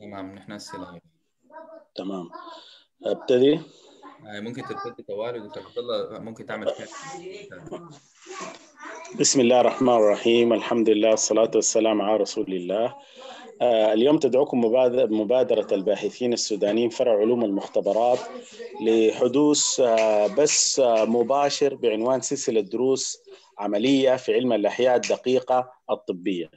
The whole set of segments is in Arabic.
تمام نحن السلام تمام ابتدي آه، ممكن تبتدي طوالي عبد الله ممكن تعمل بسم الله الرحمن الرحيم الحمد لله والصلاة والسلام على رسول الله آه، اليوم تدعوكم مبادرة الباحثين السودانيين فرع علوم المختبرات لحدوث آه، بث آه، مباشر بعنوان سلسلة دروس عملية في علم الأحياء الدقيقة الطبية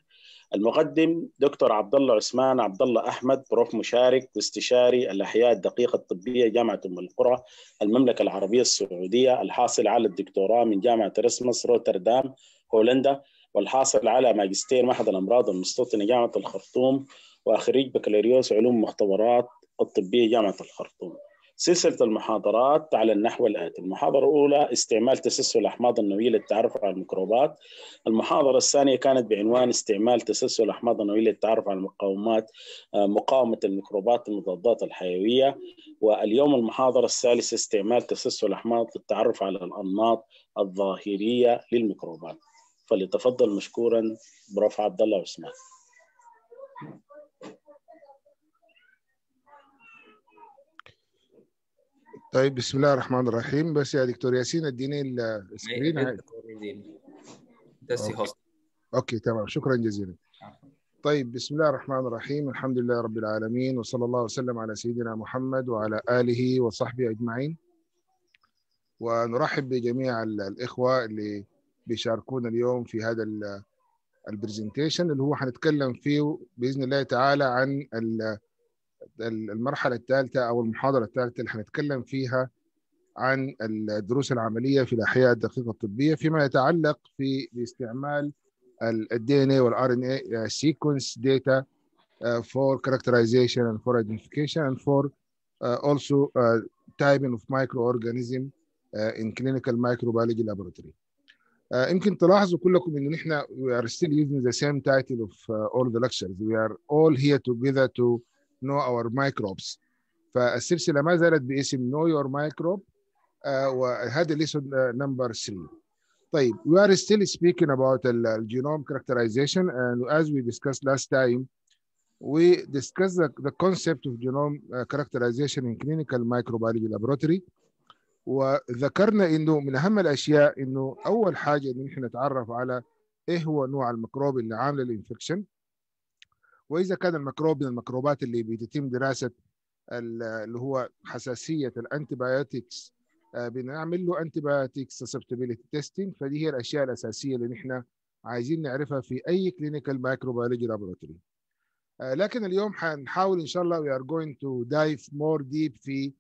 المقدم دكتور عبد الله عثمان عبد الله احمد بروف مشارك واستشاري الاحياء الدقيقه الطبيه جامعه ام القرى المملكه العربيه السعوديه الحاصل على الدكتوراه من جامعه رسمس روتردام هولندا والحاصل على ماجستير معهد الأمراض المستوطنة جامعة الخرطوم وخريج بكالوريوس علوم مختبرات الطبية جامعة الخرطوم سلسلة المحاضرات على النحو الآتي المحاضرة الأولى استعمال تسلسل الأحماض النووية للتعرف على الميكروبات المحاضرة الثانية كانت بعنوان استعمال تسلسل الأحماض النووية للتعرف على المقاومات آه، مقاومة الميكروبات المضادات الحيوية واليوم المحاضرة الثالثة استعمال تسلسل الأحماض للتعرف على الأنماط الظاهرية للميكروبات فليتفضل مشكورا برفع عبد الله عثمان طيب بسم الله الرحمن الرحيم بس يا دكتور ياسين اديني السكرين أوكي. اوكي تمام شكرا جزيلا طيب بسم الله الرحمن الرحيم الحمد لله رب العالمين وصلى الله وسلم على سيدنا محمد وعلى اله وصحبه اجمعين ونرحب بجميع الاخوه اللي بيشاركونا اليوم في هذا البرزنتيشن اللي هو حنتكلم فيه باذن الله تعالى عن المرحله الثالثه او المحاضره الثالثه اللي حنتكلم فيها عن الدروس العمليه في الاحياء الدقيقه الطبيه فيما يتعلق في باستعمال الدي ان اي والار ان اي سيكونس داتا for characterization and for identification and for uh, also uh, typing of microorganism uh, in clinical microbiology laboratory. يمكن تلاحظوا كلكم ان we are still using the same title of uh, all the lectures we are all here together to know our microbes فالسلسله ما زالت باسم know your microbe uh, وهذا lesson uh, number 3 طيب we are still speaking about the genome characterization and as we discussed last time we discussed the, the concept of genome uh, characterization in clinical microbiology laboratory وذكرنا انه من اهم الاشياء انه اول حاجه انه نحن نتعرف على ايه هو نوع الميكروب اللي عامل الانفكشن واذا كان الميكروب من الميكروبات اللي بيتم دراسه اللي هو حساسيه الانتيبيوتكس آه، بنعمل له انتيبيوتيك سسبتبيليتي تيستنج فدي هي الاشياء الاساسيه اللي نحن عايزين نعرفها في اي كلينيكال مايكروبيولوجي لابوراتوري لكن اليوم حنحاول ان شاء الله وي ار جوينت تو دايف مور ديب في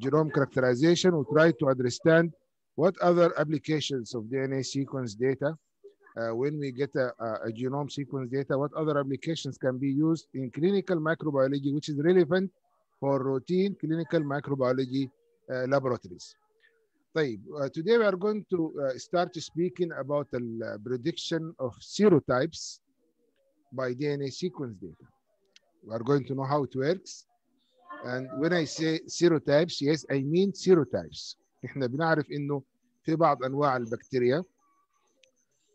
genome characterization we try to understand what other applications of DNA sequence data uh, when we get a, genome sequence data, what other applications can be used in clinical microbiology, which is relevant for routine clinical microbiology uh, laboratories. Uh, today we are going to start speaking about the prediction of serotypes by DNA sequence data. We are going to know how it works. And when I say serotypes, yes, I mean serotypes. احنا بنعرف انه في بعض انواع البكتيريا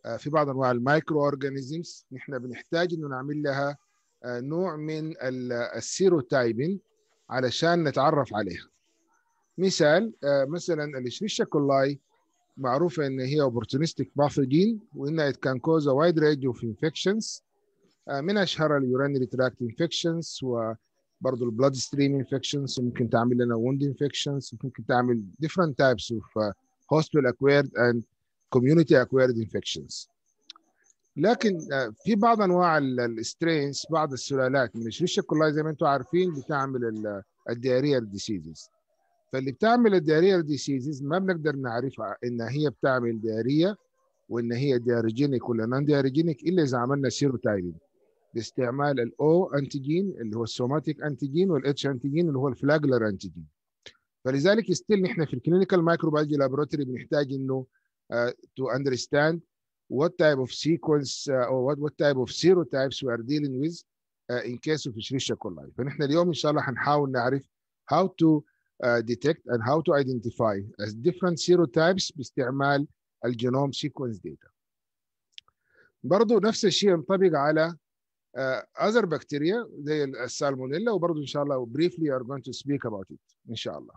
آه، في بعض انواع المايكرو اورجانيزمز نحن بنحتاج انه نعمل لها آه، نوع من السيروتايبين علشان نتعرف عليها مثال آه، مثلا الاشريشيا كولاي معروفه ان هي opportunistic pathogen وانها ات can cause a wide range of infections من اشهر اليوراني تراكت انفكشنز و برضه البلاد ستريم انفكشنز ممكن تعمل لنا ووند انفكشنز ممكن تعمل ديفرنت تايبس اوف هوستل اكويرد اند كوميونتي اكويرد انفكشنز لكن آه، في بعض انواع السترينز بعض السلالات من الشريشة كلها زي ما انتم عارفين بتعمل الدياريال ديسيزز آه، فاللي بتعمل الدياريال ديسيزز ما بنقدر نعرفها ان هي بتعمل دياريه وان هي دياريجينيك ولا نان دياريجينيك الا اذا عملنا سيروتايبنج باستعمال الاو انتيجين اللي هو السوماتيك انتيجين والاتش انتيجين اللي هو الفلاجلر انتيجين فلذلك ستيل نحن في الكلينيكال مايكروبيولوجي لابوراتوري بنحتاج انه تو آه، اندرستاند what type of sequence او آه، or what, اوف type of serotypes we are dealing with كيس آه، in case of coli. فنحن اليوم إن شاء الله هنحاول نعرف how to ديتكت detect and how to identify as different serotypes باستعمال الجينوم sequence data. برضه نفس الشيء ينطبق على اذر آه، بكتيريا زي السالمونيلا وبرضه ان شاء الله بريفلي ار جوينت تو سبيك اباوت ات ان شاء الله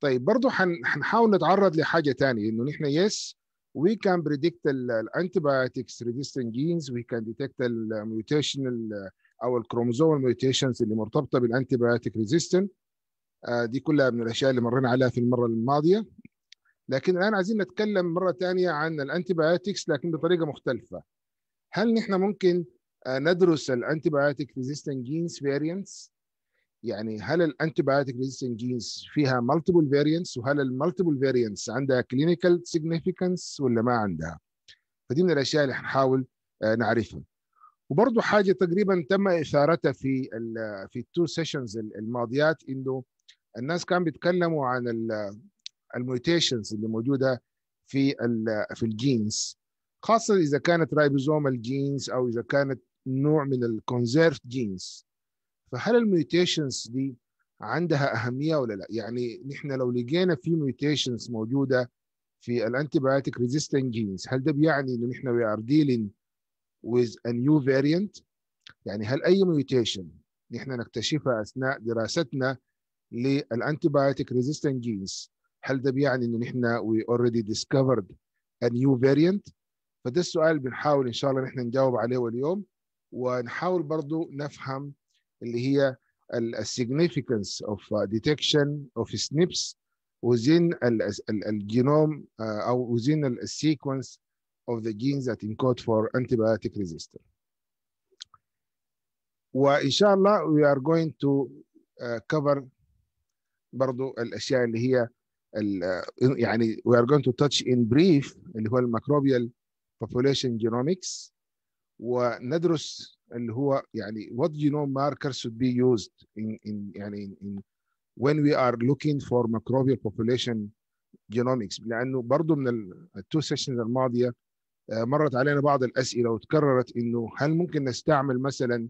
طيب برضه هنحاول نتعرض لحاجه ثانيه انه نحن يس we can predict الانتيبيوتكس ريزيستنت genes we can detect الميوتيشن آه، او الكروموزوم الميوتيشنز اللي مرتبطه بالانتيبيوتك آه، ريزيستنت دي كلها من الاشياء اللي مرينا عليها في المره الماضيه لكن الان عايزين نتكلم مره ثانيه عن الانتيبيوتكس لكن بطريقه مختلفه هل نحن ممكن آه، ندرس الانتيبيوتيك ريزيستنت جينز فيرينتس يعني هل الانتيبيوتيك ريزيستنت جينز فيها مالتيبل فيرينتس وهل المالتيبل فيرينتس عندها كلينيكال سيجنيفيكانس ولا ما عندها فدي من الاشياء اللي هنحاول آه، نعرفها وبرضه حاجه تقريبا تم اثارتها في الـ آه، في التو سيشنز الماضيات انه الناس كانوا بيتكلموا عن الميوتيشنز اللي موجوده في في الجينز خاصه اذا كانت رايبوزوم الجينز او اذا كانت نوع من الكونزيرف جينز فهل الميوتيشنز دي عندها اهميه ولا لا؟ يعني نحن لو لقينا في ميوتيشنز موجوده في الانتيبيوتيك ريزيستنت جينز هل ده بيعني انه نحن وي ار ديلينج ويز ا نيو variant يعني هل اي ميوتيشن نحن نكتشفها اثناء دراستنا للانتيبيوتيك ريزيستنت جينز هل ده بيعني انه نحن وي اوريدي ديسكفرد ا نيو variant فده السؤال بنحاول ان شاء الله نحن نجاوب عليه اليوم ونحاول برضو نفهم اللي هي السيجنيفيكانس اوف ديتكشن اوف سنيبس within الجينوم او uh, within sequence of the genes that encode for antibiotic resistance. وان شاء الله we are going to cover, uh, cover برضو الاشياء اللي هي يعني we are going to touch in brief اللي هو الميكروبيال population genomics وندرس اللي هو يعني what genome markers should be used in in يعني in, in when we are looking for microbial population genomics لانه برضه من التو سيشنز الماضيه آه، مرت علينا بعض الاسئله وتكررت انه هل ممكن نستعمل مثلا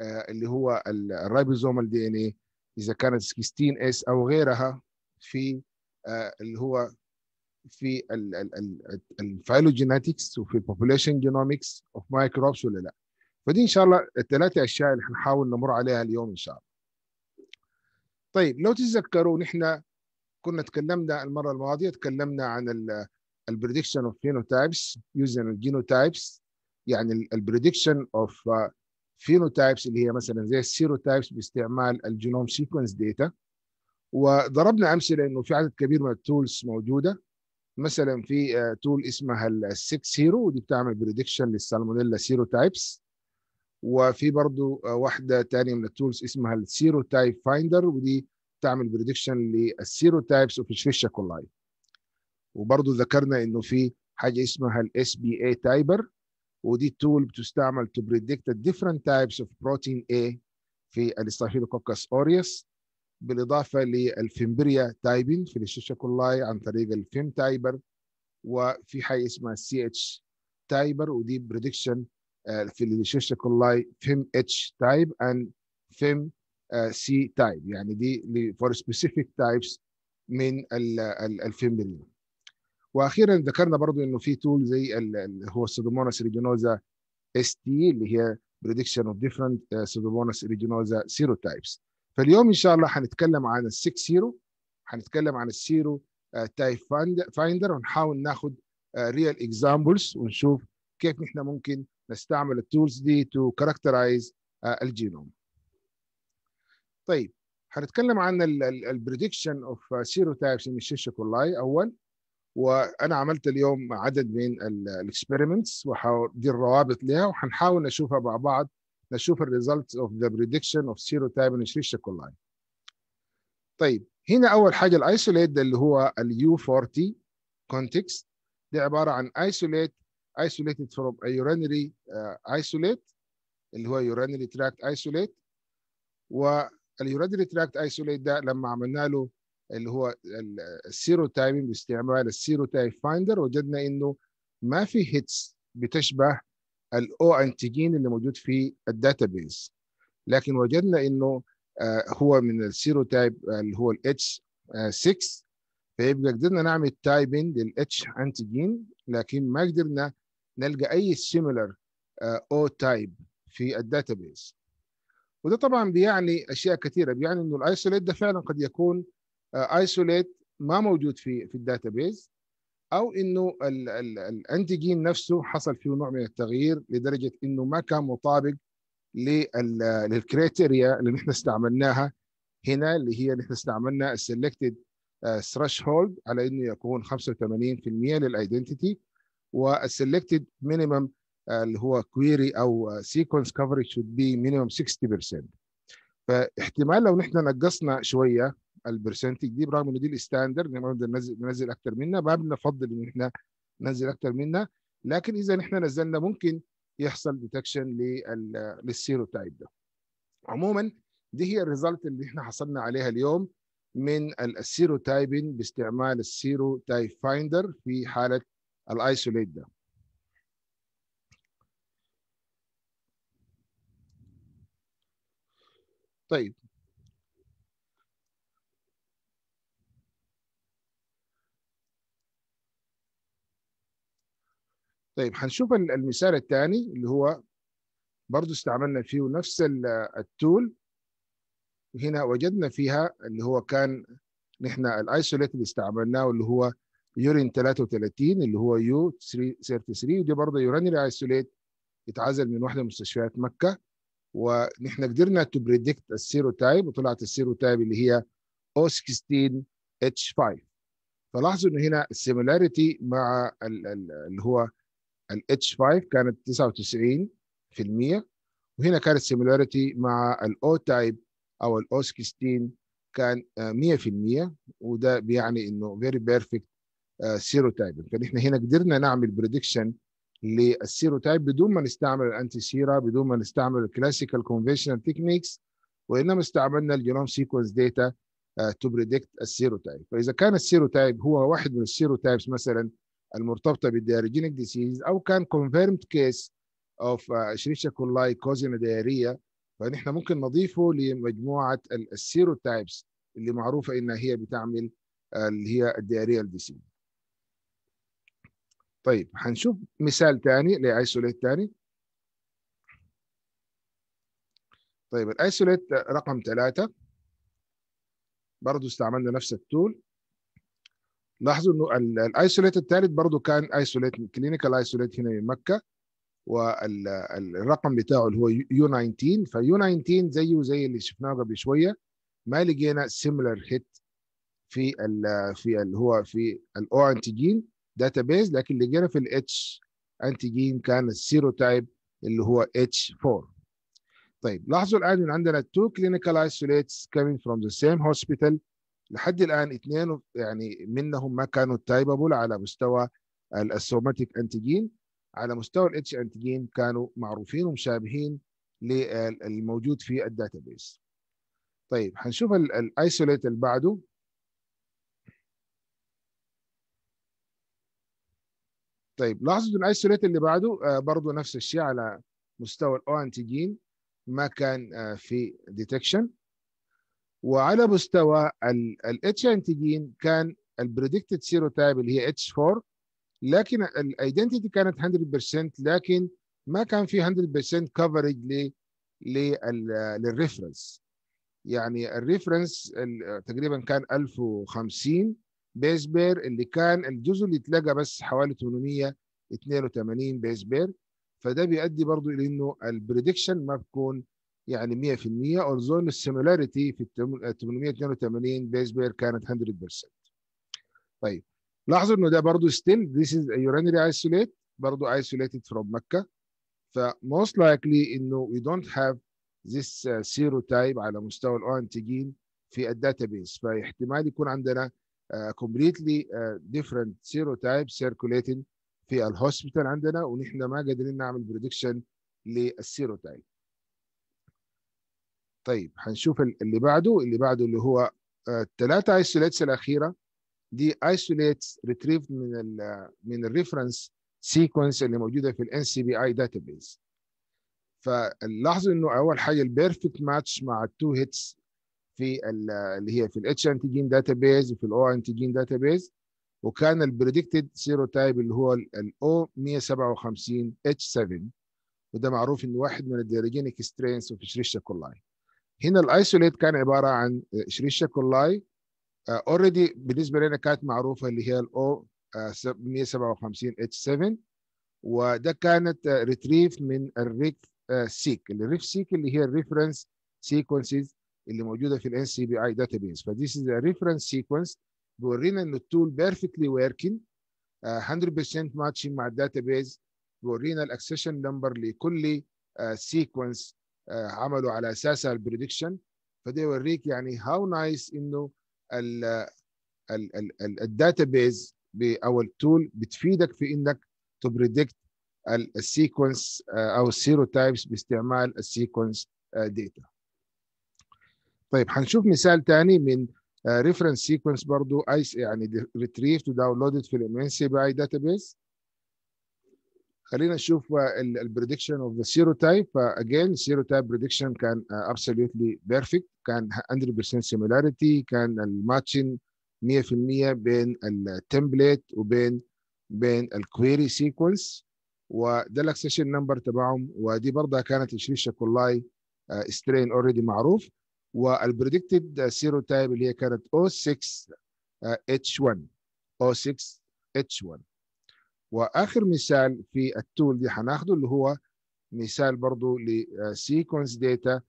آه، اللي هو الرايبوزومال دي ان اي اذا كانت 16 اس او غيرها في آه، اللي هو في الفايلوجينيتكس وفي البوبوليشن جينومكس اوف مايكروبس ولا لا فدي ان شاء الله الثلاثه اشياء اللي هنحاول نمر عليها اليوم ان شاء الله طيب لو تتذكروا نحن كنا تكلمنا المره الماضيه تكلمنا عن البريدكشن اوف فينوتايبس يوزن الجينوتايبس يعني البريدكشن اوف فينوتايبس اللي هي مثلا زي السيروتايبس باستعمال الجينوم سيكونس داتا وضربنا امثله انه في عدد كبير من التولز موجوده مثلا في تول آه، اسمها السكس هيرو دي بتعمل بريدكشن للسالمونيلا سيرو تايبس وفي برضو آه، واحدة تانية من التولز اسمها السيرو تايب فايندر ودي تعمل بريدكشن للسيرو تايبس اوف الفيشا كولاي وبرضو ذكرنا انه في حاجة اسمها الاس بي اي تايبر ودي التول بتستعمل to predict the different types of protein A في الاستافيلوكوكس اوريوس بالإضافة للفيمبريا تايبين في الشيشاكولاي عن طريق الفيم تايبر وفي حاجة اسمها سي اتش تايبر ودي بريدكشن آه، في الشيشاكولاي فيم اتش تايب اند فيم آه، سي تايب يعني دي فور سبيسيفيك تايبس من الفيمبريا واخيرا ذكرنا برضو انه في تول زي اللي هو سودوموناس ريجينوزا اس تي اللي هي بريدكشن اوف ديفرنت سودوموناس ريجينوزا تايبس فاليوم ان شاء الله حنتكلم عن 6 سيرو حنتكلم عن السيرو تايب فايندر ونحاول ناخد ريال آه، اكزامبلز ونشوف كيف نحن ممكن نستعمل التولز دي تو كاركترايز آه، الجينوم طيب حنتكلم عن البريدكشن اوف سيرو تايبس من الشيشه كولاي اول وانا عملت اليوم عدد من الاكسبيرمنتس ودي الروابط لها وحنحاول نشوفها مع بعض نشوف الريزلت اوف ذا بريدكشن اوف سيروتايب انشريشيا كولاي طيب هنا اول حاجه الايسوليت ده اللي هو اليو 40 كونتكست دي عباره عن ايسوليت isolated from a urinary uh, isolate اللي هو urinary tract isolate urinary tract isolate ده لما عملنا له اللي هو السيروتايبنج باستعمال السيروتايب فايندر وجدنا انه ما في هيتس بتشبه الاو انتيجين اللي موجود في بيز لكن وجدنا انه آه، هو من السيرو تايب آه، اللي هو الاتش 6 فيبقى قدرنا نعمل تايبنج للاتش انتيجين لكن ما قدرنا نلقى اي سيميلر او تايب في بيز وده طبعا بيعني اشياء كثيره بيعني انه الايسوليت ده فعلا قد يكون ايسوليت آه، ما موجود في في بيز او انه الانتيجين نفسه حصل فيه نوع من التغيير لدرجه انه ما كان مطابق للكريتيريا اللي نحن استعملناها هنا اللي هي نحن استعملنا السلكتد ثريش هولد على انه يكون 85% للايدنتيتي والسلكتد مينيمم اللي هو كويري او سيكونس كفرج شود بي مينيمم 60% فاحتمال لو نحن نقصنا شويه البرسنتج دي برغم ان دي الستاندرد نقدر ننزل ننزل اكتر منها ما بنفضل ان احنا ننزل اكتر منها لكن اذا احنا نزلنا ممكن يحصل ديتكشن للسيروتايب ده عموما دي هي الريزلت اللي احنا حصلنا عليها اليوم من السيروتايبين باستعمال السيروتايب فايندر في حاله الايسوليت ده طيب طيب هنشوف المثال الثاني اللي هو برضه استعملنا فيه نفس التول هنا وجدنا فيها اللي هو كان نحن الايسوليت اللي استعملناه اللي هو يورين 33 اللي هو يو 33 ودي برضه يورينري ايسوليت اتعزل من واحده من مستشفيات مكه ونحن قدرنا تو بريدكت السيروتايب وطلعت السيروتايب اللي هي او 16 اتش 5 فلاحظوا انه هنا السيميلاريتي مع اللي هو ال H5 كانت 99% وهنا كانت سيميلاريتي مع ال O تايب أو ال O16 كان 100% آه، وده بيعني إنه فيري بيرفكت سيرو تايب فنحن هنا قدرنا نعمل بريدكشن للسيرو تايب بدون ما نستعمل الانتي سيرا بدون ما نستعمل الكلاسيكال كونفشنال تكنيكس وانما استعملنا الجينوم سيكونس داتا تو بريدكت السيرو تايب فاذا كان السيرو تايب هو واحد من السيرو تايبس مثلا المرتبطة بالدياريجينيك ديسيز أو كان confirmed case of Escherichia كولاي causing diarrhea فنحن ممكن نضيفه لمجموعة السيروتايبس اللي معروفة إنها هي بتعمل آه، اللي هي الدياريال ديسيز طيب هنشوف مثال ثاني لايسوليت ثاني طيب الايسوليت رقم ثلاثة برضه استعملنا نفس التول لاحظوا انه الايسوليت الثالث برضه كان ايسوليت كلينيكال ايسوليت هنا من مكه والرقم بتاعه اللي هو يو 19 فيو 19 زيه زي اللي شفناه قبل شويه ما لقينا سيميلر هيت في الـ في اللي هو في الاو انتيجين داتا بيز لكن لقينا في الاتش انتيجين كان السيرو تايب اللي هو اتش 4 طيب لاحظوا الان عندنا تو كلينيكال ايسوليتس كامينج فروم ذا سيم هوسبيتال لحد الان اثنين يعني منهم ما كانوا تايبابل على مستوى السوماتيك انتيجين على مستوى الاتش انتيجين كانوا معروفين ومشابهين للموجود في الداتابيس طيب هنشوف الايسوليت اللي بعده طيب لاحظوا الايسوليت اللي بعده آه، برضه نفس الشيء على مستوى الاو انتيجين ما كان آه، في ديتكشن وعلى مستوى الاتش انتيجين كان البريدكتد سيروتايب اللي هي اتش 4 لكن الايدنتيتي كانت 100% لكن ما كان في 100% كفرج للريفرنس يعني الريفرنس تقريبا كان 1050 بيس بير اللي كان الجزء اللي اتلقى بس حوالي 882 بيس بير فده بيؤدي برضو الى انه البريدكشن ما بتكون يعني 100% اور زون السيميلاريتي في 882 بيز بير كانت 100% طيب لاحظوا انه ده برضه ستيل ذيس از urinary ايسوليت برضه ايسوليتد فروم مكه فموست لايكلي انه وي دونت هاف ذيس سيروتايب على مستوى الانتيجين في الداتابيس فاحتمال يكون عندنا كومبليتلي ديفرنت سيروتايب سيركوليتنج في الهوسبيتال عندنا ونحن ما قادرين نعمل بريدكشن تايب طيب هنشوف اللي بعده اللي بعده اللي هو الثلاثه ايسوليتس الاخيره دي ايسوليتس ريتريف من الـ من الريفرنس سيكونس اللي موجوده في الـ سي بي اي داتابيز فلاحظوا انه اول حاجه البيرفكت ماتش مع التو هيتس في اللي هي في الاتش انتيجين داتابيز وفي الاو انتيجين داتابيز وكان البريدكتد تايب اللي هو الاو 157 h 7 وده معروف انه واحد من الديروجينيك سترينس وفي شريشة كولاي هنا الايسوليت كان عباره عن شريشة كولاي اوريدي بالنسبه لنا كانت معروفه اللي هي الاو آه، 157 h 7 وده كانت ريتريف آه، من الريك سيك الريف سيك اللي هي الريفرنس سيكونسز اللي موجوده في الان سي بي اي داتابيز فديس از ريفرنس سيكونس بيورينا ان التول بيرفكتلي وركينج 100% ماتشنج مع الداتابيز بيورينا الاكسشن نمبر لكل سيكونس آه، آه، عملوا على اساسها البريدكشن فده يوريك يعني هاو نايس انه الداتا بيز او التول بتفيدك في انك تبريدكت السيكونس آه، او السيروتايبس باستعمال السيكونس داتا آه، طيب هنشوف مثال ثاني من ريفرنس سيكونس برضو ايس يعني ريتريفت وداونلودد في الام ان سي بي اي داتابيز خلينا نشوف البريدكشن اوف ذا سيروتايب اجين تايب بريدكشن كان ابسوليوتلي بيرفكت كان 100% سيميلاريتي كان الماتشن 100% بين التمبليت وبين بين الكويري سيكونس وده الاكسيشن نمبر تبعهم ودي برضه كانت الشريشه كولاي سترين uh, اوريدي معروف والبريدكتد تايب uh, اللي هي كانت او 6 uh, h 1 او 6 h 1 واخر مثال في التول دي هناخده اللي هو مثال برضو لسيكونس داتا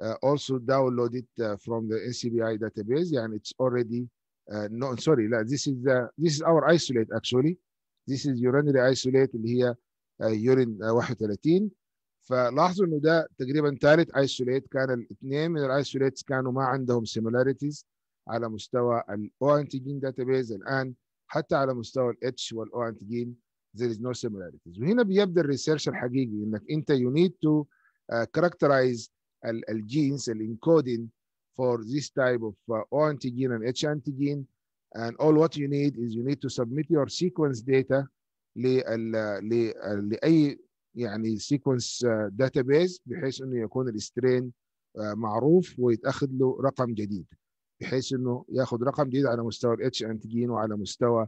آه، آه، also downloaded آه، from the NCBI database يعني it's already uh, no sorry لا this is the, this is our isolate actually this is urinary isolate اللي هي يورين uh, uh, 31 فلاحظوا انه ده تقريبا ثالث isolate كان الاثنين من الايسوليتس كانوا ما عندهم similarities على مستوى الاو انتيجين داتابيز الان حتى على مستوى الاتش والاو انتيجين there is no similarities وهنا بيبدا الريسيرش الحقيقي انك انت you need to uh, characterize ال الجينز الانكودين for this type of uh, O antigen and H antigen and all what you need is you need to submit your sequence data لاي يعني sequence uh, database بحيث انه يكون السترين معروف ويتاخذ له رقم جديد بحيث انه ياخذ رقم جديد على مستوى الاتش انتجين وعلى مستوى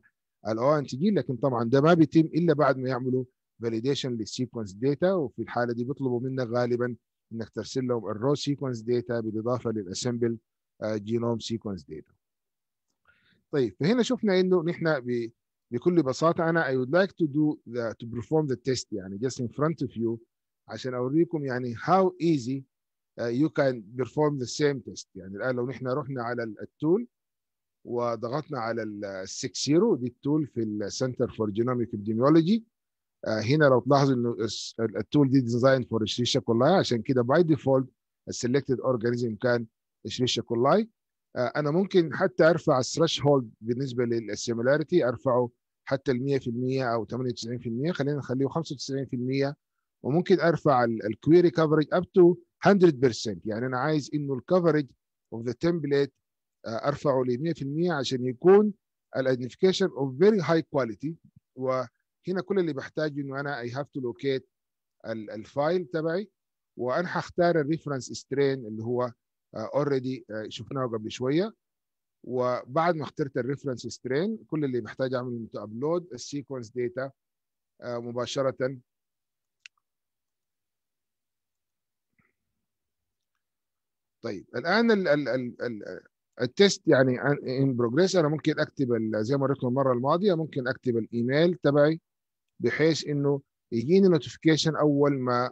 الاو آه، ان تي لكن طبعا ده ما بيتم الا بعد ما يعملوا فاليديشن للسيكونس داتا وفي الحاله دي بيطلبوا منك غالبا انك ترسل لهم الرو سيكونس داتا بالاضافه للاسمبل جينوم سيكونس داتا طيب فهنا شفنا انه نحن بكل بساطه انا I would like to do the, to perform the test يعني just in front of you عشان اوريكم يعني how easy يو آه، you can perform the same test يعني الان لو نحن رحنا على التول وضغطنا على السكسيرو دي التول في السنتر فور جينوميك ابديميولوجي هنا لو تلاحظوا انه التول دي ديزاين فور اشريشيا كولاي عشان كده باي ديفولت السلكتد اورجانيزم كان اشريشيا آه، كولاي انا ممكن حتى ارفع الثريش هولد بالنسبه للسيميلاريتي ارفعه حتى ال 100% او 98% خلينا نخليه 95% وممكن ارفع الكويري كفرج اب تو 100% يعني انا عايز انه الكفرج اوف ذا تمبليت ارفعه ل 100% عشان يكون الايدنتيفيكيشن اوف فيري هاي كواليتي وهنا كل اللي بحتاجه انه انا اي هاف تو لوكيت الفايل تبعي وانا هختار الريفرنس سترين اللي هو اوريدي آه، آه، شفناه قبل شويه وبعد ما اخترت الريفرنس سترين كل اللي بحتاج اعمله انه ابلود السيكونس داتا مباشره طيب الان الـ الـ الـ الـ التست يعني ان بروجريس انا ممكن اكتب زي ما وريتكم المره الماضيه ممكن اكتب الايميل تبعي بحيث انه يجيني نوتيفيكيشن اول ما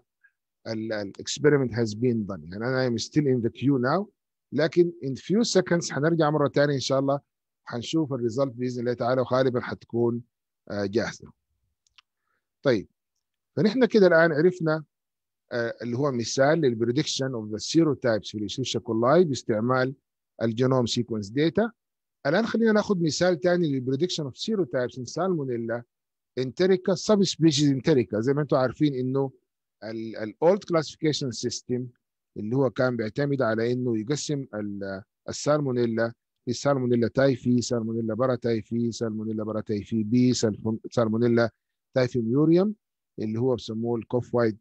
الاكسبيرمنت هاز بين دان يعني انا ام ستيل ان ذا كيو ناو لكن ان فيو سكندز هنرجع مره ثانيه ان شاء الله هنشوف الريزلت باذن الله تعالى وغالبا حتكون آه، جاهزه. طيب فنحن كده الان عرفنا آه، اللي هو مثال للبريدكشن اوف ذا سيرو تايبس في الاشيوشا كولاي باستعمال الجينوم سيكونس داتا الان خلينا ناخذ مثال ثاني للبريدكشن اوف سيرو تايبس ان سالمونيلا انتريكا سب سبيشيز انتريكا زي ما انتم عارفين انه الاولد كلاسيفيكيشن سيستم اللي هو كان بيعتمد على انه يقسم السالمونيلا سالمونيلا تايفي سالمونيلا برا تايفي سالمونيلا برا تايفي بي سالمونيلا تايفي ميوريوم اللي هو بسموه الكوف وايت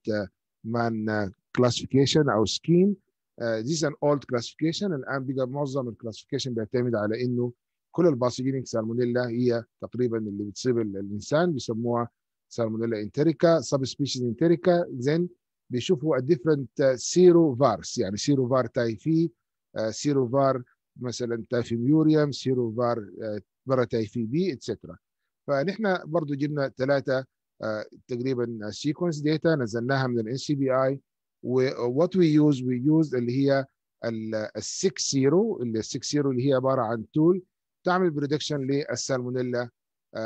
مان كلاسيفيكيشن او سكيم ذيس ان اولد كلاسيفيكيشن الان بقى معظم الكلاسيفيكيشن بيعتمد على انه كل الباسيجينيك سالمونيلا هي تقريبا اللي بتصيب الانسان بيسموها سالمونيلا انتريكا سب سبيشيز انتريكا زين بيشوفوا الديفرنت سيرو فارس يعني سيرو فار تايفي سيرو فار مثلا تايفي ميوريوم سيرو فار آه، برا تايفي بي اتسترا فنحن برضو جبنا ثلاثه آه، تقريبا سيكونس داتا نزلناها من الان سي بي اي وات وي يوز وي يوز اللي هي ال 6 سيرو ال 6 0 اللي هي عباره عن تول تعمل بريدكشن للسالمونيلا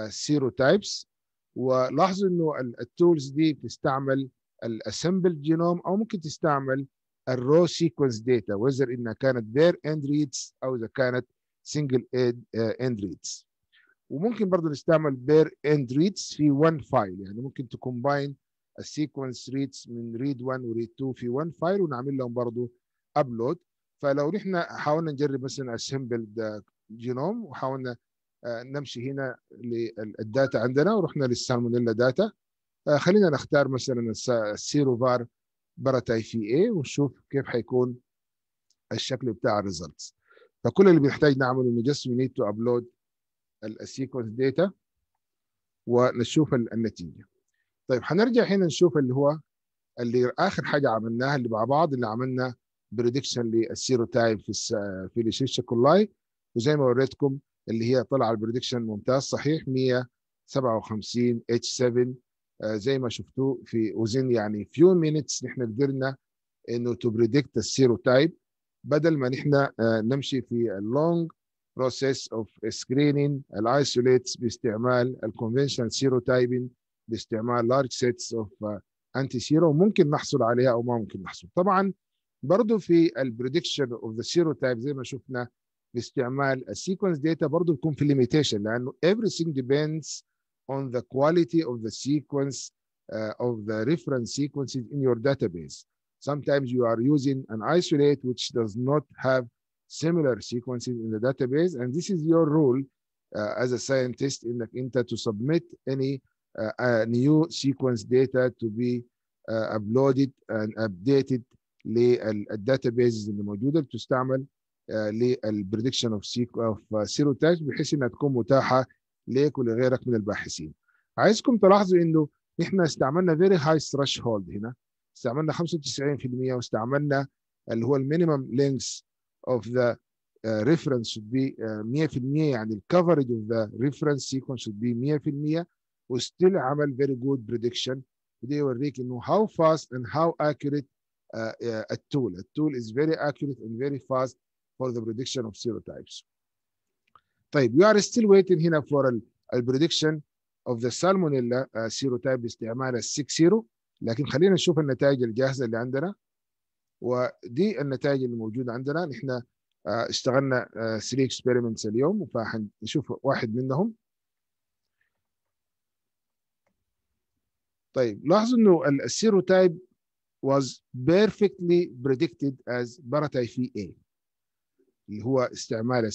سيرو uh, تايبس ولاحظوا انه التولز uh, دي بتستعمل الاسمبل جينوم او ممكن تستعمل الرو سيكونس داتا وذر انها كانت بير اند ريدز او اذا كانت سنجل اند ريدز وممكن برضه نستعمل بير اند ريدز في وان فايل يعني ممكن تكومباين السيكونس ريدز من ريد 1 وريد 2 في 1 فايل ونعمل لهم برضه ابلود فلو نحن حاولنا نجرب مثلا اسمبل جينوم وحاولنا آه، نمشي هنا للداتا عندنا ورحنا للسالمونيلا داتا آه، خلينا نختار مثلا السيروفار براتاي في اي ونشوف كيف حيكون الشكل بتاع الريزلتس فكل اللي بنحتاج نعمله انه جست نيد تو ابلود السيكونس داتا ونشوف النتيجه طيب حنرجع هنا نشوف اللي هو اللي اخر حاجه عملناها اللي مع بعض اللي عملنا بريدكشن للسيرو تايب في الس... في الشيشه كولاي وزي ما وريتكم اللي هي طلع البريدكشن ممتاز صحيح 157 اتش 7 زي ما شفتوه في وزن يعني فيو مينتس نحن قدرنا انه تو بريدكت السيرو تايب بدل ما نحن آه، نمشي في اللونج بروسيس اوف سكرينينج الايسوليتس باستعمال الكونفشنال تايبنج باستعمال لارج سيتس اوف انتي سيروم ممكن نحصل عليها او ما ممكن نحصل طبعا برضو في البريدكشن اوف ذا سيروتايب زي ما شفنا باستعمال السيكونس داتا برضو بيكون في ليميتيشن لانه everything depends on the quality of the sequence uh, of the reference sequences in your database sometimes you are using an isolate which does not have similar sequences in the database and this is your role uh, as a scientist in the انت to submit any new sequence data to be uh, uploaded and updated للداتابيز uh, اللي موجوده بتستعمل للبريدكشن اوف اوف سيرو تاج بحيث انها تكون متاحه ليك ولغيرك من الباحثين. عايزكم تلاحظوا انه احنا استعملنا فيري هاي ثريش هولد هنا استعملنا 95% واستعملنا اللي هو المينيمم لينكس اوف ذا ريفرنس should 100% uh, يعني الكفرج اوف ذا ريفرنس سيكونس بي 100% وستيل عمل فيري جود بريدكشن وده يوريك انه هاو فاست اند هاو اكيوريت التول التول از فيري اكيوريت اند فيري فاست فور ذا بريدكشن اوف سيرو تايبس طيب يو ار ستيل ويتنج هنا فور البريدكشن اوف ذا سالمونيلا سيرو تايب باستعمال السيك سيرو لكن خلينا نشوف النتائج الجاهزه اللي عندنا ودي النتائج اللي موجوده عندنا نحن آه، اشتغلنا 3 آه، اكسبيرمنتس اليوم فحنشوف واحد منهم طيب لاحظوا انه السيروتايب was perfectly predicted as باراتايفي A اللي هو استعمال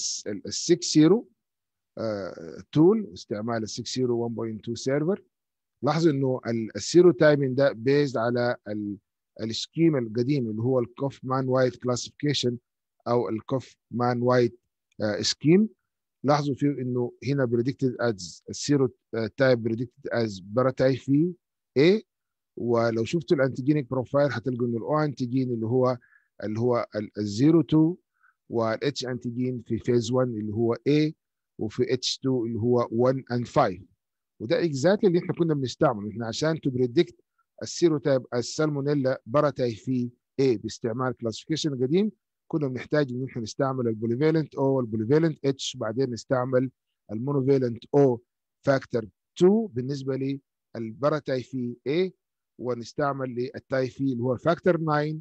السيك سيرو تول استعمال السيك سيرو 1.2 سيرفر لاحظوا انه السيرو تايمين ده بيزد على السكيم القديم اللي هو الكوف مان وايت كلاسيفيكيشن او الكوف مان وايت سكيم لاحظوا فيه انه هنا بريدكتد از السيرو تايب بريدكتد از باراتايفي A ولو شفتوا الانتيجينيك بروفايل هتلقوا ان الاو انتيجين اللي هو اللي هو الزيرو 2 والاتش انتيجين في فيز 1 اللي هو A وفي اتش 2 اللي هو 1 and 5 وده اكزاكتلي اللي احنا كنا بنستعمله احنا عشان تو السيرو السيروتايب السالمونيلا باراتاي في A باستعمال كلاسيفيكيشن قديم كنا بنحتاج ان احنا نستعمل البوليفالنت او البوليفالنت اتش وبعدين نستعمل المونوفالنت او فاكتور 2 بالنسبه الباراتايفي A ونستعمل للتايفي اللي هو فاكتور 9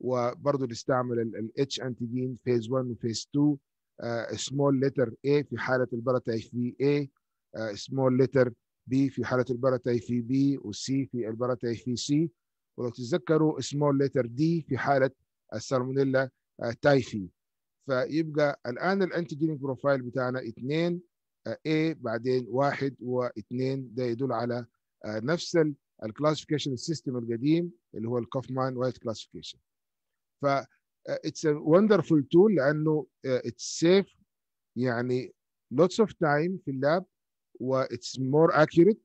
وبرضه نستعمل الاتش انتيجين فيز 1 وفيز 2 سمول لتر A في حالة الباراتايفي A سمول آه، لتر B في حالة الباراتايفي B وسي في الباراتايفي C ولو تتذكروا سمول لتر D في حالة السالمونيلا آه، تايفي فيبقى الآن الانتيجينيك بروفايل بتاعنا 2 آه، A بعدين 1 و2 ده يدل على آه، نفس الكلاسيفيكيشن سيستم القديم اللي هو الكوفمان وايت كلاسيفيكيشن ف اتس وندرفول تول لانه اتس آه، سيف يعني لوتس اوف تايم في اللاب واتس مور اكيوريت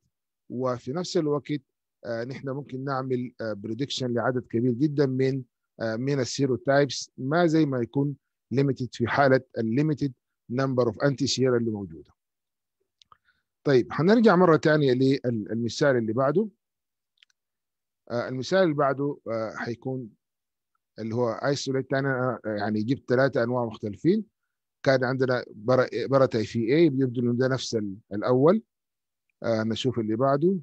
وفي نفس الوقت آه، نحن ممكن نعمل بريدكشن لعدد كبير جدا من من السيرو تايبس ما زي ما يكون ليميتد في حاله الليميتد نمبر اوف انتي سيرا اللي موجوده طيب هنرجع مرة ثانية للمثال اللي بعده آه، المثال اللي بعده هيكون آه، اللي هو ايسوليت انا آه، يعني جبت ثلاثة انواع مختلفين كان عندنا برا في اي بيبدو انه ده نفس الاول نشوف اللي بعده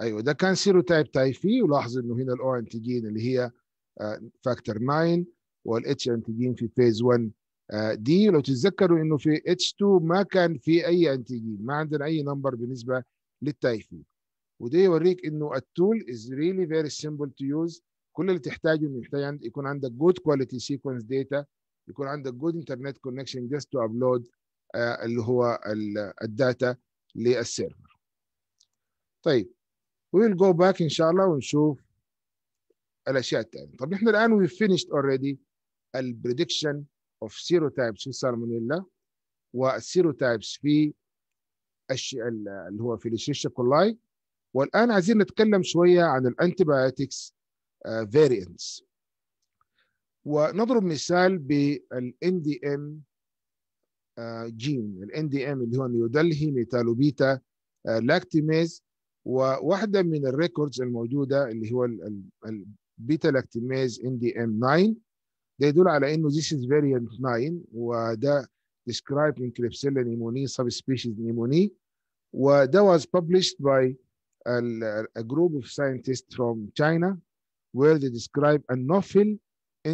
ايوه ده كان سيرو تايب تاي في ولاحظ انه هنا الاو انتيجين اللي هي فاكتور 9 والاتش انتيجين في فيز 1 آه، دي لو تتذكروا انه في اتش 2 ما كان في اي انتيجين ما عندنا اي نمبر بالنسبه للتايفين وده يوريك انه التول از ريلي فيري سمبل تو يوز كل اللي تحتاجه انه يحتاج يكون عندك جود كواليتي سيكونس داتا يكون عندك جود انترنت كونكشن جاست تو ابلود اللي هو الداتا للسيرفر طيب ويل جو باك ان شاء الله ونشوف الاشياء الثانيه طب احنا الان وي فينيشد اوريدي البريدكشن اوف سيروتايبس في السالمونيلا والسيروتايبس في الش... اللي هو في الشيشة كولاي والان عايزين نتكلم شويه عن الانتيبيوتكس آه، فيرينس ونضرب مثال بالان دي ام جين الان دي ام اللي هو نيودلهي ميتالوبيتا لاكتيميز وواحده من الريكوردز الموجوده اللي هو البيتا لاكتيميز ان دي ام 9 ده يدل على انه this is variant 9 وده described in Klebsiella pneumoniae subspecies pneumoniae وده was published by a, group of scientists from China where they describe a novel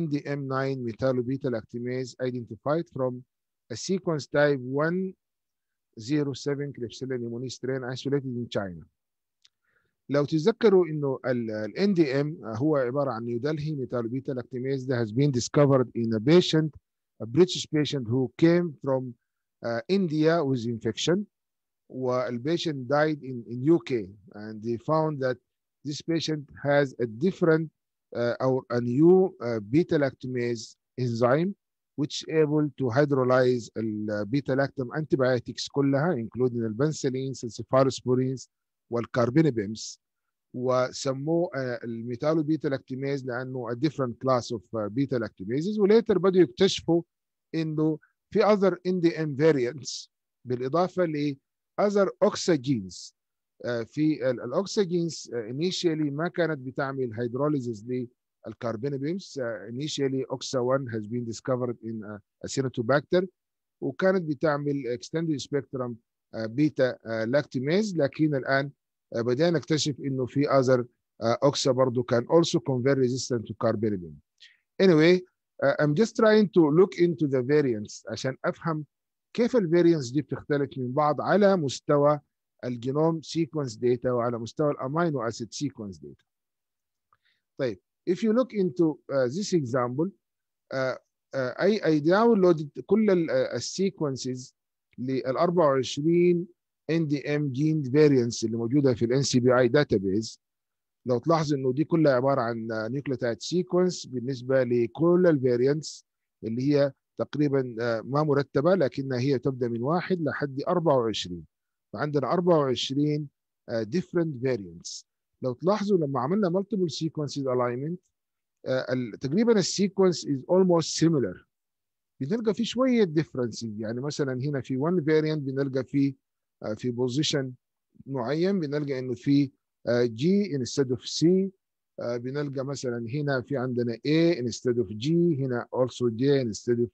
NDM9 metallobetal actinase identified from a sequence type 107 Klebsiella pneumoniae strain isolated in China. لو تذكروا انه الان دي ام هو عباره عن نيودلهي ميتالوبيتال اكتيميز ده هاز بين ديسكفرد ان ا بيشنت ا بريتش بيشنت هو كام فروم انديا ويز انفكشن والبيشنت دايد ان ان يو كي اند دي فاوند ذات ذيس بيشنت هاز ا ديفرنت او ا نيو بيتا لاكتيميز انزيم which able to hydrolyze the uh, beta-lactam antibiotics كلها including the البنسلين, sulfurosporins, والكاربينيبيمس وسموه آه، الميتالو بيتا لاكتيميز لانه ديفرنت كلاس اوف آه، بيتا لاكتيميزز وليتر بدوا يكتشفوا انه في اذر ان دي ام فيرينتس بالاضافه ل اذر اوكسجينز آه، في الاوكسجينز انيشيالي ما كانت بتعمل هيدروليزز للكاربينيبيمس انيشيالي اوكسا 1 هاز بين ديسكفرد ان اسينوتوباكتر وكانت بتعمل اكستندد سبيكترم آه، بيتا آه، لاكتيميز لكن الان آه، بدأنا نكتشف انه في اذر اوكسا برضه كان also convert resistant to carbaryl. Anyway, I'm just trying to look into the variants عشان افهم كيف variants دي بتختلف من بعض على مستوى الجينوم سيكونس داتا وعلى مستوى الامينو اسيد سيكونس داتا. طيب if you look into uh, this example uh, uh, I, I downloaded كل السيكونسز لل 24 ان دي ام جين فيرينس اللي موجوده في الان سي بي اي داتابيز لو تلاحظ انه دي كلها عباره عن نيوكليوتايد سيكونس بالنسبه لكل الفيرينس اللي هي تقريبا آه، ما مرتبه لكنها هي تبدا من واحد لحد 24 فعندنا 24 ديفرنت فيرينس لو تلاحظوا لما عملنا مالتيبل سيكونسز الاينمنت تقريبا السيكونس از اولموست سيميلر بنلقى في شويه ديفرنسز يعني مثلا هنا في 1 فاريانت بنلقى في آه، في بوزيشن معين بنلقى انه في جي انستد اوف سي بنلقى مثلا هنا في عندنا A instead of G هنا also J instead of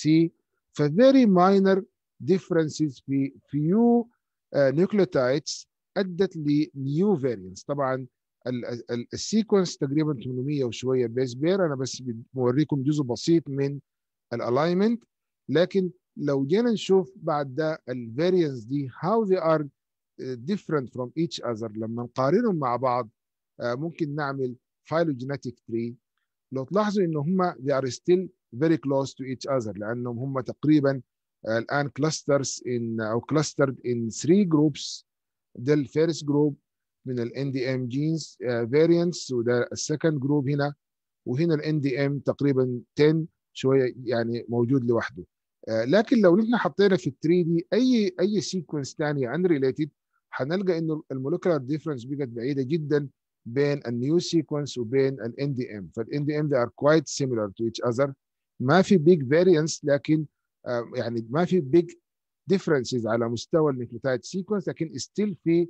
C ف very minor differences في few نيوكليوتايدز آه، nucleotides أدت لنيو variants طبعا السيكونس تقريبا 800 وشوية بيس بير أنا بس بوريكم جزء بسيط من الالاينمنت لكن لو جينا نشوف بعد ده الفاريانس دي هاو ذي ار ديفرنت فروم ايتش اذر لما نقارنهم مع بعض آه، ممكن نعمل phylogenetic تري لو تلاحظوا ان هم ذي ار ستيل فيري كلوز تو ايتش اذر لانهم هم تقريبا آه، الان كلاسترز ان او كلاسترد ان 3 جروبس ده الفيرست جروب من ال NDM genes آه، variants وده السكند جروب هنا وهنا ال NDM تقريبا 10 شويه يعني موجود لوحده آه، لكن لو نحن حطينا في 3 دي اي اي سيكونس ثانيه ان ريليتد حنلقى انه المولكيولار ديفرنس بقت بعيده جدا بين النيو سيكونس وبين الان دي ام فالان دي ام they are quite similar to each other ما في بيج فارينس لكن آه، يعني ما في بيج differences على مستوى النيوكليوتايد سيكونس لكن ستيل في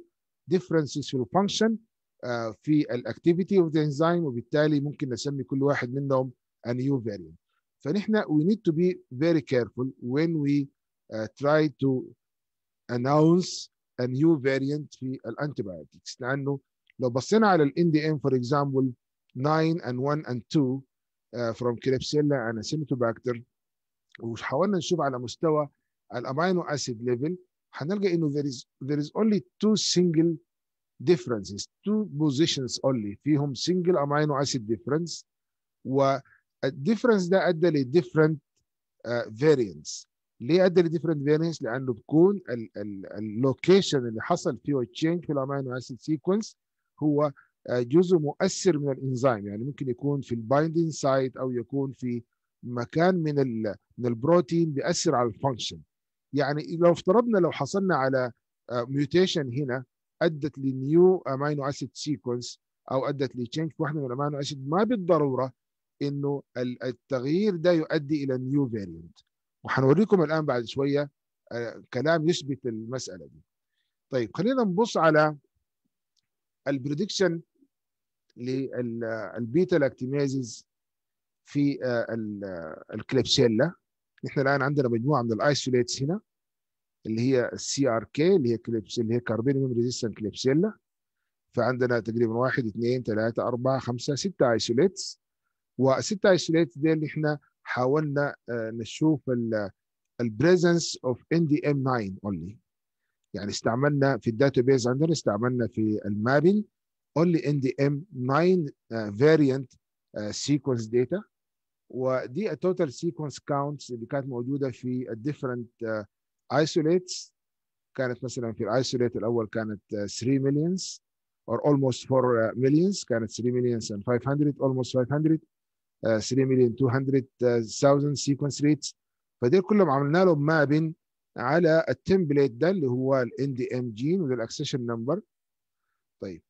differences في الفانكشن آه، في الاكتيفيتي اوف ذا انزيم وبالتالي ممكن نسمي كل واحد منهم a new variant فنحن we need to be very careful when we uh, try to announce a new variant في الانتيبايوتكس لانه لو بصينا على ال NDM for example 9 and 1 and 2 uh, from Klebsiella and Acinetobacter وحاولنا نشوف على مستوى الامينو اسيد ليفل هنلقى انه there is there is only two single differences two positions only فيهم single amino acid difference و الديفرنس ده ادى لديفرنت فيرينس uh, ليه ادى لديفرنت فيرينس لانه بكون اللوكيشن اللي حصل فيه تشينج في الامينو اسيد سيكونس هو uh, جزء مؤثر من الانزيم يعني ممكن يكون في البايندينج سايت او يكون في مكان من من البروتين بيأثر على الفانكشن يعني لو افترضنا لو حصلنا على ميوتيشن uh, هنا ادت لنيو امينو اسيد سيكونس او ادت لتشينج في واحده من الامينو اسيد ما بالضروره انه التغيير ده يؤدي الى نيو فاريانت وحنوريكم الان بعد شويه آه، كلام يثبت المساله دي طيب خلينا نبص على البريدكشن للبيتا لاكتيميزز في آه، آه، الكليبسيلا احنا الان عندنا مجموعه من الايسوليتس هنا اللي هي السي ار كي اللي هي كليبسيلا اللي هي كاربينيوم ريزيستنت كليبسيلا فعندنا تقريبا واحد اثنين ثلاثة أربعة خمسة ستة ايسوليتس وستة ايسوليت دي اللي احنا حاولنا آه، نشوف البريزنس اوف ان دي ام 9 اونلي يعني استعملنا في الداتابيز عندنا استعملنا في المابل اونلي ان دي ام 9 فاريانت سيكونس داتا ودي التوتال سيكونس كاونتس اللي كانت موجوده في الديفرنت ايسوليتس آه، كانت مثلا في الايسوليت الاول كانت 3 آه، مليونز or almost 4 millions كانت 3 millions and 500 almost 500 3 مليون 200,000 سيكونس ريتس فدي كلهم عملنا لهم مابن على التمبليت ده اللي هو ال NDM جين وده الاكسشن نمبر طيب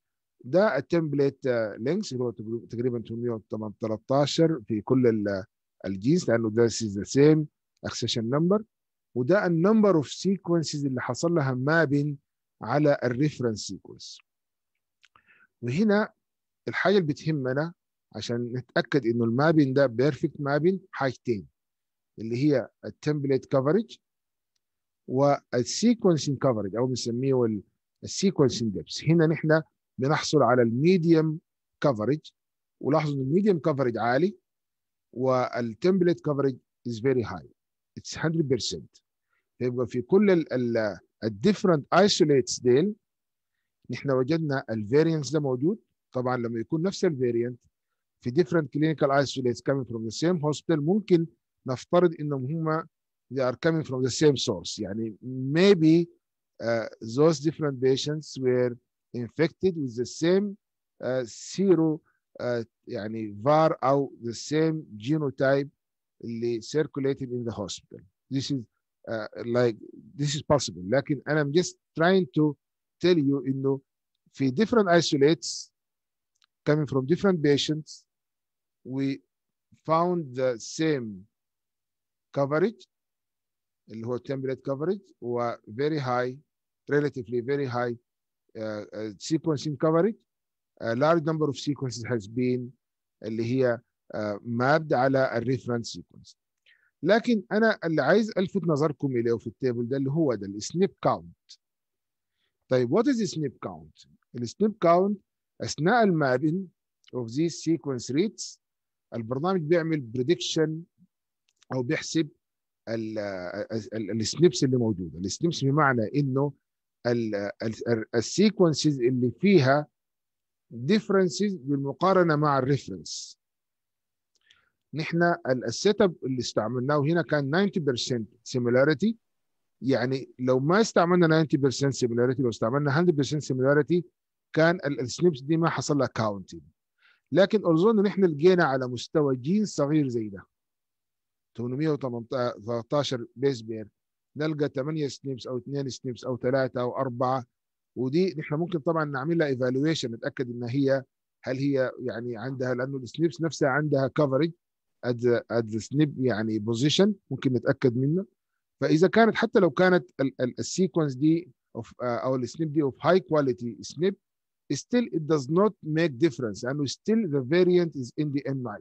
ده التمبليت لينكس اللي هو تقريبا 813 في كل الجينز لانه ده سيز ذا سيم اكسشن نمبر وده النمبر اوف سيكونسز اللي حصل لها مابن على الريفرنس سيكونس وهنا الحاجه اللي بتهمنا عشان نتاكد انه المابين ده بيرفكت مابين حاجتين اللي هي التمبليت كفرج والسيكونسنج كفرج او بنسميه السيكونسنج ديبس هنا نحن بنحصل على الميديم كفرج ولاحظوا ان الميديم كفرج عالي والتمبليت كفرج از فيري هاي اتس 100% فيبقى في كل الديفرنت ايسوليتس ديل نحن وجدنا الفيرينس ده موجود طبعا لما يكون نفس الفيرينت في different clinical isolates coming from the same hospital ممكن نفترض انهم هم they are coming from the same source يعني maybe uh, those different patients were infected with the same uh, sero uh, يعني var او the same genotype اللي circulated in the hospital this is uh, like this is possible لكن I'm just trying to tell you انه في different isolates coming from different patients we found the same coverage اللي هو template coverage و very high relatively very high uh, uh, sequencing coverage a large number of sequences has been اللي هي uh, mapped على reference sequence لكن انا اللي عايز الفت نظركم اليه في التابل ده اللي هو ده السنيب كاونت طيب what is the count? كاونت السنيب كاونت اثناء المابين of these sequence reads البرنامج بيعمل بريدكشن او بيحسب السنبس اللي موجوده السنبس بمعنى انه السيكونسز اللي فيها ديفرنسز بالمقارنه مع الريفرنس نحن السيت اب اللي استعملناه هنا كان 90% سيميلاريتي يعني لو ما استعملنا 90% سيميلاريتي لو استعملنا 100% سيميلاريتي كان السنبس دي ما حصل لها كاونتنج لكن اظن نحن لقينا على مستوى جين صغير زي ده 813 بيس بير نلقى 8 سنيبس او 2 سنيبس او 3 او 4 ودي نحن ممكن طبعا نعملها ايفالويشن نتاكد ان هي هل هي يعني عندها لانه السنيبس نفسها عندها كفرج اد اد سنيب يعني بوزيشن ممكن نتاكد منه فاذا كانت حتى لو كانت السيكونس دي آه، او السنيب دي اوف هاي كواليتي سنيب still it does not make difference and still the variant is in the N9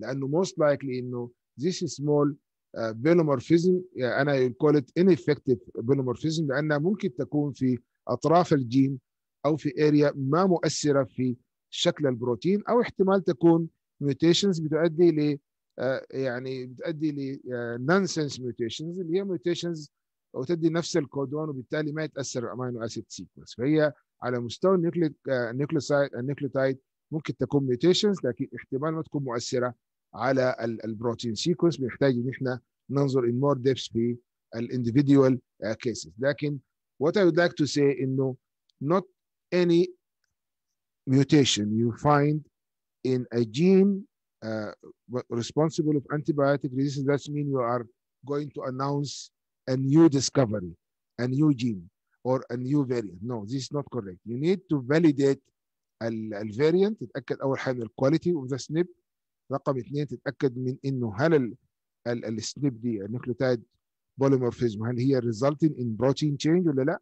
لأنه most likely إنه this small بيلومورفيزم uh, أنا call it ineffective بيلومورفيزم لأنها ممكن تكون في أطراف الجين أو في اريا ما مؤثرة في شكل البروتين أو احتمال تكون mutations بتؤدي ل uh, يعني بتؤدي ل uh, nonsense mutations اللي هي mutations وتدي نفس الكودون وبالتالي ما يتاثر الامينو اسيد سيكونس فهي على مستوى النيوكليك آه، النيوكليسايد النيوكليوتايد ممكن تكون ميوتيشنز لكن احتمال ما تكون مؤثره على البروتين سيكونس بنحتاج ان احنا ننظر ان مور ديبس في الانديفيدوال كيسز آه، لكن what I would like to say انه not any mutation you find in a gene uh, responsible of antibiotic resistance that means you are going to announce a new discovery a new gene or a new variant. No, this is not correct. You need to validate ال variant تتأكد أول حاجة من quality of the SNP رقم اثنين تتأكد من إنه هل SNP دي nucleotide بوليمورفيزم هل هي resulting in protein change ولا لا؟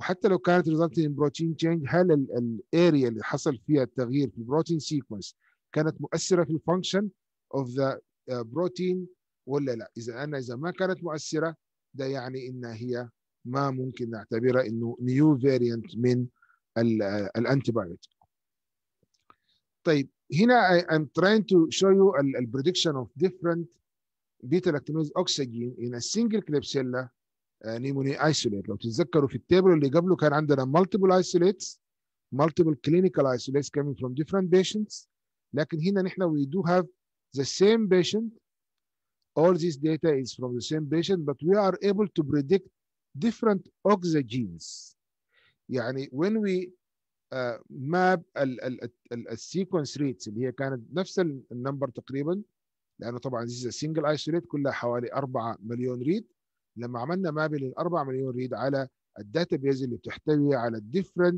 وحتى لو كانت resulting in protein change هل area اللي حصل فيها التغيير في البروتين سيكونس كانت مؤثره في الفانكشن اوف ذا بروتين ولا لا؟ اذا انا اذا ما كانت مؤثره ده يعني انها هي ما ممكن نعتبره انه نيو فاريانت من الانتيبايوتيك طيب هنا I, I'm trying to show you the prediction of different beta-lactamase oxygen in a single Klebsiella pneumonia isolate. لو تتذكروا في التابل اللي قبله كان عندنا multiple isolates, multiple clinical isolates coming from different patients. لكن هنا نحن we do have the same patient. All this data is from the same patient, but we are able to predict different oxygens يعني when we uh, map السيكونس ريتس اللي هي كانت نفس النمبر تقريبا لانه طبعا this is a single isolate كلها حوالي 4 مليون ريد لما عملنا ماب لل 4 مليون ريد على بيز اللي بتحتوي على different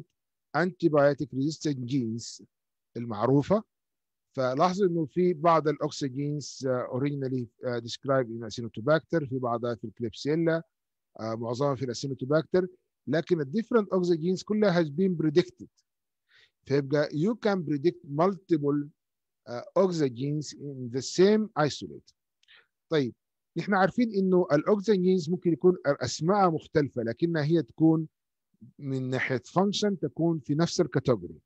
antibiotic resistant genes المعروفه فلاحظوا انه في بعض الاكسجينز اوريجينالي ديسكرايب ان اسينوتوباكتر في بعضها في الكليبسيلا آه، معظمها في الاسينوتوباكتر لكن الديفرنت اوكسجينز كلها has been predicted فيبقى you can predict multiple اوكسجينز آه، in the same isolate طيب نحن عارفين انه الاوكسجينز ممكن يكون اسماء مختلفه لكنها هي تكون من ناحيه فانكشن تكون في نفس الكاتيجوري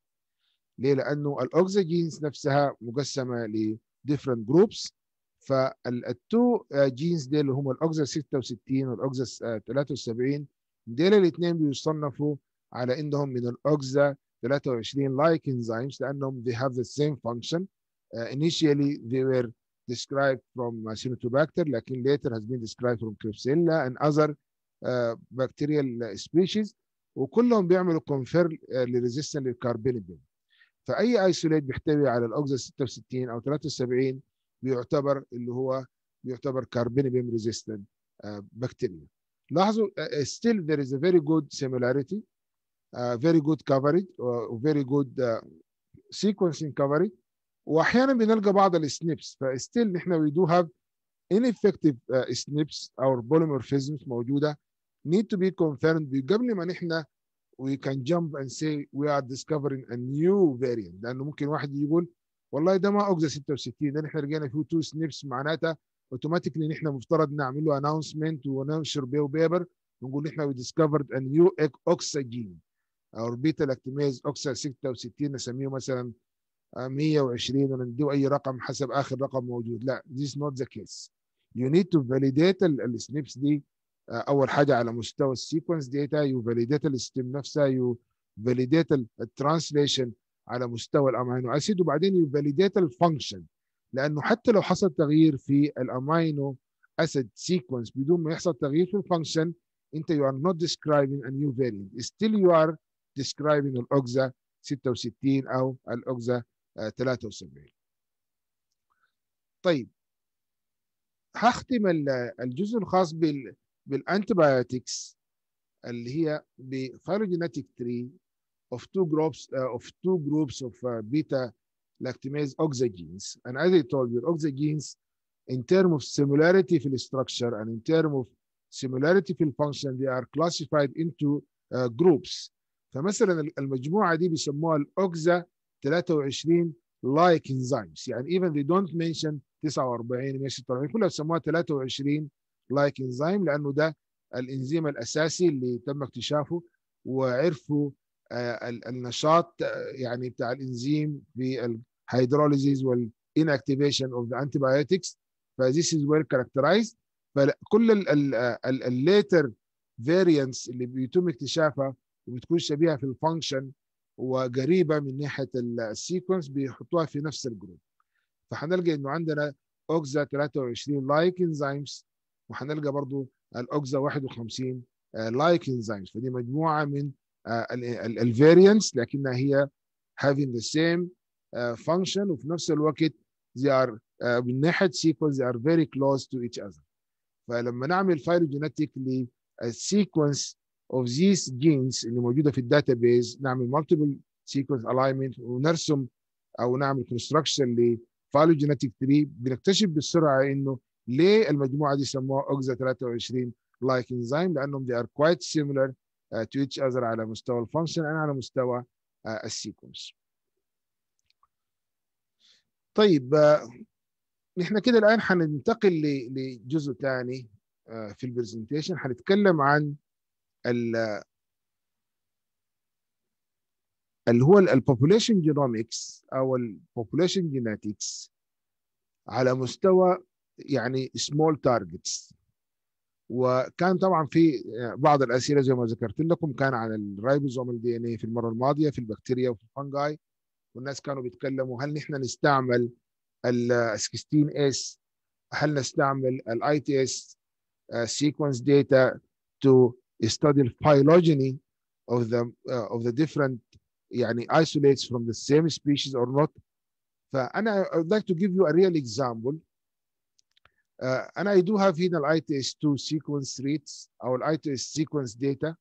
ليه؟ لانه الاوكسجينز نفسها مقسمه لديفرنت جروبس فالتو جينز دي اللي هم الاوكزا 66 والاوكزا 73 آه، ديل الاثنين بيصنفوا على انهم من الاوكزا 23 لايك انزيمز لانهم they have the same function uh, initially they were described from Acinetobacter لكن later has been described from Klebsiella and other uh, bacterial species وكلهم بيعملوا كونفير لريزيستنت للكاربينيدين فاي ايسوليت بيحتوي على الاوكزا 66 او 73 بيعتبر اللي هو بيعتبر كاربينيبيم ريزيستنت بكتيريا لاحظوا still there is a very good similarity uh, very good coverage uh, very good uh, sequencing coverage واحيانا بنلقى بعض السنيبس فستيل احنا وي دو هاف ineffective uh, SNPs or polymorphisms موجوده need to be confirmed قبل ما نحن we can jump and say we are discovering a new variant لانه ممكن واحد يقول والله ده ما اوكزا 66 ده نحن لقينا فيه تو سنيبس معناتها اوتوماتيكلي نحن مفترض نعمل له اناونسمنت وننشر بيه بيبر ونقول نحن وي ديسكفرد ان نيو اوكسجين اوربيتال اكتميز اوكسا 66 نسميه مثلا 120 ونديه اي رقم حسب اخر رقم موجود لا this نوت ذا كيس يو نيد تو فاليديت السنيبس دي آه، اول حاجه على مستوى السيكونس داتا يو فاليديت الستيم نفسها يو فاليديت الترانسليشن على مستوى الامينو اسيد وبعدين يفاليديت الفانكشن لانه حتى لو حصل تغيير في الامينو اسيد سيكونس بدون ما يحصل تغيير في الفانكشن انت you are not describing a new variant still you are describing الاوكزا 66 او الاوكزا 73 آه، طيب هختم الجزء الخاص بال بالانتبايوتكس اللي هي بفايلوجينيتك تري of two groups uh, of two groups of uh, beta lactamase oxygenes. And as I told you, oxygenes in terms of similarity in structure and in terms of similarity in function, they are classified into uh, groups. فمثلا المجموعة دي بيسموها الأوكزا 23 لايك انزيمز يعني even they don't mention 49 146 كلها بيسموها 23 لايك انزيم لأنه ده الانزيم الأساسي اللي تم اكتشافه وعرفوا آه، النشاط آه، يعني بتاع الانزيم في الهيدروليزيز والانكتيفيشن اوف ذا انتيبيوتكس فذيس از ويل كاركترايزد فكل الليتر فيرينس اللي بيتم اكتشافها وبتكون شبيهه في الفانكشن وقريبه من ناحيه السيكونس بيحطوها في نفس الجروب فهنلقى انه عندنا اوكزا 23 لايك انزيمز وهنلقى برضو الاوكزا 51 لايك انزيمز فدي مجموعه من الفيرينس لكنها هي having the same function وفي نفس الوقت they are من ناحيه sequence they are very close to each other فلما نعمل phylogenetic sequence of these genes اللي موجوده في الداتابيز نعمل multiple sequence alignment ونرسم او نعمل construction ل phylogenetic tree بنكتشف بسرعه انه ليه المجموعه دي سموها اوكزا 23 لايك like انزيم لانهم they are quite similar آه، to each اذر على مستوى الفانكشن انا على مستوى آه، السيكونس طيب آه، نحن كده الان هننتقل لجزء ثاني في البرزنتيشن هنتكلم عن اللي هو البوبوليشن جينومكس او البوبوليشن جيناتكس على مستوى يعني سمول تارجتس وكان طبعا في آه، بعض الاسئله زي ما ذكرت لكم كان عن الرايبوزوم الدي ان اي في المره الماضيه في البكتيريا وفي الفنجاي والناس كانوا بيتكلموا هل نحن نستعمل ال 16 اس هل نستعمل الاي تي اس سيكونس داتا تو ستادي الفايلوجيني اوف ذا اوف ذا ديفرنت يعني isolates from the same species or not فأنا I would like to give you a real example and آه، I do have هنا ال ITS2 sequence reads أو ال ITS sequence data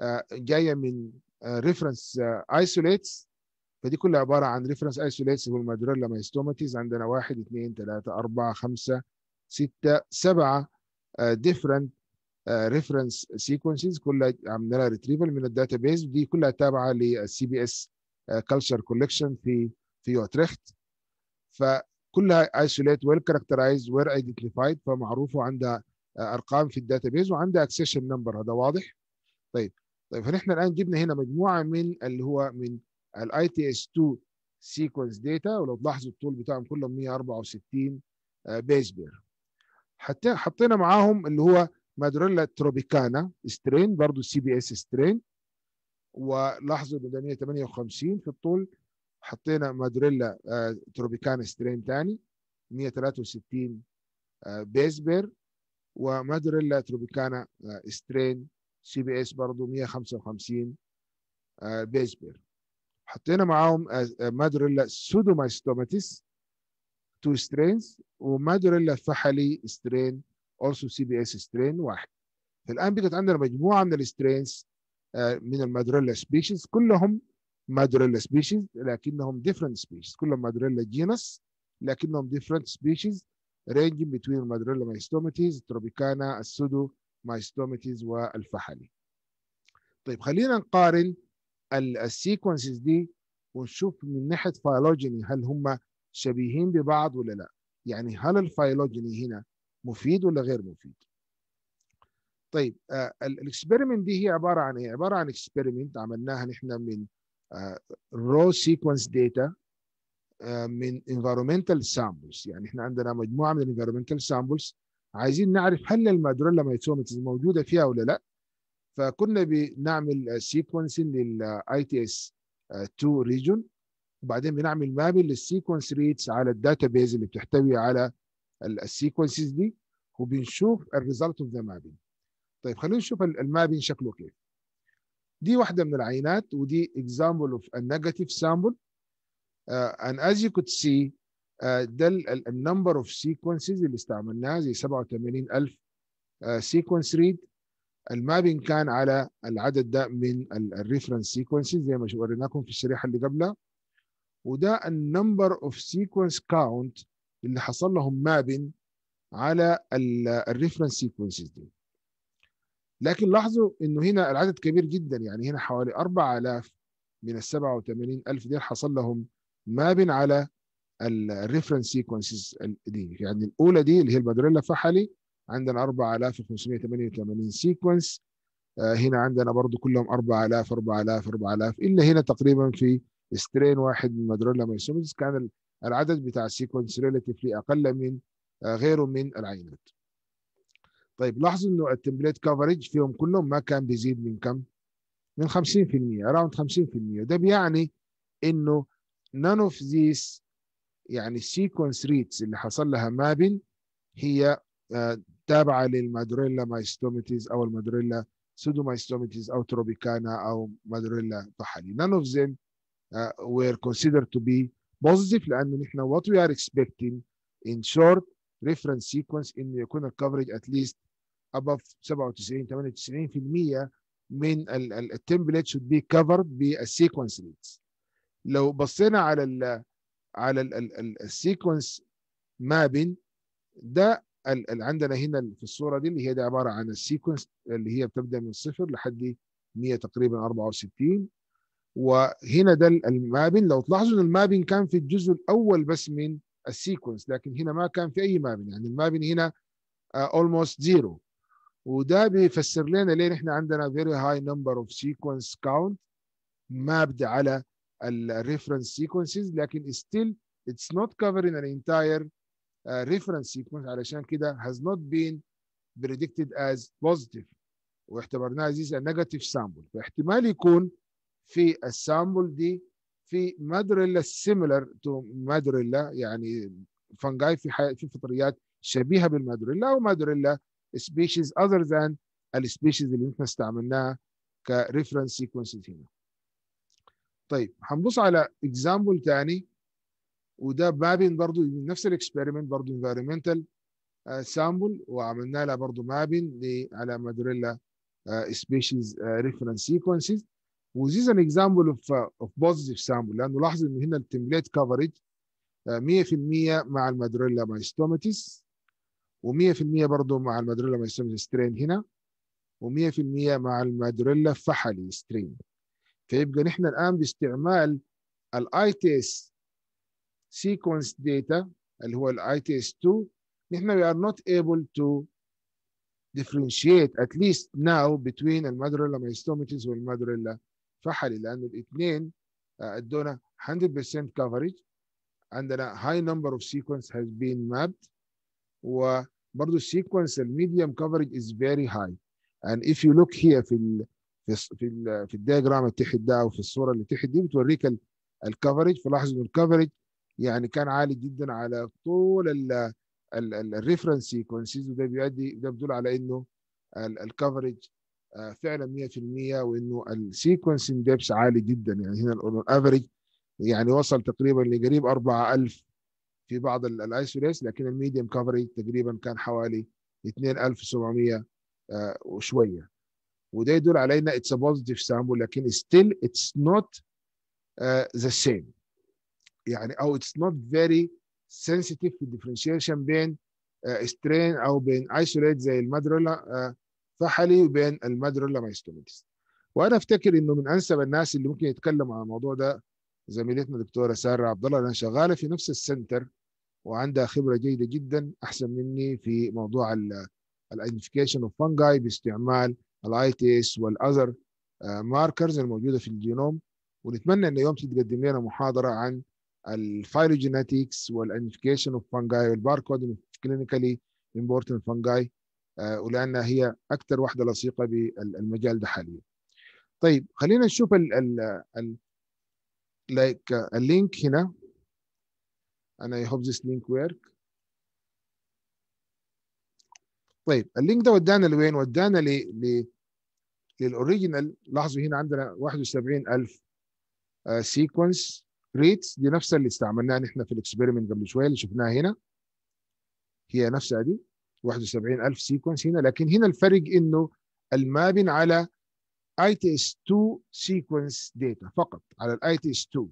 آه، جاية من آه، reference isolates فدي كلها عبارة عن reference isolates هو المادريلا مايستوماتيز عندنا واحد اثنين ثلاثة أربعة خمسة ستة سبعة different reference sequences كلها عملنا لها retrieval من الداتابيز دي كلها تابعة للسي بي culture collection في في يوتريخت ف كلها ايسوليت ويل كاركترايز وير ايدنتيفايد فمعروفه وعندها آه، ارقام في الداتابيز وعندها اكسيشن نمبر هذا واضح طيب طيب فنحن الان جبنا هنا مجموعه من اللي هو من الاي تي اس 2 سيكونس داتا ولو تلاحظوا الطول بتاعهم كلهم 164 بيز بير حتى حطينا معاهم اللي هو مادريلا تروبيكانا سترين برضه سي بي اس سترين ولاحظوا ده 158 في الطول حطينا مادوريلا آه، تروبيكان سترين ثاني 163 آه، بيس بير ومادوريلا تروبيكانا آه، سترين سي بي اس برضه 155 بيس بير حطينا معاهم مادوريلا سودومايستوماتيس تو سترينز ومادوريلا فحلي سترين اولسو سي بي اس سترين واحد فالان بقت عندنا مجموعه من السترينز من المادوريلا سبيشيز كلهم مادوريلا سبيشيز لكنهم ديفرنت سبيشيز كلهم مادوريلا جينس لكنهم ديفرنت سبيشيز رينجين بتوين مادوريلا مايستوميتيز تروبيكانا السودو مايستوميتيز والفحلي طيب خلينا نقارن السيكونسز دي ونشوف من ناحيه فايلوجيني هل هم شبيهين ببعض ولا لا يعني هل الفايلوجيني هنا مفيد ولا غير مفيد طيب آه، الاكسبيرمنت دي هي عباره عن ايه عباره عن اكسبيرمنت عملناها نحن من آه، raw sequence data آه، من environmental samples يعني احنا عندنا مجموعه من environmental samples عايزين نعرف هل المادريلا مايتوميتس موجوده فيها ولا لا فكنا بنعمل سيكونسنج للاي تي اس 2 ريجون وبعدين بنعمل مابل للسيكونس ريتس على الداتا بيز اللي بتحتوي على السيكونسز دي وبنشوف الريزلت اوف ذا مابين طيب خلينا نشوف المابين شكله كيف دي واحدة من العينات ودي example of a negative sample uh, and as you could see uh, ال number اوف سيكونسز اللي استعملناها زي 87000 سيكونس ريد المابين كان على العدد ده من الريفرنس سيكونسز زي ما وريناكم في الشريحه اللي قبلها وده النمبر اوف سيكونس كاونت اللي حصل لهم مابين على الريفرنس سيكونسز دي لكن لاحظوا انه هنا العدد كبير جدا يعني هنا حوالي 4000 من ال 87000 دي حصل لهم مابن على الريفرنس سيكونسز دي يعني الاولى دي اللي هي البادريلا فحلي عندنا 4588 سيكونس آه، هنا عندنا برضو كلهم 4000 4000 4000 الا هنا تقريبا في سترين واحد من مادريلا ميسومز كان العدد بتاع السيكونس ريلاتيفلي اقل من آه، غيره من العينات طيب لاحظوا انه التمبليت كفرج فيهم كلهم ما كان بيزيد من كم؟ من 50% اراوند 50% ده بيعني انه none of these يعني السيكونس ريتس اللي حصل لها مابن هي آه، تابعه للمادريلا مايستوميتيز او المادوريلا pseudomystomatous أو تروبيكانا أو مادريلا طحالي none of them آه، were considered to be positive لأنه نحن what we are expecting in short reference sequence إنه يكون الكفرج at least above 97 98% من التمبلت should be covered بالسيكونس ريدز لو بصينا على ال على السيكونس مابين ده ال عندنا هنا في الصوره دي اللي هي دي عباره عن السيكونس اللي هي بتبدا من صفر لحد 100 تقريبا 64 وهنا ده المابين لو تلاحظوا ان المابين كان في الجزء الاول بس من السيكونس لكن هنا ما كان في اي مابين يعني المابين هنا uh, آه، زيرو وده بيفسر لنا ليه نحن عندنا very high number of sequence count مابد على ال reference sequences لكن still it's not covering an entire uh, reference sequence علشان كده has not been predicted as positive واعتبرناها a negative sample فاحتمال يكون في السامبل دي في مادريلا سيميلر تو مادريلا يعني فنجاي في في فطريات شبيهه بالمادريلا مادريلا species other than السبيشيز اللي احنا استعملناها كريفرنس سيكونسز هنا طيب هنبص على اكزامبل ثاني وده مابين برضو نفس الاكسبيرمنت برضو انفيرمنتال آه، سامبل وعملنا لها برضو مابين على مادريلا سبيشيز ريفرنس سيكونسز وزيز ان اكزامبل اوف اوف بوزيتيف سامبل لانه لاحظ انه هنا التمبليت كفرج 100% مع المادريلا مايستوماتيس و100% برضه مع المادريلا يسمى سترين هنا و100% مع المادريلا فحلي سترين فيبقى نحن الان باستعمال الاي تي اس سيكونس داتا اللي هو الاي تي اس 2 نحن we are not able to differentiate at least now between المادريلا مايستوميتيز والمادريلا فحلي لانه الاثنين ادونا آه، 100% coverage عندنا high number of sequence has been mapped وبرضه السيكونس الميديم كفرج از فيري هاي اند اف يو لوك هير في ال في الـ في الدياجرام اللي تحت ده او في الصوره اللي تحت دي بتوريك الكفرج فلاحظ ان الكفرج يعني كان عالي جدا على طول الريفرنس سيكونسز وده بيؤدي ده بيدل على انه الكفرج آه، فعلا 100% وانه السيكونسنج ديبس عالي جدا يعني هنا الافريج يعني وصل تقريبا لقريب 4000 في بعض الايسوليس لكن الميديم كفرج تقريبا كان حوالي 2700 آه، وشويه وده يدل علينا اتس بوزيتيف سامبل لكن ستيل اتس نوت ذا سيم يعني او اتس نوت فيري سنسيتيف في ديفرنشيشن بين سترين آه، او بين ايسوليت زي المادرولا آه، فحلي وبين المادرولا مايستوميتس وانا افتكر انه من انسب الناس اللي ممكن يتكلم عن الموضوع ده زميلتنا الدكتوره ساره عبد الله لان شغاله في نفس السنتر وعندها خبره جيده جدا احسن مني في موضوع الايدنتيفيكيشن اوف فانجاي باستعمال الاي تي اس والاذر ماركرز الموجوده في الجينوم ونتمنى ان يوم تقدم لنا محاضره عن الفايلوجينيتكس والايدنتيفيكيشن اوف فانجاي والباركود كلينيكالي امبورتنت فانجاي ولانها هي اكثر واحده لصيقه بالمجال ده حاليا. طيب خلينا نشوف ال ال لايك اللينك آه، هنا and I hope this link work طيب اللينك ده ودانا لوين؟ ودانا ل ل للاوريجينال لاحظوا هنا عندنا 71000 سيكونس ريتس دي نفسها اللي استعملناها نحن في الاكسبيرمنت قبل شويه اللي شفناها هنا هي نفسها دي 71000 سيكونس هنا لكن هنا الفرق انه المابن على اي تي اس 2 سيكونس داتا فقط على الاي تي اس 2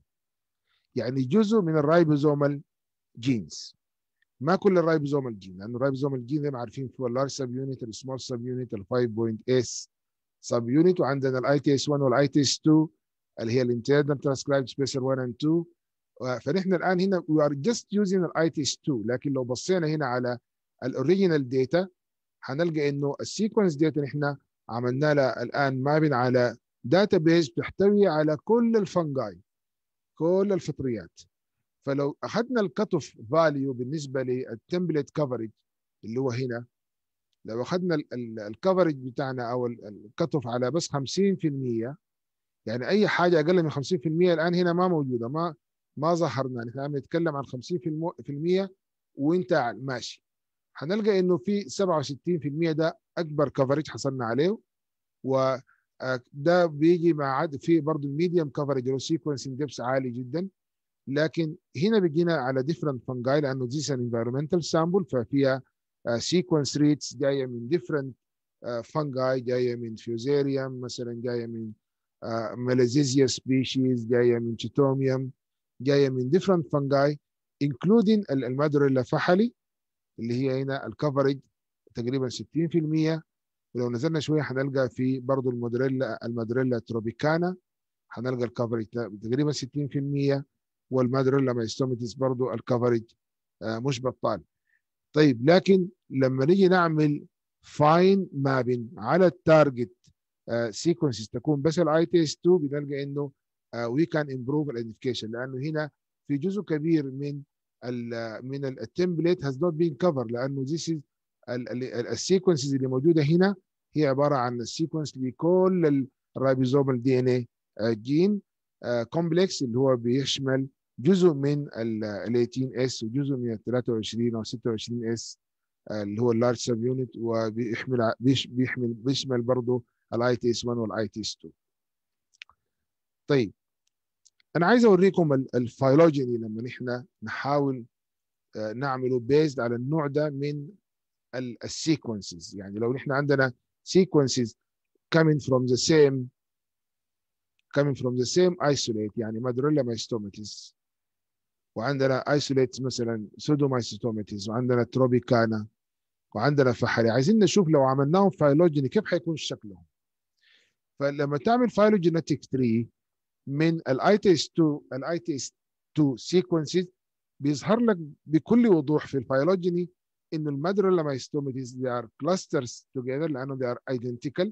يعني جزء من الرايبوزومال جينز ما كل الرايبوزوم الجين لانه الرايبوزوم الجين زي ما عارفين في اللارج سب يونت السمول سب يونت ال اس سب يونت وعندنا الاي تي اس 1 والاي تي اس 2 اللي هي الانترنال ترانسكرايب سبيسر 1 اند 2 فنحن الان هنا وي ار جاست يوزنج الاي تي اس 2 لكن لو بصينا هنا على الاوريجينال داتا هنلقى انه السيكونس داتا نحن عملنا لها الان بين على داتا بيز تحتوي على كل الفنجاي كل الفطريات فلو اخذنا الكتف فاليو بالنسبه للتمبلت كفرج اللي هو هنا لو اخذنا الكفرج بتاعنا او الكتف على بس 50% يعني اي حاجه اقل من 50% الان هنا ما موجوده ما ما ظهرنا نحن عم نتكلم عن 50% وانت ماشي هنلقى انه في 67% ده اكبر كفرج حصلنا عليه و آه، ده بيجي مع في برضه الميديم كفرج لو سيكونسنج ديبس عالي جدا لكن هنا بيجينا على different fungi لانه this is an environmental sample ففيها آه، sequence rates جايه من different آه، fungi جايه من fusarium مثلا جايه من آه، malazizia species جايه من تشيتوميوم جايه من different fungi including المادوريلا فحلي اللي هي هنا الكفرج تقريبا 60% ولو نزلنا شويه هنلقى في برضه المادوريلا المادوريلا تروبيكانا هنلقى الكفرج تقريبا 60% والمادريلا لما يستومتس برضو الكفرج آه، مش بطال طيب لكن لما نيجي نعمل فاين مابين على التارجت آه، سيكونسز تكون بس الاي تي اس 2 بنلقى انه وي كان امبروف الايدنتيفيكيشن لانه هنا في جزء كبير من الـ من التمبليت هاز نوت بين كفر لانه ذيس السيكونسز اللي موجوده هنا هي عباره عن السيكونس لكل الرايبوزومال دي ان اي جين كومبلكس اللي هو بيشمل جزء من ال 18S وجزء من ال 23 او 26S اللي هو اللارج سب يونت وبيحمل بيحمل بيشمل برضه الاي تي اس 1 والاي تي اس 2 طيب انا عايز اوريكم الفايلوجيني لما نحن نحاول آه، نعمله بيزد على النوع ده من السيكونسز يعني لو نحن عندنا سيكونسز coming from the same coming from the same isolate يعني مادريلا مايستوماتيس وعندنا ايسوليت مثلا سودومايسيتوميتيز وعندنا تروبيكانا وعندنا فحري عايزين نشوف لو عملناهم فايلوجيني كيف حيكون شكلهم فلما تعمل فايلوجينيتيك تري من الاي تي اس 2 الاي تي اس 2 سيكونسز بيظهر لك بكل وضوح في الفايلوجيني ان مايستوميتيز they are clusters together لانه they are identical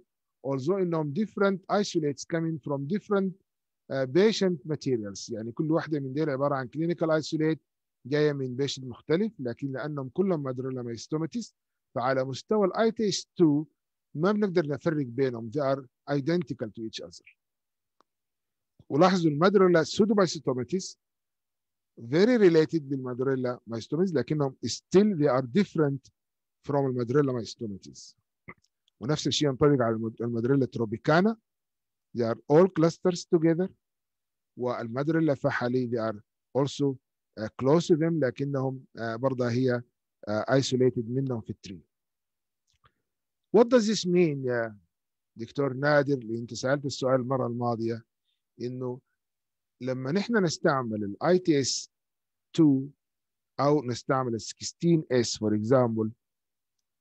although انهم different isolates coming from different بيشنت آه، ماتيريالز يعني كل واحده من ديل عباره عن كلينيكال ايسوليت جايه من بيشنت مختلف لكن لانهم كلهم مادرولومايستوماتيس فعلى مستوى الاي تي اس 2 ما بنقدر نفرق بينهم they are identical to each other ولاحظوا المادرولا سودومايستوماتيس very related بالمادرولا مايستوماتيس لكنهم still they are different from المادرولا مايستوماتيس ونفس الشيء ينطبق على المادرولا تروبيكانا they are all clusters together والمدرسة الفحلي they are also uh, close to them لكنهم uh, برضه هي uh, isolated منهم في التري what does this mean يا دكتور نادر اللي انت سألت السؤال المرة الماضية انه لما نحن نستعمل ال ITS 2 او نستعمل 16 s for example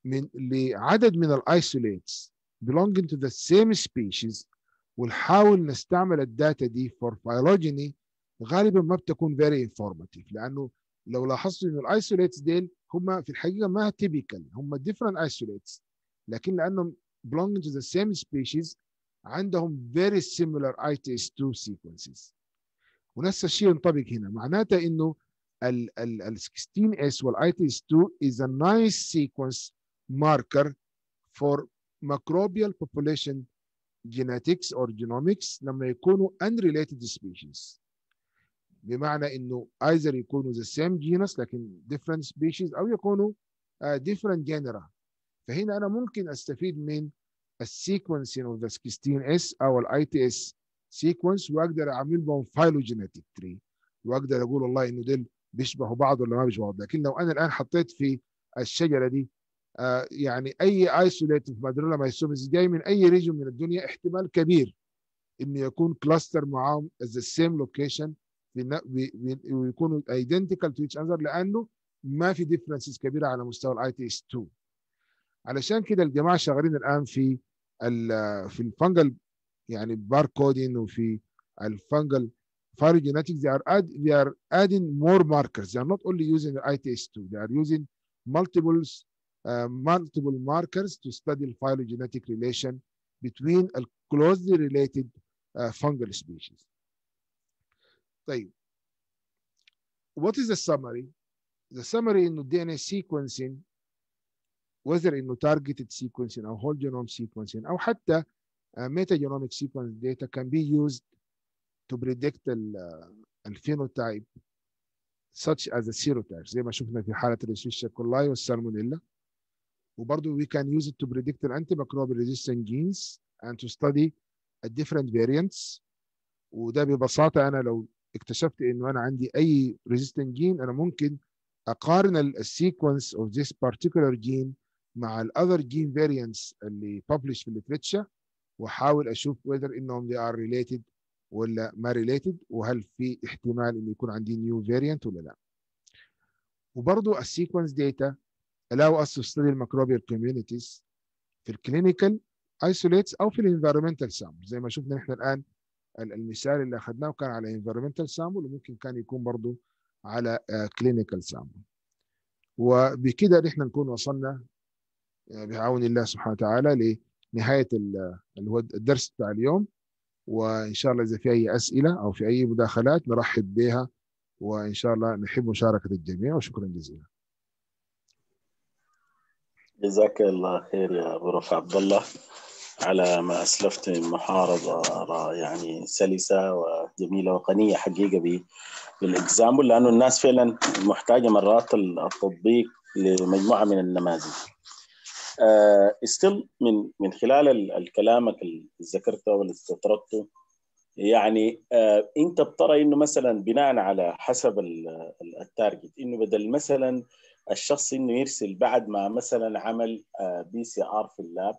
من لعدد من الايسوليتس belonging to the same species ونحاول نستعمل الداتا دي فور فايلوجيني غالبا ما بتكون فيري انفورماتيف لانه لو لاحظت انه الايسوليتس ديل هم في الحقيقه ما تيبيكال هم ديفرنت ايسوليتس لكن لانهم belonging to the same species عندهم very similar ITS2 sequences ونفس الشيء ينطبق هنا معناته انه ال ال ال 16S وال ITS2 is a nice sequence marker for microbial population جيناتكس اور جينومكس لما يكونوا unrelated species بمعنى انه either يكونوا the same genus لكن different species او يكونوا uh, different genera فهنا انا ممكن استفيد من السيكونسين اوف ذا 16 اس او الاي تي اس سيكونس واقدر اعمل لهم فايلوجينيتيك تري واقدر اقول والله انه دول بيشبهوا بعض ولا ما بيشبهوا بعض لكن لو انا الان حطيت في الشجره دي آه، يعني اي ايسوليتد بادرولا مايسوميز جاي من اي ريجون من الدنيا احتمال كبير انه يكون كلاستر معاهم از سيم لوكيشن ويكونوا ايدنتيكال تو ايتش اذر لانه ما في ديفرنسز كبيره على مستوى الاي تي اس 2 علشان كده الجماعه شغالين الان في في الفنجل يعني كودين وفي الفنجل phylogenetics they are add they are adding more markers they are not only using the ITS2 they are using multiples Uh, multiple markers to study the phylogenetic relation between a closely related uh, fungal species. طيب. What is the summary? The summary in DNA sequencing whether in targeted sequencing or whole genome sequencing or حتى uh, metagenomic sequence data can be used to predict uh, the phenotype such as the serotypes زي ما شفنا في حاله الريسوشيا كولاي والسالمونيلا وبرضه we can use it to predict the antimicrobial resistant genes and to study a different variants وده ببساطه انا لو اكتشفت انه انا عندي اي resistant gene انا ممكن اقارن sequence of this particular gene مع other gene variants اللي published في literature واحاول اشوف whether انهم they are related ولا ما related وهل في احتمال انه يكون عندي new variant ولا لا وبرضه السيكونس داتا allow us to study microbial communities في الكلينيكال isolates او في الانفيرومنتال سامبل زي ما شفنا احنا الان المثال اللي اخذناه كان على انفيرومنتال سامبل وممكن كان يكون برضو على كلينيكال آه، سامبل وبكده نحن نكون وصلنا آه، بعون الله سبحانه وتعالى لنهايه اللي هو الدرس بتاع اليوم وان شاء الله اذا في اي اسئله او في اي مداخلات نرحب بها وان شاء الله نحب مشاركه الجميع وشكرا جزيلا جزاك الله خير يا ابو رفع عبد الله على ما اسلفت من محاربه يعني سلسه وجميله وغنيه حقيقه بالاكزامبل لانه الناس فعلا محتاجه مرات التطبيق لمجموعه من النماذج. استل آه، من من خلال كلامك اللي ذكرته واللي استطردته يعني آه، انت بترى انه مثلا بناء على حسب التارجت انه بدل مثلا الشخص انه يرسل بعد ما مثلا عمل بي سي ار في اللاب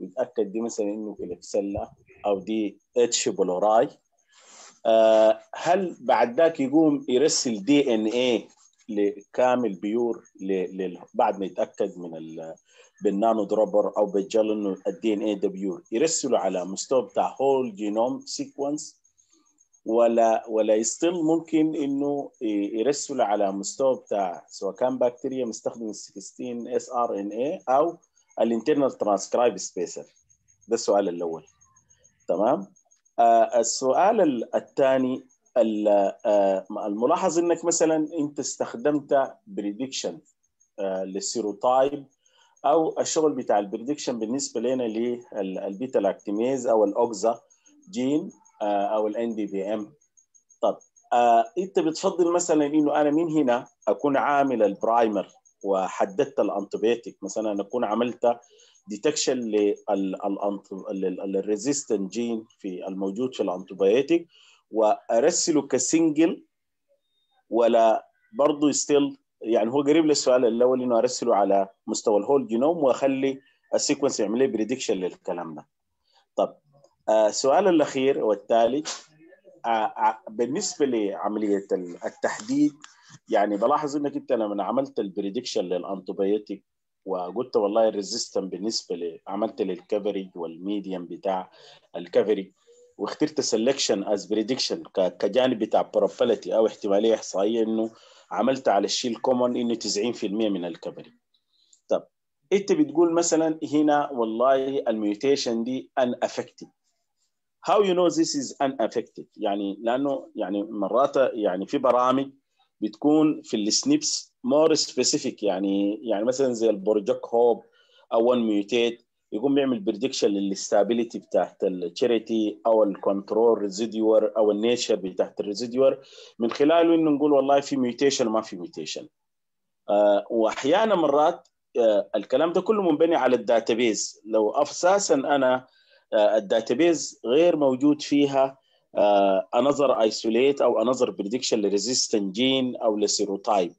يتاكد دي مثلا انه كليبسلا او دي اتش آه، بلوراي هل بعد ذاك يقوم يرسل دي ان اي لكامل بيور بعد ما يتاكد من بالنانو دروبر او بالجل انه الدي ان اي ده بيور يرسله على مستوى بتاع هول جينوم سيكونس ولا ولا يستل ممكن انه يرسل على مستوى بتاع سواء كان بكتيريا مستخدم 16 اس ار ان اي او الانترنال ترانسكرايب سبيسر ده السؤال الاول تمام آه السؤال الثاني آه الملاحظ انك مثلا انت استخدمت بريدكشن آه للسيروتايب او الشغل بتاع البريدكشن بالنسبه لنا للبيتا لاكتيميز او الاوكزا جين آه، او الان دي بي ام طب آه انت بتفضل مثلا انه انا من هنا اكون عامل البرايمر وحددت الانتبيوتيك مثلا اكون عملت ديتكشن للريزيستنت جين في الموجود في الانتبيوتيك وارسله كسنجل ولا برضه ستيل يعني هو قريب للسؤال الاول انه ارسله على مستوى الهول جينوم واخلي السيكونس يعمل لي بريدكشن للكلام ده طب السؤال آه، الاخير والتالي آه، آه، بالنسبه لعمليه التحديد يعني بلاحظ انك انت لما عملت البريدكشن للانتوبيوتيك وقلت والله الريزيستنت بالنسبه لي عملت للكفرج والميديم بتاع الكفرج واخترت سلكشن از بريدكشن كجانب بتاع probability او احتماليه احصائيه انه عملت على الشيء الكومن انه 90% من الكفري طب انت بتقول مثلا هنا والله الميوتيشن دي ان افكتد يو نو ذيس از ان افكتد يعني لانه يعني مرات يعني في برامج بتكون في السنيبس مور سبيسيفيك يعني يعني مثلا زي البروجكت هوب او ون ميوتيت يقوم بيعمل بريدكشن للاستابيليتي بتاعت التشيريتي او الكنترول ريزيديور او النيتشر بتاعت الريزيديور من خلاله انه نقول والله في ميوتيشن ما في ميوتيشن آه، واحيانا مرات آه، الكلام ده كله منبني على الداتابيز لو اساسا انا آه، الداتابيز غير موجود فيها انذر آه، ايسوليت او انذر بريدكشن لريزيستنت جين او لسيروتايب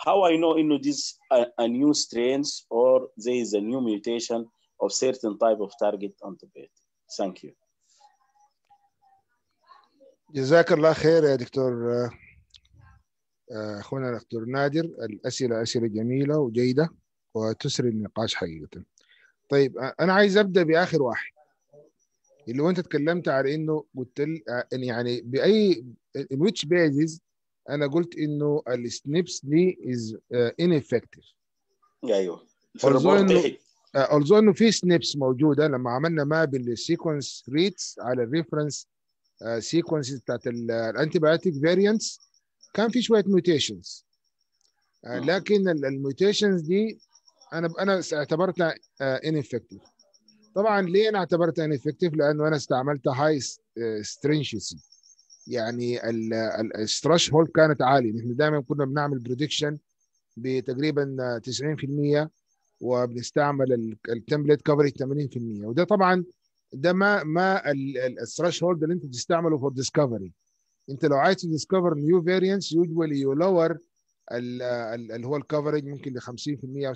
how I know إنه this a, a new strains or there is a new mutation of certain type of target antibody. Thank you. جزاك الله خير يا دكتور آه، اخونا دكتور نادر الاسئله اسئله جميله وجيده وتسري النقاش حقيقه. طيب انا عايز ابدا باخر واحد اللي هو انت اتكلمت على انه قلت آه، يعني باي ويتش which انا قلت انه السنيبس دي از آه، ineffective ايوه في آه، انه في سنيبس موجوده لما عملنا ماب للسيكونس ريتس على الريفرنس سيكونس بتاعت الانتي بايوتيك كان في شويه ميوتيشنز لكن الميوتيشنز دي انا انا اعتبرتها ان افكتيف طبعا ليه انا اعتبرتها ان افكتيف لانه انا استعملت هاي آه، سترينشسي يعني الستراش هولد كانت عاليه نحن دائما كنا بنعمل بريدكشن بتقريبا 90% وبنستعمل التمبلت كفرج 80% وده طبعا ده ما ما الثراش هولد اللي انت بتستعمله فور ديسكفري انت لو عايز تديسكفر نيو فارينس يوجوالي يو لور اللي هو الكفرج ممكن ل 50% او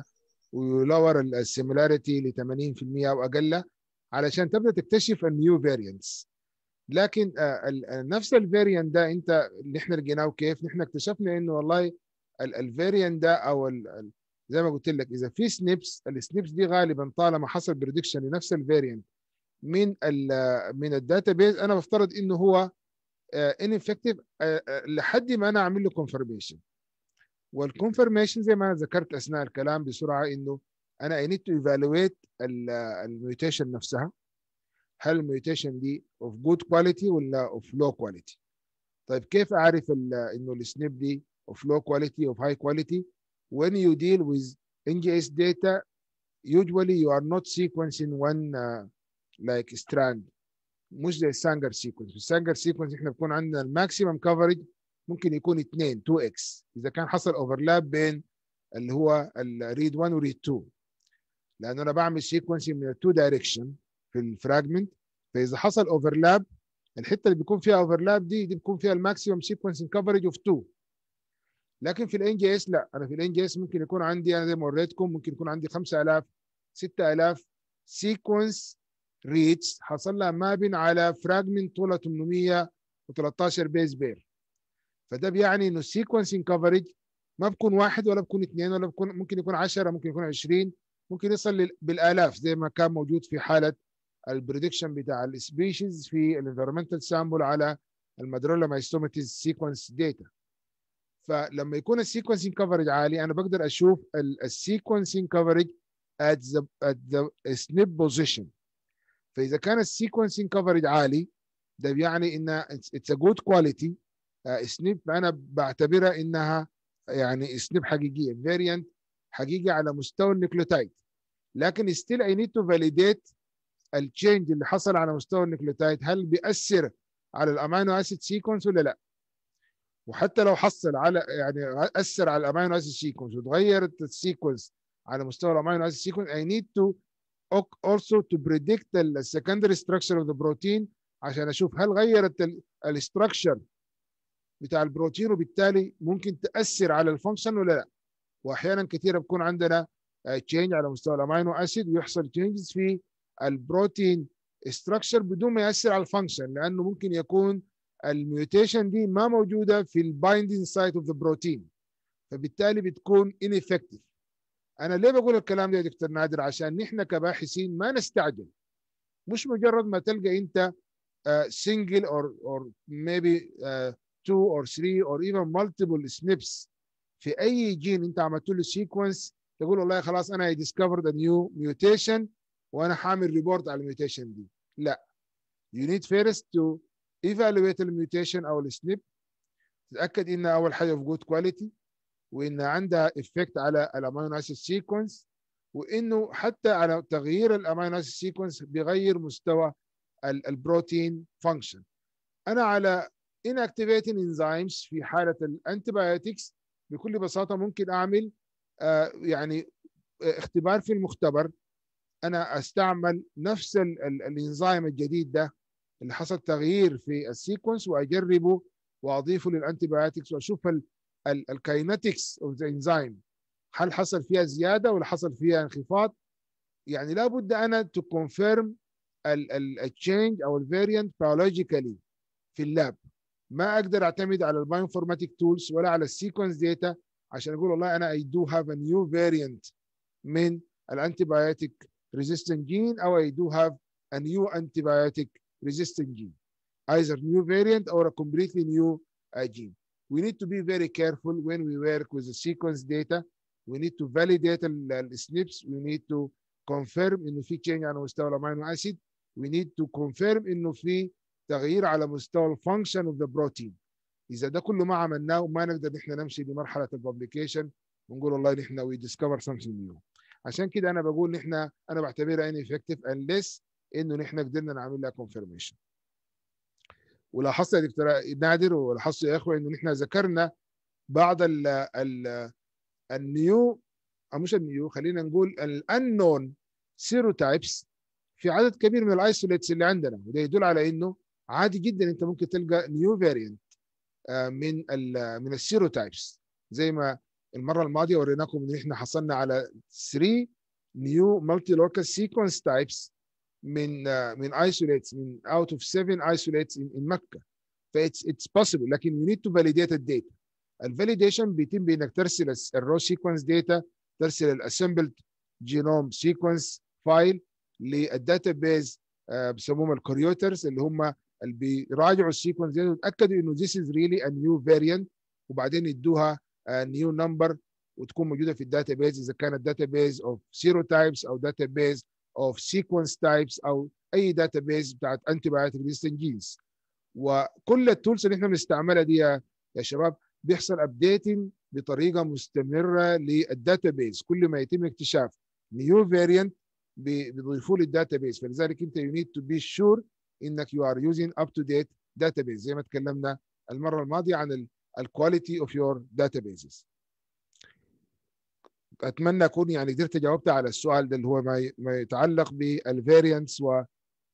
60% ويلور السيميلاريتي ل 80% او اقل علشان تبدا تكتشف النيو فيرينتس لكن آه، آه، نفس الفيريان ده انت اللي احنا لقيناه كيف نحن اكتشفنا انه والله الفيريان ده او زي ما قلت لك اذا في سنيبس السنيبس دي غالبا طالما حصل بريدكشن لنفس الفيريان من الـ آه، من بيز انا بفترض انه هو ان لحد ما انا اعمل له كونفرميشن والكونفرميشن زي ما انا ذكرت اثناء الكلام بسرعه انه انا اي نيد تو ايفالويت الميوتيشن نفسها هل الميوتيشن دي اوف جود كواليتي ولا اوف لو كواليتي طيب كيف اعرف انه السنيب دي اوف لو كواليتي اوف هاي كواليتي when you deal with NGS data usually you are not sequencing one uh, like strand مش زي السانجر سيكونس في السانجر سيكونس احنا بكون عندنا الماكسيمم كفرج ممكن يكون اثنين 2 اكس اذا كان حصل اوفرلاب بين اللي هو الريد 1 وريد 2 لانه انا بعمل سيكونس من التو دايركشن في الفراجمنت فاذا حصل اوفرلاب الحته اللي بيكون فيها اوفرلاب دي دي بيكون فيها الماكسيمم سيكونس كفرج اوف 2 لكن في الان جي اس لا انا في الان جي اس ممكن يكون عندي انا زي ما وريتكم ممكن يكون عندي 5000 6000 سيكونس ريتس حصل لها مابن على فراجمنت طوله 813 بيز بير فده بيعني انه السيكونسنج كفرج ما بكون واحد ولا بكون اثنين ولا بكون ممكن يكون 10 ممكن يكون 20 ممكن يصل بالالاف زي ما كان موجود في حاله البريدكشن بتاع السبيشيز في الانفيرمنتال سامبل على المدرولا مايستوماتيز سيكونس داتا فلما يكون السيكونسنج كفرج عالي انا بقدر اشوف السيكونسنج كفرج at the at the snip position فاذا كان السيكونسنج كفرج عالي ده بيعني ان it's a good quality سنيب آه، انا بعتبرها انها يعني سنيب حقيقيه فيريانت حقيقي على مستوى النيكلوتايد لكن ستيل اي نيد تو فاليديت التشينج اللي حصل على مستوى النيكلوتايد هل بيأثر على الامينو اسيد سيكونس ولا لا وحتى لو حصل على يعني اثر على الامينو اسيد سيكونس وتغيرت السيكونس على مستوى الامينو اسيد سيكونس اي نيد تو also to predict the secondary structure of the protein عشان اشوف هل غيرت الاستراكشر بتاع البروتين وبالتالي ممكن تاثر على الفانكشن ولا لا واحيانا كثيره بيكون عندنا تشينج آه، على مستوى الامينو اسيد ويحصل تشينجز في البروتين استراكشر بدون ما ياثر على الفانكشن لانه ممكن يكون الميوتيشن دي ما موجوده في البايندينج سايت اوف ذا بروتين فبالتالي بتكون ineffective انا ليه بقول الكلام ده يا دكتور نادر عشان نحن كباحثين ما نستعجل مش مجرد ما تلقى انت سنجل اور اور ميبي 2 or 3 or even multiple SNPs في اي جين انت عملت له سيكونس تقول والله خلاص انا اي ذا نيو ميوتيشن وانا حامل ريبورت على الميوتيشن دي لا you need first to evaluate الميوتيشن او السنب تتاكد انها اول حاجه في جود كواليتي وان عندها افكت على الامينو اسيد سيكونس وانه حتى على تغيير الامينو اسيد سيكونس بيغير مستوى البروتين فانكشن انا على inactivating enzymes في حالة الانتبايوتكس بكل بساطة ممكن أعمل آه، يعني آه، اختبار في المختبر أنا أستعمل نفس الانزيم الجديد ده اللي حصل تغيير في السيكونس وأجربه وأضيفه للانتبايوتكس وأشوف الكاينتكس أوف ذا انزيم هل حصل فيها زيادة ولا حصل فيها انخفاض يعني لابد أنا to ال ال change أو variant biologically في اللاب ما اقدر اعتمد على الباي انفورماتيك تولز ولا على السيكونس داتا عشان اقول والله انا اي دو هاف ا نيو فاريانت من الانتي بايوتيك ريزيستنت جين او اي دو هاف ا نيو انتي بايوتيك ريزيستنت جين ايزر نيو فيريانت او ا كومبليتلي نيو جين وي نيد تو بي فيري كيرفول وين وي ورك وذ السيكونس داتا وي نيد تو فاليديت السنيبس وي نيد تو كونفيرم انه في تشينج على مستوى الامينو اسيد وي نيد تو كونفيرم انه في تغيير على مستوى الفانكشن اوف ذا بروتين اذا ده كله ما عملناه ما نقدر احنا نمشي لمرحله الببليكيشن ونقول والله نحن وي ديسكفر سمثينج نيو عشان كده انا بقول نحن انا بعتبرها ان افكتيف انليس انه نحن قدرنا نعمل لها كونفرميشن ولاحظت يا دكتور نادر ولاحظت يا اخوه انه نحن ذكرنا بعض ال ال النيو او مش النيو خلينا نقول الانون سيروتايبس في عدد كبير من الايسوليتس اللي عندنا وده يدل على انه عادي جدا انت ممكن تلقى نيو فيرينت آه، من من السيروتايبس زي ما المره الماضيه وريناكم ان احنا حصلنا على 3 نيو مالتي لوكال سيكونس تايبس من آه، من ايسوليتس من اوت اوف 7 ايسوليتس ان مكه ف اتس بوسيبل لكن يو نيد تو فاليديت الداتا الفاليديشن بيتم بانك ترسل الرو سيكونس داتا ترسل الاسمبلد جينوم سيكونس فايل للداتا بيز بيسموهم الكوريوترز اللي هم اللي بيراجعوا السيكونس دي ويتاكدوا انه ذيس از ريلي ا نيو فاريانت وبعدين يدوها نيو نمبر وتكون موجوده في الداتا بيز اذا كانت داتا بيز اوف سيرو تايبس او داتا بيز اوف سيكونس تايبس او اي داتا بيز بتاعت انتي بايوتيك ريزيستنت جينز وكل التولز اللي احنا بنستعملها دي يا شباب بيحصل ابديتنج بطريقه مستمره للداتا بيز كل ما يتم اكتشاف نيو فاريانت بيضيفوه بيز فلذلك انت يو نيد تو بي شور انك يو ار يوزين اب تو ديت داتابيز زي ما تكلمنا المره الماضيه عن الكواليتي اوف يور databases اتمنى اكون يعني قدرت جاوبت على السؤال ده اللي هو ما يتعلق و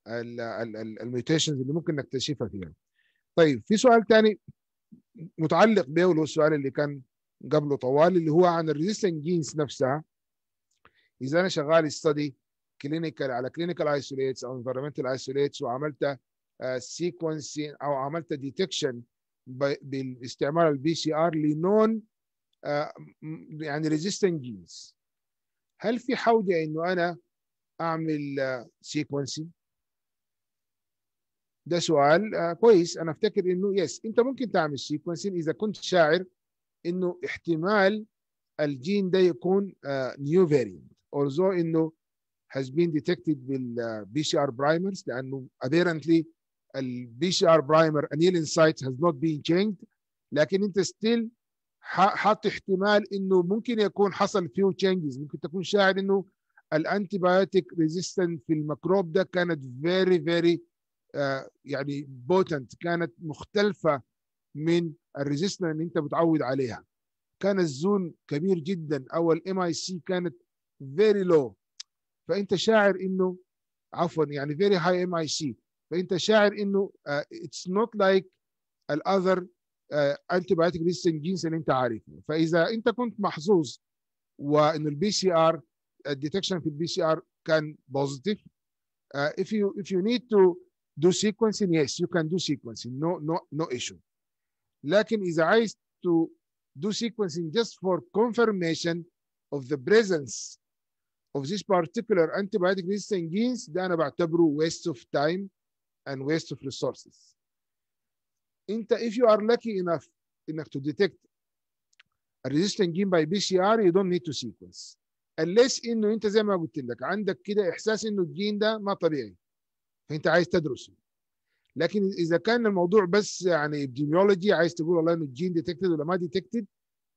الميوتيشنز اللي ممكن نكتشفها فيها طيب في سؤال ثاني متعلق به واللي هو السؤال اللي كان قبله طوال اللي هو عن الريزستنت جينز نفسها اذا انا شغال استدي كلينيكال على كلينيكال ايسوليتس او انفيرمنتال ايسوليتس وعملت سيكونسين آه، او عملت ديتكشن باستعمال البي سي ار لنون آه، يعني ريزيستنت جينز هل في حوجه انه انا اعمل سيكونسين آه، ده سؤال كويس انا افتكر انه يس انت ممكن تعمل سيكونسين اذا كنت شاعر انه احتمال الجين ده يكون نيو فاريانت اورزو انه has been detected with سي ار برايمرز لانه apparently البي سي ار برايمر انيلين has not been changed لكن انت ستيل حاط احتمال انه ممكن يكون حصل few changes ممكن تكون شاعر انه الانتي بايوتيك ريزيستنت في الميكروب ده كانت فيري فيري uh, يعني بوتنت كانت مختلفه من الريزيستنت اللي انت متعود عليها كان الزون كبير جدا او الام اي سي كانت فيري لو فانت شاعر انه عفوا يعني very high MIC فانت شاعر انه uh, it's not like الاذر antibiotic resistant genes اللي انت عارفه فاذا انت كنت محظوظ وانه البي PCR detection في البي PCR ار كان بوزيتيف if you if you need to do sequencing yes you can do sequencing no no no issue لكن اذا عايز to do sequencing just for confirmation of the presence of this particular antibiotic resistant genes ده انا بعتبره waste of time and waste of resources انت if you are lucky enough انك to detect a resistant gene by PCR you don't need to sequence unless انه انت زي ما قلت لك عندك كده احساس انه الجين ده ما طبيعي فانت عايز تدرسه لكن اذا كان الموضوع بس يعني epidemiology عايز تقول والله انه الجين ديتكتد ولا ما ديتكتد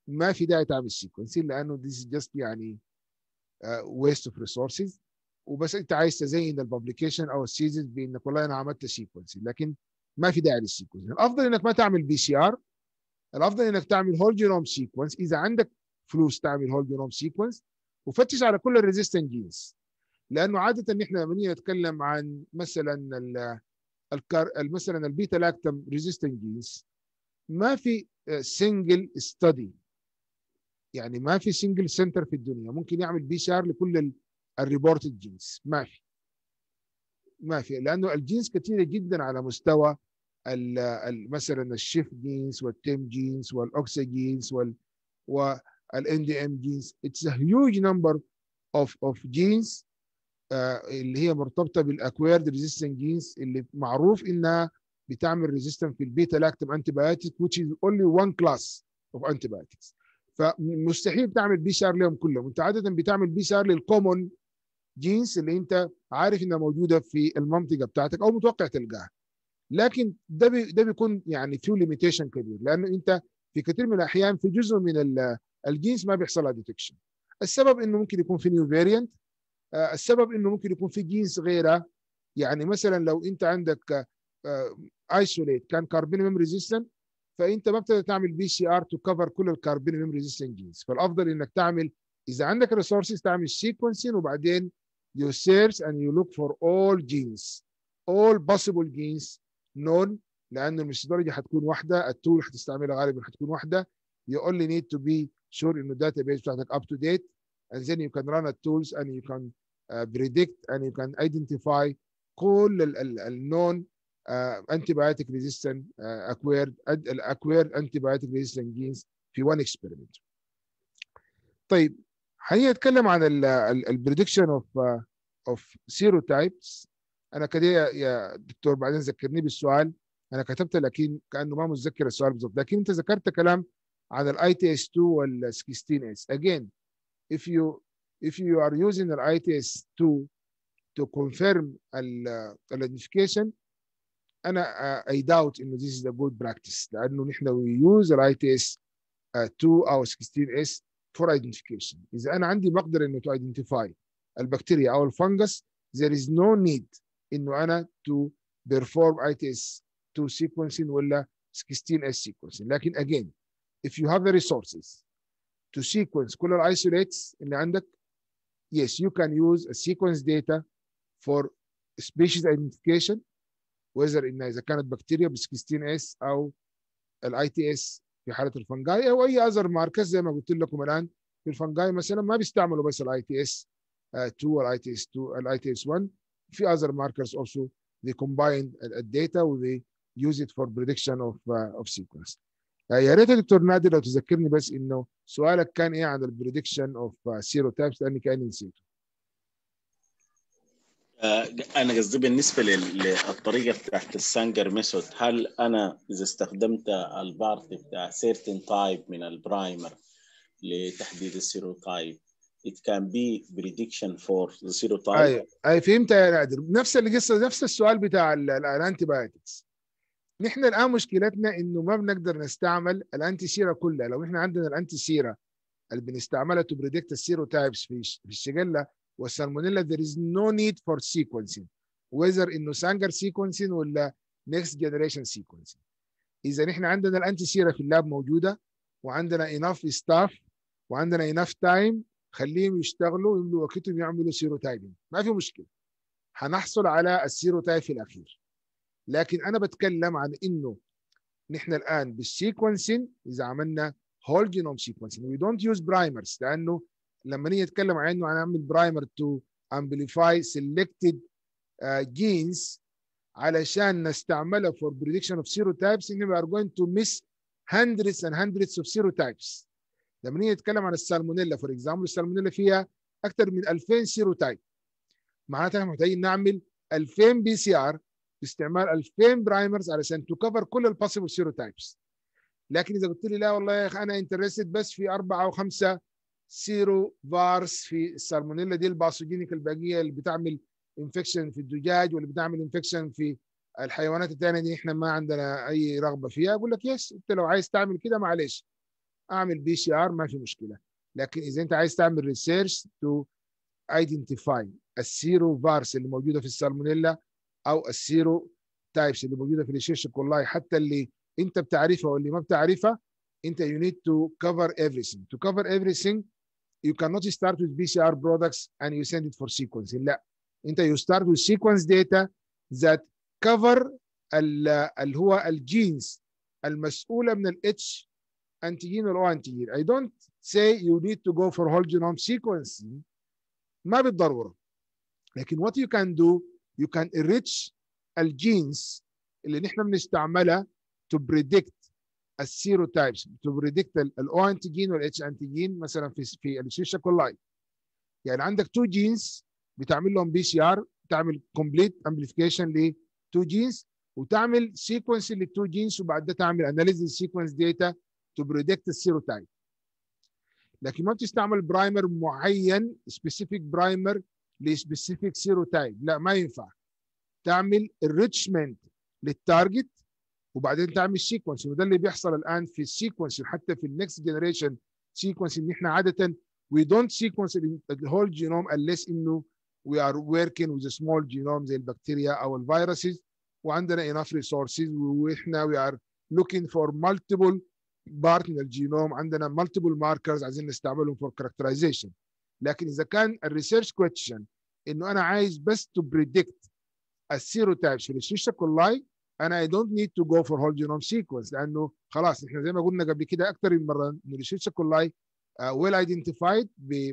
ما في داعي تعمل سيكونسين لانه is just يعني ويست اوف ريسورسز وبس انت عايز تزين الببليكيشن او السيزون بانك والله انا عملت سيكونسنج لكن ما في داعي للسيكونسنج الافضل انك ما تعمل بي سي ار الافضل انك تعمل هول جينوم سيكونس اذا عندك فلوس تعمل هول جينوم سيكونس وفتش على كل الريزيستنت جينز لانه عاده احنا لما نيجي نتكلم عن مثلا الكار مثلا البيتا لاكتم ريزيستنت جينز ما في سنجل ستدي يعني ما في سنجل سنتر في الدنيا ممكن يعمل بي سي ار لكل الريبورتد جينز ما في ما في لانه الجينز كثيره جدا على مستوى مثلا الشيف جينز والتيم جينز والاوكسي جينز وال والان دي ام جينز اتس ا هيوج نمبر اوف اوف جينز اللي هي مرتبطه بالاكويرد ريزيستنت جينز اللي معروف انها بتعمل ريزيستنت في البيتا لاكتم انتي بايوتيك which is only one class of antibiotics فمستحيل تعمل بي سي ار ليهم كلهم انت عاده بتعمل بي سي ار للكومون جينز اللي انت عارف انها موجوده في المنطقه بتاعتك او متوقع تلقاها لكن ده بي ده بيكون يعني فيه ليميتيشن كبير لانه انت في كثير من الاحيان في جزء من الجينز ما بيحصلها ديتكشن السبب انه ممكن يكون في نيو فيريانت آه، السبب انه ممكن يكون في جينز غيرها يعني مثلا لو انت عندك ايسوليت آه، آه، كان ميم ريزيستنت فانت ما بتقدر تعمل بي سي ار تو كفر كل الكاربين ميموري ريزيستنت جينز فالافضل انك تعمل اذا عندك ريسورسز تعمل سيكونسين وبعدين يو سيرش اند يو لوك فور اول جينز اول بوسيبل جينز نون لان الميثودولوجي حتكون واحده التول حتستعملها غالبا حتكون واحده يو اونلي نيد تو بي شور انه الداتا بيز بتاعتك اب تو ديت اند ذن يو كان ران التولز اند يو كان بريدكت اند يو كان you uh, كل النون انتي بايوتيك ريزيستنت اكويرد الاكويرد انتي بايوتيك ريزيستنت جينز في وان اكسبيرمنت طيب هنيجي نتكلم عن البريدكشن اوف اوف سيرو تايبس انا كده يا دكتور بعدين ذكرني بالسؤال انا كتبت لكن كانه ما متذكر السؤال بالضبط لكن انت ذكرت كلام عن الاي تي اس 2 وال 16 اس again if you if you are using the ITS2 to confirm the آه، identification انا اي داوت انه this is a good practice لانه نحن we use الاي تي اس 2 او 16S for identification اذا انا عندي مقدره انه to identify البكتيريا او الفنجس there is no need انه انا to perform its 2 sequencing ولا 16S sequencing لكن again if you have the resources to sequence كل isolates اللي عندك yes you can use a sequence data for species identification ويذر انها اذا كانت بكتيريا ب 16 اس او الاي تي اس في حاله الفنجاي او اي اذر ماركس زي ما قلت لكم الان في الفنجاي مثلا ما بيستعملوا بس الاي تي اس 2 والاي تي اس 2 الاي تي اس 1 في اذر ماركرز اوسو ذي كومباين الداتا وذي يوز ات فور بريدكشن اوف اوف سيكونس يا ريت يا دكتور نادر لو تذكرني بس انه سؤالك كان ايه عن البريدكشن اوف سيرو تايبس لاني كاني نسيته آه، انا قصدي بالنسبه للطريقه بتاعت السانجر ميثود هل انا اذا استخدمت البارت بتاع سيرتين تايب من البرايمر لتحديد السيرو تايب it can be prediction for the تايب ايوه اي أيوة، فهمت يا نادر نفس القصه نفس السؤال بتاع الانتي بايوتكس نحن الان مشكلتنا انه ما بنقدر نستعمل الانتي سيرا كلها لو احنا عندنا الانتي سيرا اللي بنستعملها تو بريدكت السيرو تايبس في الشجله والسالمونيلا ذير از نو نيد فور sequencing ويذر انه سانجر sequencing ولا نيكست جنريشن sequencing اذا نحن عندنا الانتي سيرا في اللاب موجوده وعندنا انف ستاف وعندنا انف تايم خليهم يشتغلوا يملوا وقتهم يعملوا سيروتايبنج ما في مشكله هنحصل على السيروتايب في الاخير لكن انا بتكلم عن انه نحن الان بالسيكونسين اذا عملنا هول جينوم سيكونسين وي دونت يوز برايمرز لانه لما نيجي نتكلم عن انه انا اعمل برايمر تو امبليفاي سيلكتد جينز علشان نستعملها بريدكشن اوف سيرو تايبس ان ار جوينت تو ميس هندريدز اند هندريدز اوف سيرو تايبس لما نيجي نتكلم عن السالمونيلا فور اكزامبل السالمونيلا فيها اكثر من 2000 سيرو تايب معناتها احنا محتاجين نعمل 2000 بي سي ار باستعمال 2000 برايمرز علشان كفر كل البوسيبل تايبس لكن اذا قلت لي لا والله يا اخي انا انترستد بس في اربعه او خمسه سيرو فارس في السالمونيلا دي الباثوجينيك الباقيه اللي بتعمل انفكشن في الدجاج واللي بتعمل انفكشن في الحيوانات الثانيه دي احنا ما عندنا اي رغبه فيها اقول لك يس انت لو عايز تعمل كده معلش اعمل بي سي ار ما في مشكله لكن اذا انت عايز تعمل ريسيرش تو ايدنتيفاي السيرو فارس اللي موجوده في السالمونيلا او السيرو تايبس اللي موجوده في الشيش كولاي حتى اللي انت بتعرفها واللي ما بتعرفها انت يو نيد تو كفر everything تو كفر everything you cannot start with BCR products and you send it for sequencing لا انت you start with sequence data that cover اللي هو الجينز المسؤولة من ال H antigen or antigen I don't say you need to go for whole genome sequencing ما بالضرورة لكن what you can do you can enrich الجينز اللي نحن بنستعملها to predict تايبس تو بريدكت الاو انتيجين والاتش انتيجين مثلا في في الشيشه كولاي يعني عندك تو جينز بتعمل لهم بي سي ار تعمل كومبليت امبليفيكيشن لتو جينز وتعمل سيكونس للتو جينز وبعد ده تعمل اناليز سيكونس داتا تو بريدكت السيرو تايب لكن ما بتستعمل برايمر معين سبيسيفيك برايمر لسبيسيفيك سيرو تايب لا ما ينفع تعمل الريتشمنت للتارجت وبعدين إيه. تعمل سيكونس وده اللي بيحصل الان في السيكونس حتى في النكست جنريشن سيكونس ان احنا عاده وي دونت سيكونس الهول جينوم unless انه وي ار وركينج وذ سمول جينوم زي البكتيريا او الفيروسز وعندنا enough resources واحنا وي ار لوكينج فور مالتيبل بارت من الجينوم عندنا مالتيبل ماركرز عايزين نستعملهم فور كاركترايزيشن لكن اذا كان الريسيرش كويشن انه انا عايز بس تو بريدكت السيروتايبس في الشيشه كولاي انا اي دونت نيد تو جو فور هول جينوم سيكونس لانه خلاص احنا زي ما قلنا قبل كده اكثر من مره انه الريسيرش كولاي ويل ايدنتيفايد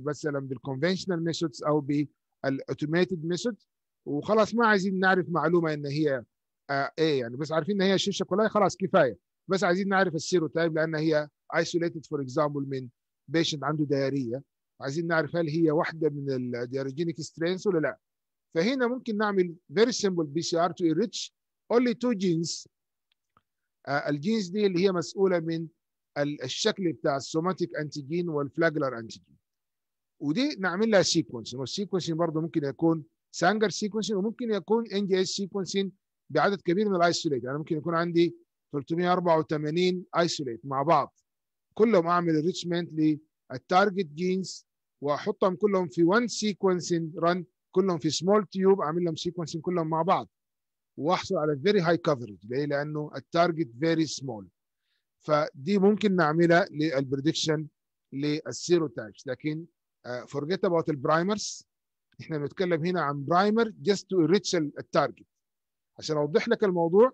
مثلا بالكونفشنال ميثودز او بالاوتوميتد ميثودز وخلاص ما عايزين نعرف معلومه ان هي آه ايه يعني بس عارفين ان هي الشيشه كولاي خلاص كفايه بس عايزين نعرف السيروتايب لان هي ايسوليتد فور اكزامبل من بيشنت عنده دياريه عايزين نعرف هل هي واحده من الديارجينيك سترينس ولا لا فهنا ممكن نعمل فيري سمبل بي سي ار تو ريتش only two genes uh, الجينز دي اللي هي مسؤوله من الشكل بتاع السوماتيك انتيجين والفلاجلر انتيجين ودي نعمل لها سيكونسنج والسيكونسنج برضه ممكن يكون سانجر سيكونسنج وممكن يكون ان جي اس سيكونسنج بعدد كبير من الايسوليت يعني ممكن يكون عندي 384 ايسوليت مع بعض كلهم اعمل ريتشمنت للتارجت جينز واحطهم كلهم في وان سيكونسنج ران كلهم في سمول تيوب اعمل لهم سيكونسنج كلهم مع بعض واحصل على فيري هاي كفرج ليه؟ لانه التارجت فيري سمول فدي ممكن نعملها للبريدكشن للسيرو تايبس لكن فورجيت اباوت البرايمرز احنا بنتكلم هنا عن برايمر جاست تو ريتش التارجت عشان اوضح لك الموضوع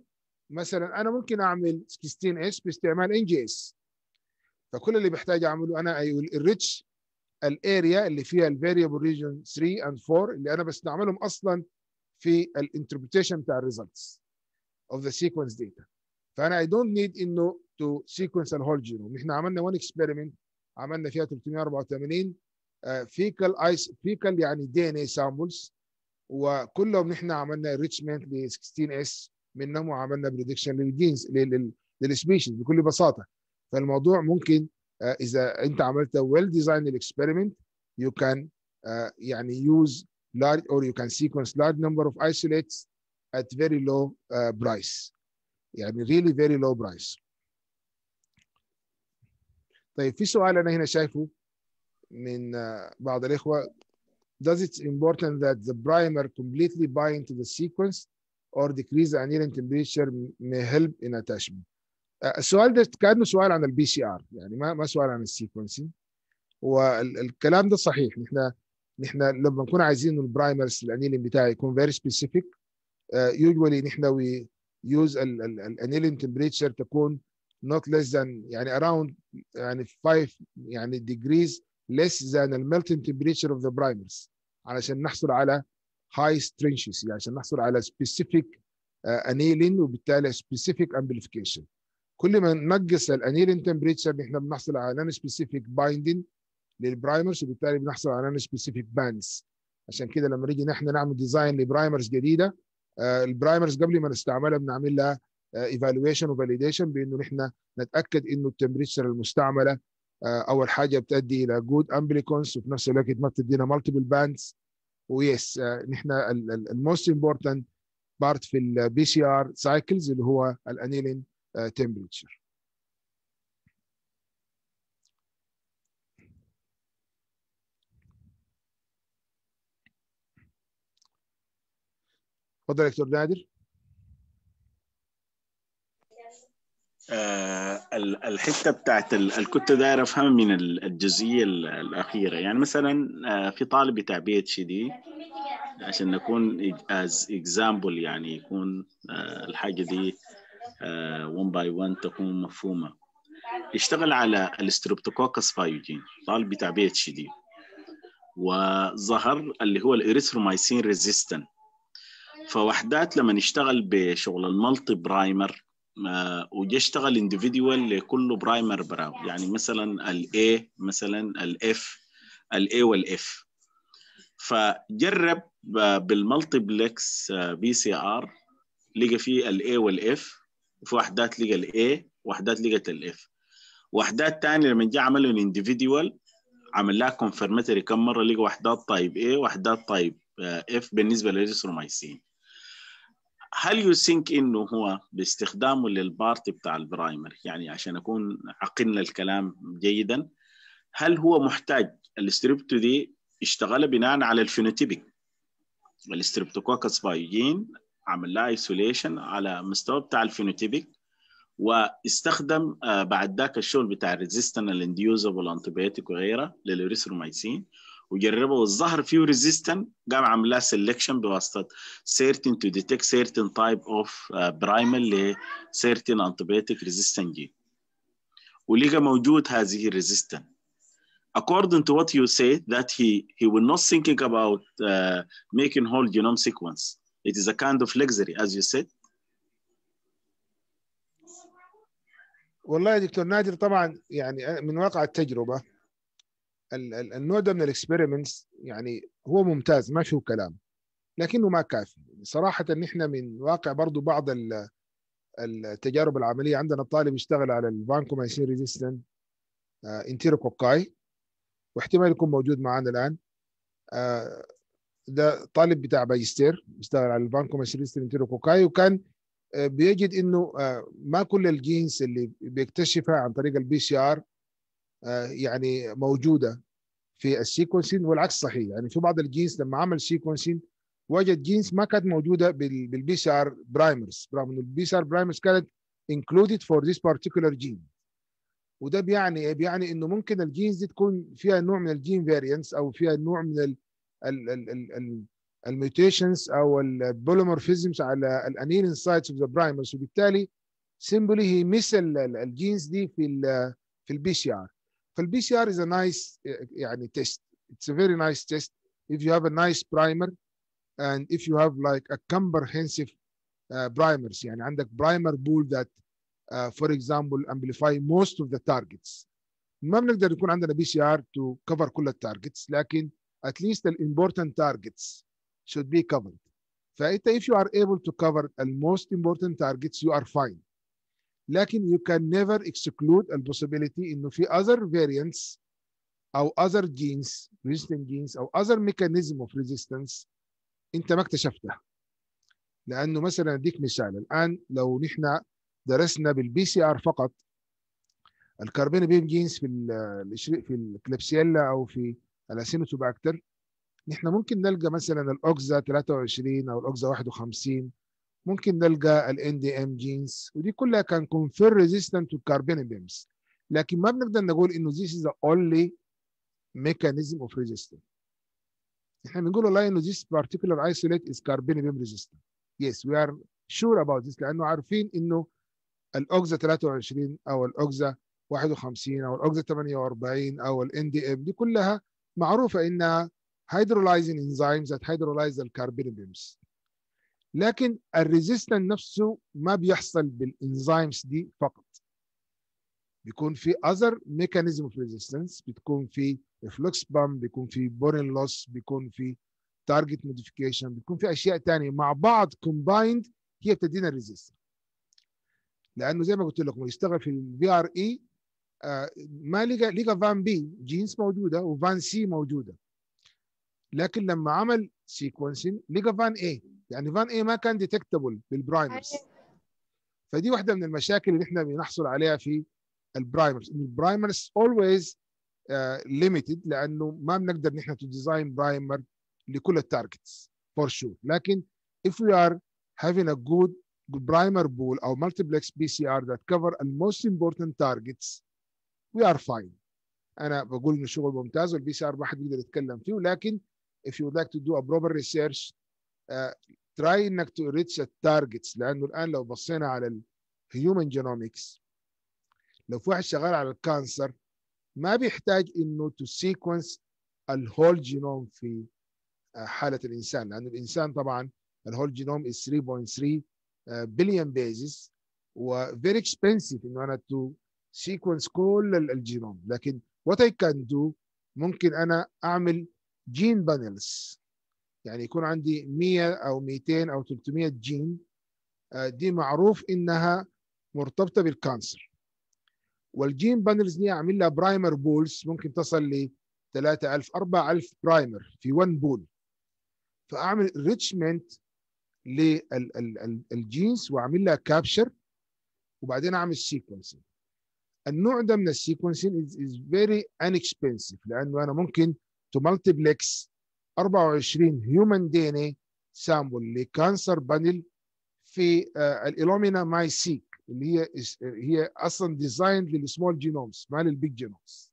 مثلا انا ممكن اعمل 16 اس باستعمال ان جي اس فكل اللي بحتاج اعمله انا اي ويل ريتش الاريا اللي فيها الفاريبل ريجن 3 اند 4 اللي انا بستعملهم اصلا في الانتربريتيشن بتاع الريزلتس اوف ذا سيكونس داتا فانا اي دونت نيد انه تو سيكونس الهول جينوم احنا عملنا وان اكسبيرمنت عملنا فيها 384 فيكال ايس فيكال يعني دي ان اي سامبلز وكلهم احنا عملنا ريتشمنت ل 16 اس منهم وعملنا بريدكشن للجينز للسبيشيز بكل بساطه فالموضوع ممكن آه، اذا انت عملت ويل ديزاين الاكسبيرمنت يو كان يعني يوز large, or you can sequence large number of isolates at very low uh, price. Yeah, I mean really very low price. طيب في سؤال انا هنا شايفه من uh, بعض الاخوه does it important that the primer completely bind to the sequence or decrease the annealing temperature may help in attachment uh, السؤال ده كانه سؤال عن البي سي ار يعني ما ما سؤال عن السيكونسينج والكلام ده صحيح احنا نحن لما نكون عايزين البرايمرز الانيلين بتاعي يكون فيري سبيسيفيك يوجوالي نحن وي يوز الانيلين تمبريتشر تكون نوت ليس ذان يعني اراوند يعني 5 يعني ديجريز ليس ذان الميلتين تمبريتشر اوف ذا برايمرز علشان نحصل على هاي سترينشز يعني عشان نحصل على سبيسيفيك انيلين آه، وبالتالي سبيسيفيك امبليفيكيشن كل ما ننقص الانيلين تمبريتشر احنا بنحصل على نان سبيسيفيك binding للبرايمرز وبالتالي بنحصل على نون سبيسيفيك باندز عشان كده لما نيجي نحن نعمل ديزاين لبرايمرز جديده آه، البرايمرز قبل ما نستعملها بنعمل لها ايفالويشن آه، وفاليديشن بانه نحن نتاكد انه التمبريتشر المستعمله آه، اول حاجه بتؤدي الى جود امبليكونس وفي نفس الوقت ما بتدينا مالتيبل باندز ويس نحن الموست امبورتنت بارت في البي سي ار سايكلز اللي هو الانيلين تمبريتشر تفضل يا دكتور نادر آه الحته بتاعت الكت داير افهم من الجزئيه الاخيره يعني مثلا آه في طالب اتش دي عشان نكون از اكزامبل يعني يكون آه الحاجه دي وان باي وان تكون مفهومه اشتغل على الاستربتوكوكس بايوجين طالب بتعبئه دي وظهر اللي هو الاريثرومايسين ريزيستنت فوحدات لما نشتغل بشغل المالتي برايمر وجي اشتغل اندفيدوال لكل برايمر براو يعني مثلا الاي مثلا الاف الاي والاف فجرب بالمالتيبلكس بي سي ار لقى فيه الاي والاف وفي وحدات لقى الاي وحدات لقت الاف وحدات ثانيه لما جاء عمل الانديفيدوال عمل لها كونفرمتري كم مره لقى وحدات طيب اي وحدات طيب اف بالنسبه للريثرومايسين هل يو ثينك انه هو باستخدامه للبارت بتاع البرايمر يعني عشان اكون عقلنا الكلام جيدا هل هو محتاج الستريبتو دي اشتغل بناء على الفينوتيبك الستريبتوكوكس بايوجين عمل لها ايسوليشن على مستوى بتاع الفينوتيبك واستخدم آه، بعد ذاك الشغل بتاع الريزيستنت الانديوزابل انتيبيوتيك وغيره للوريثرومايسين وجربه والظهر فيه ريزيستنت قام عاملاه سيلكشن بواسطه سيرتين تو ديتكت سيرتين تايب اوف برايمال ل سيرتين انتبيوتيك ريزيستنت جين ولقى موجود هذه الريزيستنت according to what you say, that he, he will not thinking about uh, making whole genome sequence. It is a kind of luxury, as you said. والله يا دكتور نادر طبعا يعني آه، من واقع التجربة النوع ده من الاكسبيرمنتس يعني هو ممتاز ما فيه كلام لكنه ما كافي صراحه نحن من واقع برضو بعض التجارب العمليه عندنا الطالب اشتغل على الفانكومايسين ريزيستنت انتيروكوكاي واحتمال يكون موجود معنا الان آه، ده طالب بتاع باجستير بيشتغل على الفانكومايسين ريزيستنت انتيروكوكاي وكان آه، بيجد انه آه، ما كل الجينز اللي بيكتشفها عن طريق البي سي ار آه، يعني موجوده في السيكونسين والعكس صحيح يعني في بعض الجينز لما عمل سيكونسين وجد جينز ما كانت موجوده بالبي سي ار برايمرز رغم ان البي سي ار برايمرز كانت انكلودد فور ذيس particular جين وده بيعني ايه؟ بيعني انه ممكن الجينز دي تكون فيها نوع من الجين فيرينس او فيها نوع من الميوتيشنز او البوليمورفيزمز على الانيلين سايتس اوف ذا برايمرز وبالتالي سيمبلي هي مثل الجينز دي في في البي سي ار فالبي سي ار از ا نايس يعني تيست اتس ا فيري نايس تيست if you have a nice primer and if you have like a comprehensive uh, primers يعني عندك primer pool that uh, for example amplify most of the targets ما بنقدر يكون عندنا بي سي ار to cover كل targets, لكن at least the important targets should be covered فانت if you are able to cover the most important targets you are fine لكن you can never exclude البوسيبيليتي انه في other variants او other genes resistant genes او other mechanism of resistance انت ما اكتشفتها لانه مثلا اديك مثال الان لو نحن درسنا بالبي سي ار فقط بيم جينز في في الكلبسيلا او في الاسينوتوباكتر نحن ممكن نلقى مثلا الاوكزا 23 او الاوكزا 51 ممكن نلقى ال دي ام جينز ودي كلها كان confer resistant to carbenibems لكن ما بنقدر نقول انه this is the only mechanism of resistance احنا بنقول والله انه this particular isolate is carbinibim resistant yes we are sure about this لانه عارفين انه الاوكزا 23 او الاوكزا 51 او الاوكزا 48 او الان دي ام دي كلها معروفه انها hydrolyzing enzymes that hydrolyze the carbinibims لكن الريزيستنت نفسه ما بيحصل بالانزيمز دي فقط بيكون في اذر ميكانيزم اوف ريزيستنس بتكون في فلوكس بام بيكون في بورين لوس بيكون في تارجت موديفيكيشن بيكون في اشياء ثانيه مع بعض كومبايند هي بتدينا الريزيستنس لانه زي ما قلت لكم يشتغل في الفي e، ار آه، اي ما لقى لقى فان بي جينز موجوده وفان سي موجوده لكن لما عمل سيكونسين لقى فان اي يعني فان اي ما كان ديتكتبل بالبرايمرز أيوة. فدي واحده من المشاكل اللي احنا بنحصل عليها في البرايمرز ان البرايمرز اولويز ليميتد لانه ما بنقدر نحن تو ديزاين برايمر لكل التارجتس فور شور لكن if we are having a good primer pool او multiplex PCR that cover the most important targets we are fine انا بقول انه شغل ممتاز والبي سي ار ما حد بيقدر يتكلم فيه ولكن if you would like to do a proper research تراي آه، انك تو ريتش التارجتس لانه الان لو بصينا على الهيومن جينومكس لو في واحد شغال على الكانسر ما بيحتاج انه تو سيكونس الهول جينوم في آه، حاله الانسان لانه الانسان طبعا الهول جينوم از 3.3 بليون و وفيري اكسبنسيف انه انا تو سيكونس كل الجينوم لكن وات اي كان دو ممكن انا اعمل جين بانلز يعني يكون عندي 100 أو 200 أو 300 جين آه، دي معروف إنها مرتبطة بالكانسر والجين بانلز دي أعمل لها برايمر بولز ممكن تصل ل 3000 4000 برايمر في 1 بول فأعمل ريتشمنت للجينز وأعمل لها كابشر وبعدين أعمل سيكونسنج النوع ده من السيكونسين از فيري ان لانه انا ممكن تو مالتيبلكس 24 هيومن دي ان اي سامبل لكانسر بانل في آه، الالومينا ماي سيك اللي هي هي اصلا ديزاين للسمول جينومز ما للبيج جينومز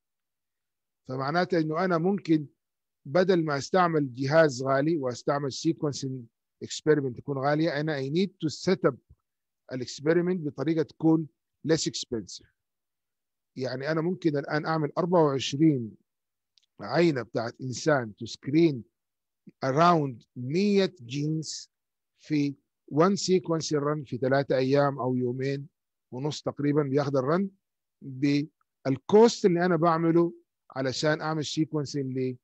فمعناته انه انا ممكن بدل ما استعمل جهاز غالي واستعمل سيكونسنج اكسبيرمنت تكون غاليه انا اي نيد تو سيت اب الاكسبيرمنت بطريقه تكون less expensive يعني انا ممكن الان اعمل 24 عينه بتاعت انسان تو سكرين around 100 جينز في 1 sequence run في ثلاثة ايام او يومين ونص تقريبا بياخد الرن بالكوست اللي انا بعمله علشان اعمل سيكونسنج ل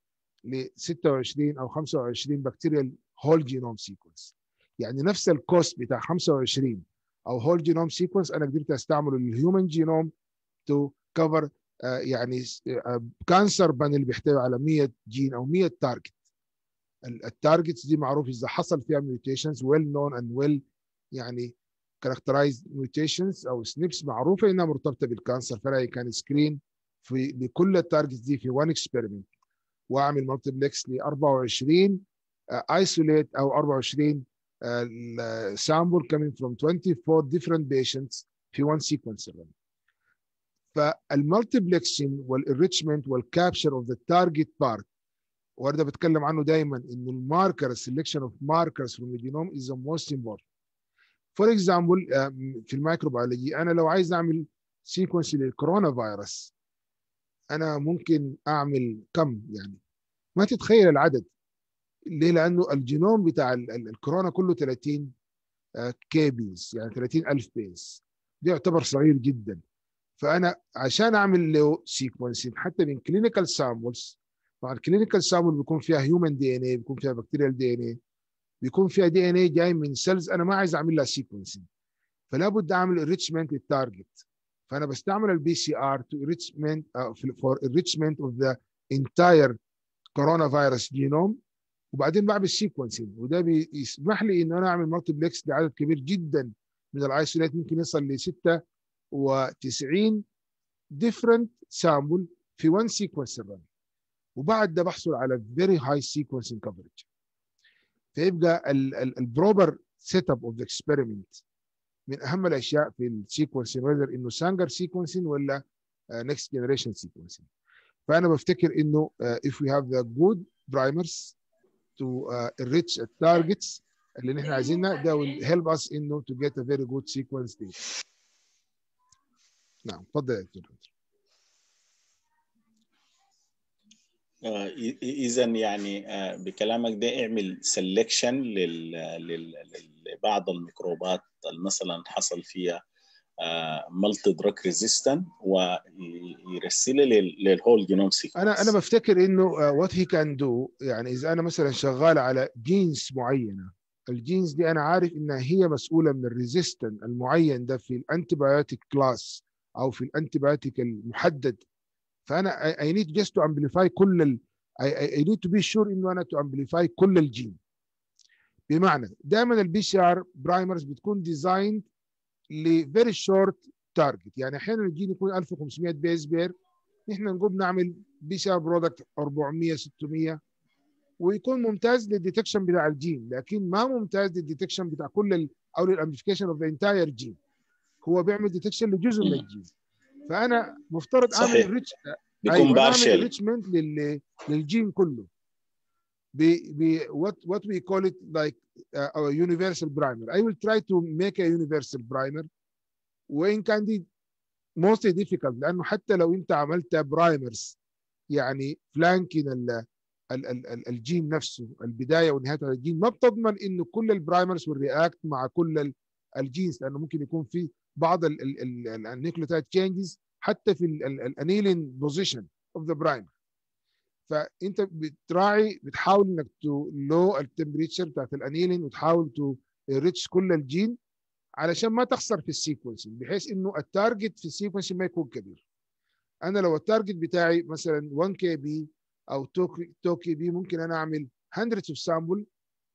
ل 26 او 25 bacterial هول جينوم سيكونس يعني نفس الكوست بتاع 25 او هول جينوم سيكونس انا قدرت استعمله للهيومن جينوم تو uh, يعني كانسر آه، آه، panel بيحتوي على 100 جين او 100 تارجت التارجتس دي معروف اذا حصل فيها ميوتيشنز ويل نون اند ويل يعني كاركترايز ميوتيشنز او سنبس معروفه انها مرتبطه بالكانسر فلا كان سكرين في لكل التارجتس دي في وان اكسبيرمنت واعمل مالتيبلكس ل 24 ايسوليت uh, او 24 سامبل كامينج فروم 24 ديفرنت بيشنتس في 1 sequencer فالمالتيبلكسين والانريتشمنت والكابشر اوف ذا تارجت بارت وارده بتكلم عنه دايما ان الماركر السلكشن اوف ماركرز from الجينوم از ذا موست most فور اكزامبل آه، في الميكروبيولوجي انا لو عايز اعمل سيكونس للكورونا فيروس انا ممكن اعمل كم يعني ما تتخيل العدد ليه لانه الجينوم بتاع الكورونا كله 30 كي بيز يعني 30000 بيز ده يعتبر صغير جدا فانا عشان اعمل له سيكونسين حتى من كلينيكال سامبلز طبعا الكلينيكال سامبل بيكون فيها هيومن دي ان اي بيكون فيها بكتيريال دي ان اي بيكون فيها دي ان اي جاي من سيلز انا ما عايز اعمل لها سيكونسنج فلا بد اعمل انريتشمنت للتارجت فانا بستعمل البي سي ار تو انريتشمنت فور انريتشمنت اوف ذا انتاير كورونا فيروس جينوم وبعدين بعمل سيكونسنج وده بيسمح لي ان انا اعمل مالتيبلكس لعدد كبير جدا من الايسوليت ممكن يصل ل 96 ديفرنت سامبل في 1 سيكونس رن وبعد ده بحصل على very high sequencing coverage فيبقى البروبر سيت اب اوف ذا اكسبيرمنت من اهم الاشياء في السيكونسنج ويذر انه سانجر سيكونسنج ولا نكست جنريشن سيكونسنج فانا بفتكر انه اف وي هاف ذا جود برايمرز تو ريتش التارجتس اللي نحن عايزينها ده ويل هيلب اس انه تو جيت ا فيري جود سيكونس data نعم تفضل يا دكتور آه، اذا يعني آه، بكلامك ده اعمل سلكشن لبعض الميكروبات مثلا حصل فيها ملتي دراك ريزيستنت ويرسلها للهول جينوم انا انا بفتكر انه وات هي كان دو يعني اذا انا مثلا شغال على جينز معينه الجينز دي انا عارف انها هي مسؤوله من الريزيستنت المعين ده في الانتي بايوتيك كلاس او في الانتي بايوتيك المحدد فانا اي نيد جاست تو امبليفاي كل ال... اي نيد تو بي شور انه انا تو امبليفاي كل الجين بمعنى دايما البي سي ار برايمرز بتكون ديزايند لفيري شورت تارجت يعني احيانا الجين يكون 1500 بيز بير نحن نقوم نعمل بي سي ار برودكت 400 600 ويكون ممتاز للديتكشن بتاع الجين لكن ما ممتاز للديتكشن بتاع كل او للامبليفيكيشن اوف ذا انتاير جين هو بيعمل ديتكشن لجزء من إيه. الجين فانا مفترض صحيح. أيوة، اعمل ريتش بيكون بارشل ريتشمنت لل... للجين كله ب ب وات وات وي كول ات لايك our universal primer I will try to make a universal وان كان دي موست difficult لانه حتى لو انت عملت برايمرز يعني فلانكين ال ال ال الجين نفسه البدايه ونهايه الجين ما بتضمن انه كل البرايمرز والرياكت مع كل الجينز لانه ممكن يكون في بعض النيوكليوتايد تشينجز حتى في الانيلين بوزيشن اوف ذا برايمر فانت بتراعي بتحاول انك تو لو التمبريتشر بتاعت الانيلين وتحاول تو ريتش كل الجين علشان ما تخسر في السيكونسنج بحيث انه التارجت في السيكونسنج ما يكون كبير انا لو التارجت بتاعي مثلا 1 كي بي او 2 كي بي ممكن انا اعمل 100 اوف سامبل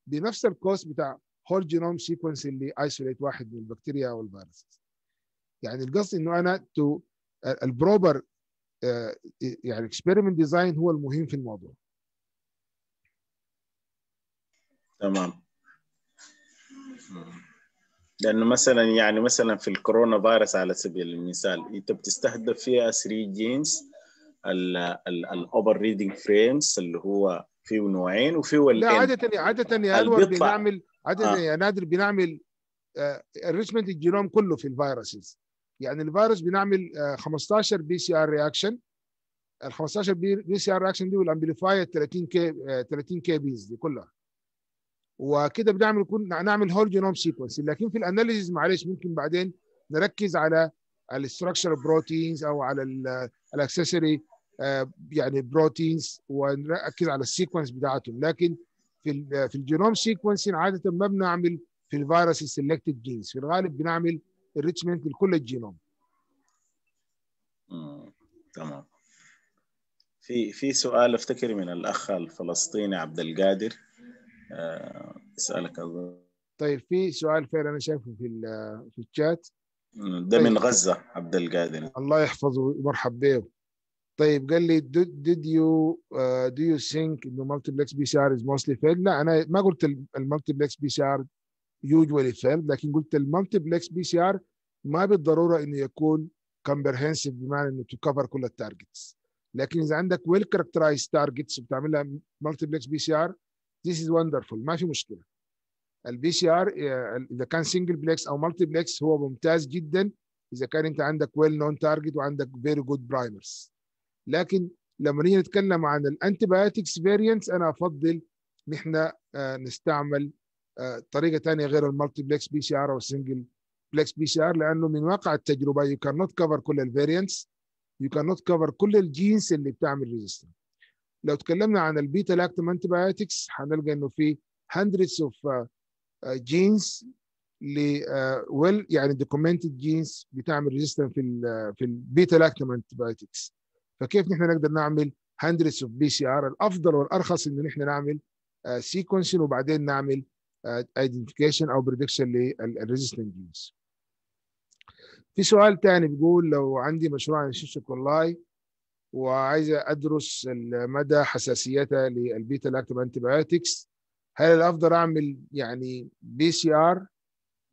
بنفس الكوست بتاع هول جينوم سيكونس اللي ايسوليت واحد من البكتيريا او الفيروسز يعني القصد انه انا تو آه، البروبر آه، يعني اكسبيرمنت ديزاين هو المهم في الموضوع تمام لانه مثلا يعني مثلا في الكورونا فيروس على سبيل المثال انت بتستهدف فيها 3 جينز الاوبر ريدنج فريمز اللي هو فيه نوعين وفيه لا عادة عادة يا انور بنعمل عادة آه. يا نادر بنعمل انريشمنت آه، الجينوم كله في الفيروسز يعني الفيروس بنعمل 15 بي سي ار رياكشن ال 15 بي سي ار رياكشن دي والامبليفاير 30 كي 30 كي بيز دي كلها وكده بنعمل نعمل هول جينوم سيكونس لكن في الاناليزيز معلش ممكن بعدين نركز على الاستراكشر بروتينز او على الاكسسوري آه، يعني بروتينز ونركز على السيكونس بتاعتهم لكن في في الجينوم سيكونس عاده ما بنعمل في الفيروس سيلكتد جينز في الغالب بنعمل الريتشمنت لكل الجينوم تمام في في سؤال افتكر من الاخ الفلسطيني عبد القادر اسالك أه طيب في سؤال فعلا انا شايفه في في الشات ده طيب. من غزه عبد القادر الله يحفظه ومرحب به طيب قال لي did you uh, do you think the multiplex PCR is mostly failed؟ لا انا ما قلت المالتيبلكس بي سي ار يوجوالي فهمت لكن قلت المالتيبلكس بي سي ار ما بالضروره انه يكون كومبرهنسيف بمعنى انه تكفر كل التارجتس لكن اذا عندك ويل كاركترايز تارجتس بتعملها مالتيبلكس بي سي ار ذيس از وندرفول ما في مشكله البي سي ار اذا كان سنجل بلكس او مالتيبلكس هو ممتاز جدا اذا كان انت عندك ويل نون تارجت وعندك فيري جود برايمرز لكن لما نيجي نتكلم عن الانتي فيرينتس انا افضل نحن آه، نستعمل آه، طريقه ثانيه غير المالتي بلكس بي سي ار او السنجل بلكس بي سي ار لانه من واقع التجربه يو كان نوت كفر كل الفيرينتس يو كان نوت كفر كل الجينز اللي بتعمل ريزيستنت لو تكلمنا عن البيتا لاكتم انتي بايوتكس هنلقى انه في هندريدز اوف جينز ل ويل آه، يعني دوكيومنتد جينز بتعمل ريزيستنت في الـ آه، في البيتا لاكتم انتي بايوتكس فكيف نحن نقدر نعمل هندريدز اوف بي سي ار الافضل والارخص انه نحن نعمل سيكونسين وبعدين نعمل ايدنتيكيشن او بريدكشن للريزستنت جينز في سؤال تاني بيقول لو عندي مشروع انشيشو كولاي وعايز ادرس مدى حساسيتها للبيتا انتي انتيبيوتكس هل الافضل اعمل يعني بي سي ار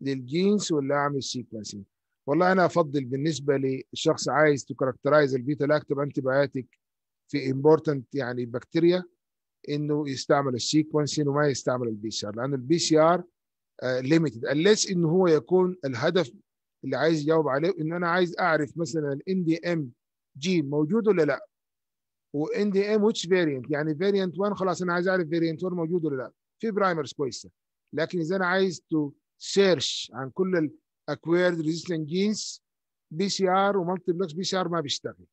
للجينز ولا اعمل سيكونسنج والله انا افضل بالنسبه لشخص عايز تكاركترايز البيتا انتي انتيبيوتك في امبورتنت يعني بكتيريا انه يستعمل السيكونسين وما يستعمل البي سي ار لان البي سي ار ليميتد unless انه هو يكون الهدف اللي عايز يجاوب عليه انه انا عايز اعرف مثلا الان دي ام جي موجود ولا لا وان دي ام ويتش فيريانت يعني فيريانت 1 خلاص انا عايز اعرف فيريانت 1 موجود ولا لا في برايمرز كويسه لكن اذا انا عايز تو سيرش عن كل الاكويرد ريزيستنت جينز بي سي ار ومالتي بلوكس بي سي ار ما بيشتغل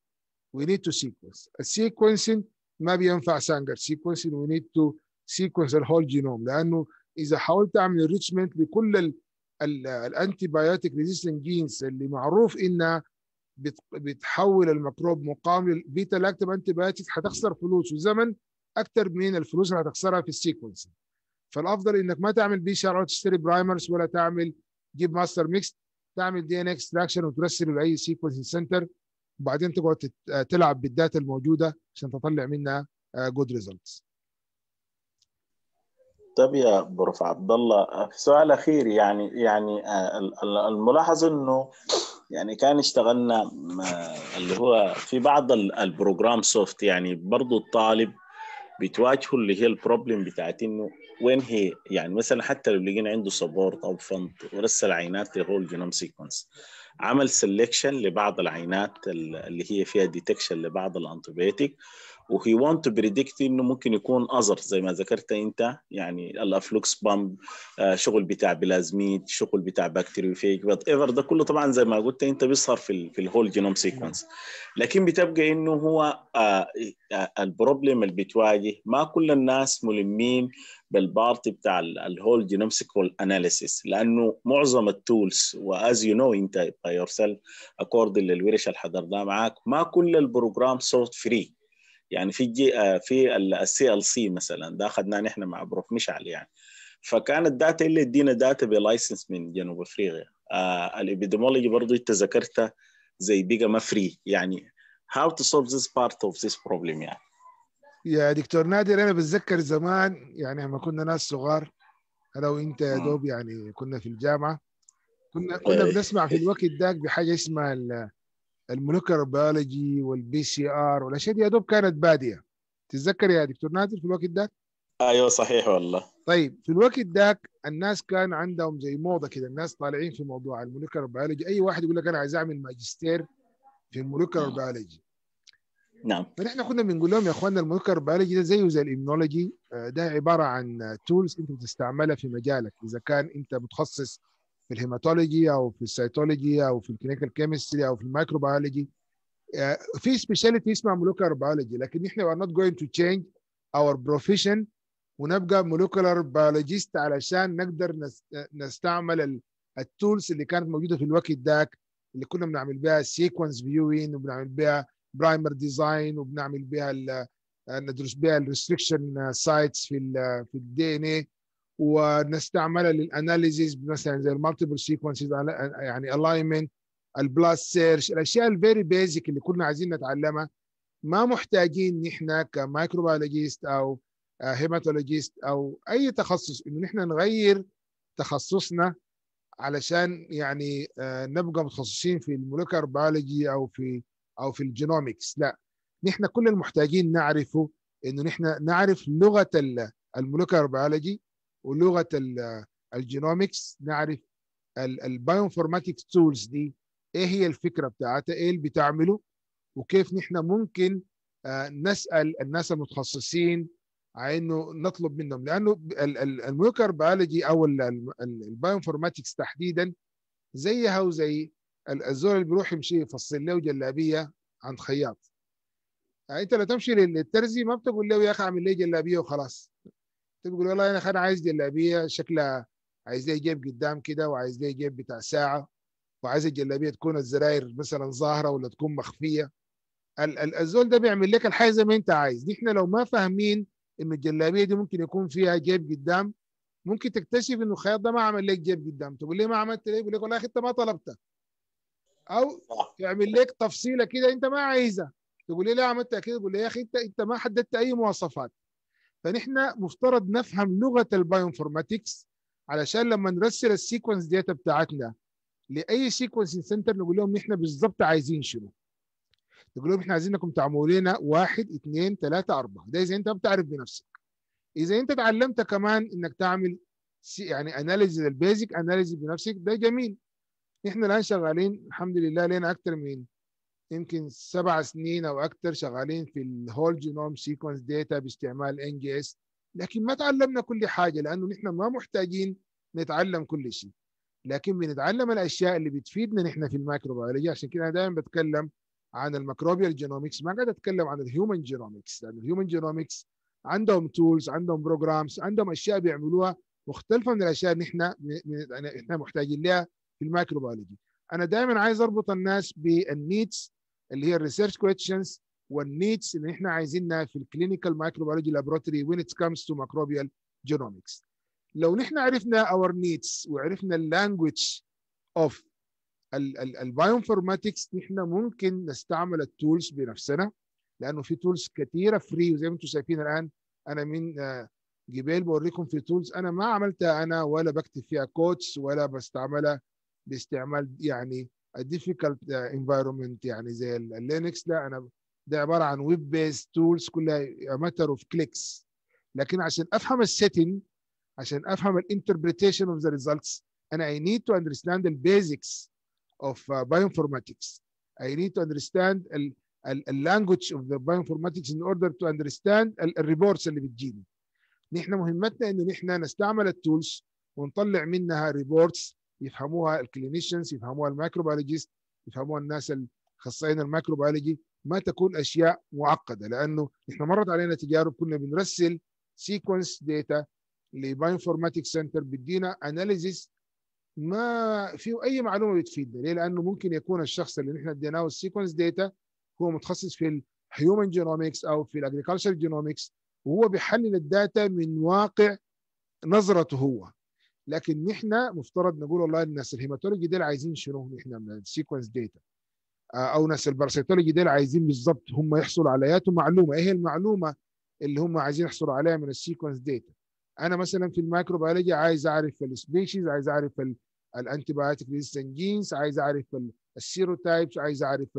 وي نيد تو سيكونس السيكونسنج ما بينفع سانجر سيكونسنج وي نيد تو سيكونس الهول جينوم لانه اذا حاولت اعمل ريتشمنت لكل الانتي بايوتيك ريزيستنت جينز اللي معروف انها بتحول الميكروب مقاوم للبيتا لاكتيف انتي بايوتيك هتخسر فلوس وزمن اكثر من الفلوس اللي هتخسرها في السيكونس فالافضل انك ما تعمل بي شار تشتري برايمرز ولا تعمل جيب ماستر ميكس تعمل دي ان اكستراكشن وترسله لاي سيكونس سنتر وبعدين تقعد آه، تلعب بالداتا الموجوده عشان تطلع منها جود آه، ريزلتس طيب يا بروف عبد الله آه، سؤال اخير يعني يعني الملاحظ انه يعني كان اشتغلنا اللي هو في بعض البروجرام سوفت يعني برضه الطالب بتواجهه اللي هي البروبلم بتاعت انه وين هي يعني مثلا حتى لو لقينا عنده سبورت او فند ورسل عينات لهول جينوم سيكونس عمل سلكشن لبعض العينات اللي هي فيها ديتكشن لبعض الانتيبيوتيك وهي وانت تو بريدكت انه ممكن يكون اذر زي ما ذكرت انت يعني الافلوكس آه، بامب شغل بتاع بلازميد شغل بتاع بكتيريوفيج وات ايفر ده كله طبعا زي ما قلت انت بيظهر في في الهول جينوم سيكونس لكن بتبقى انه هو آه، آه، البروبلم اللي بتواجه ما كل الناس ملمين بالبارت بتاع الهول جينوم سيكول اناليسيس لانه معظم التولز واز يو نو انت باي يور سيلف اكوردنج للورش اللي حضرناها معاك ما كل البروجرام سورت فري يعني في جي آه، في السي ال سي مثلا ده اخذناه نحن مع بروف مشعل يعني فكان الداتا اللي ادينا داتا بلايسنس من جنوب افريقيا آه الابيديمولوجي برضه انت ذكرتها زي بيجا ما فري يعني هاو تو سولف ذيس بارت اوف ذيس بروبلم يعني يا دكتور نادر انا بتذكر زمان يعني لما كنا ناس صغار انا وانت يا دوب يعني كنا في الجامعه كنا كنا إيه. بنسمع في الوقت ذاك بحاجه اسمها المولكر بيولوجي والبي سي ار والاشياء دي يا دوب كانت باديه تتذكر يا دكتور نادر في الوقت ده؟ ايوه صحيح والله طيب في الوقت ذاك الناس كان عندهم زي موضه كده الناس طالعين في موضوع المولكر بيولوجي اي واحد يقول لك انا عايز اعمل ماجستير في المولكر نعم. بيولوجي نعم فنحن كنا بنقول لهم يا اخواننا المولكر بيولوجي ده زيه زي الامنولوجي آه، ده عباره عن تولز انت بتستعملها في مجالك اذا كان انت متخصص في الهيماتولوجي او في السيتولوجي او في الكلينيكال كيمستري او في الميكروبيولوجي آه، في سبيشاليتي اسمها مولوكولار بيولوجي لكن احنا we are not going to change our profession ونبقى مولوكولار بيولوجيست علشان نقدر نستعمل التولز اللي كانت موجوده في الوقت ذاك اللي كنا بنعمل بها سيكونس فيوين وبنعمل بها برايمر ديزاين وبنعمل بها آه، ندرس بها الريستريكشن سايتس في ال في الدي ان اي ونستعملها للاناليزيز مثلا زي المالتيبل سيكونسز يعني الاينمنت البلاس سيرش الاشياء الفيري بيزك اللي كنا عايزين نتعلمها ما محتاجين نحن كمايكروبيولوجيست او هيماتولوجيست آه، او اي تخصص انه نحن نغير تخصصنا علشان يعني آه، نبقى متخصصين في المولكر بيولوجي او في او في الجينومكس لا نحن كل المحتاجين نعرفه انه نحن نعرف لغه المولكر بيولوجي ولغه الجينومكس نعرف البايونفورماتكس تولز دي ايه هي الفكره بتاعتها ايه اللي بتعمله وكيف نحن ممكن آه، نسال الناس المتخصصين انه نطلب منهم لانه المولكر بيولوجي او البايونفورماتكس تحديدا زيها وزي الزول اللي بيروح يمشي يفصل له جلابيه عند خياط يعني انت لو تمشي للترزي ما بتقول له يا اخي اعمل لي جلابيه وخلاص تقول والله انا انا عايز جلابيه شكلها عايز لي جيب قدام كده وعايز لي جيب بتاع ساعه وعايز الجلابيه تكون الزراير مثلا ظاهره ولا تكون مخفيه الزول ده بيعمل لك الحاجه زي ما انت عايز نحن لو ما فاهمين انه الجلابيه دي ممكن يكون فيها جيب قدام ممكن تكتشف انه الخياط ده ما عمل لك جيب قدام تقول ليه ما عملت ليه يقول لك والله انت ما طلبته او يعمل لك تفصيله كده انت ما عايزها تقول لي ليه عملتها كده تقول لي يا اخي انت انت ما حددت اي مواصفات فنحن مفترض نفهم لغه البايونفورماتكس علشان لما نرسل السيكونس داتا بتاعتنا لاي سيكونسنج سنتر نقول لهم نحن بالظبط عايزين شنو نقول لهم احنا عايزينكم تعملوا لنا واحد اثنين ثلاثة أربعة ده إذا أنت بتعرف بنفسك إذا أنت تعلمت كمان إنك تعمل يعني أناليزي للبيزك أناليزي بنفسك ده جميل احنا الآن شغالين الحمد لله لنا أكثر من يمكن سبع سنين او اكثر شغالين في الهول جينوم سيكونس داتا باستعمال ان جي اس لكن ما تعلمنا كل حاجه لانه نحن ما محتاجين نتعلم كل شيء لكن بنتعلم الاشياء اللي بتفيدنا نحن في الميكروبيولوجي عشان كده انا دائما بتكلم عن الميكروبيال جينومكس ما قاعد اتكلم عن الهيومن جينومكس لان الهيومن جينومكس عندهم تولز عندهم بروجرامز عندهم اشياء بيعملوها مختلفه من الاشياء اللي احنا يعني احنا محتاجين لها في الميكروبيولوجي انا دائما عايز اربط الناس بالنيتس اللي هي الريسيرش كويشنز والنيدز اللي احنا عايزينها في الكلينيكال مايكروبيولوجي لابوراتوري وين ات كمز تو ماكروبيال جينومكس لو نحن عرفنا اور نيدز وعرفنا اللانجوج اوف البايوانفورماتكس نحن ممكن نستعمل التولز بنفسنا لانه في تولز كثيره فري وزي ما انتم شايفين الان انا من آه، جبال بوريكم في تولز انا ما عملتها انا ولا بكتب فيها كوتس ولا بستعملها باستعمال يعني difficult uh, environment يعني زي اللينكس لا انا ده عباره عن ويب بيس تولز كلها ماتر اوف كليكس لكن عشان افهم السيتنج عشان افهم الانتربريتيشن اوف ذا ريزلتس انا اي نيد تو اندرستاند البيزكس اوف باي انفورماتكس اي نيد تو اندرستاند اللانجوج اوف ذا باي انفورماتكس ان order to understand الريبورتس اللي بتجيني نحن مهمتنا انه نحن نستعمل التولز ونطلع منها ريبورتس يفهموها الكلينيشنز يفهموها المايكروبيولوجيست يفهموها الناس الاخصائيين المايكروبيولوجي ما تكون اشياء معقده لانه احنا مرت علينا تجارب كنا بنرسل سيكونس داتا لباينفورماتيك سنتر بيدينا اناليزيس ما فيه اي معلومه بتفيدنا ليه؟ لانه ممكن يكون الشخص اللي نحن اديناه السيكونس داتا هو متخصص في الهيومن جينومكس او في الاجريكلتشر جينومكس وهو بيحلل الداتا من واقع نظرته هو لكن نحن مفترض نقول والله الناس الهيماتولوجي ديل عايزين شنو نحن من السيكونس داتا او ناس الباراسيتولوجي ديل عايزين بالظبط هم يحصلوا على معلومه ايه المعلومه اللي هم عايزين يحصلوا عليها من السيكونس داتا انا مثلا في الميكروبيولوجي عايز اعرف السبيشيز عايز اعرف الانتي بايوتيك ريزيستنت جينز عايز اعرف السيروتايبس عايز اعرف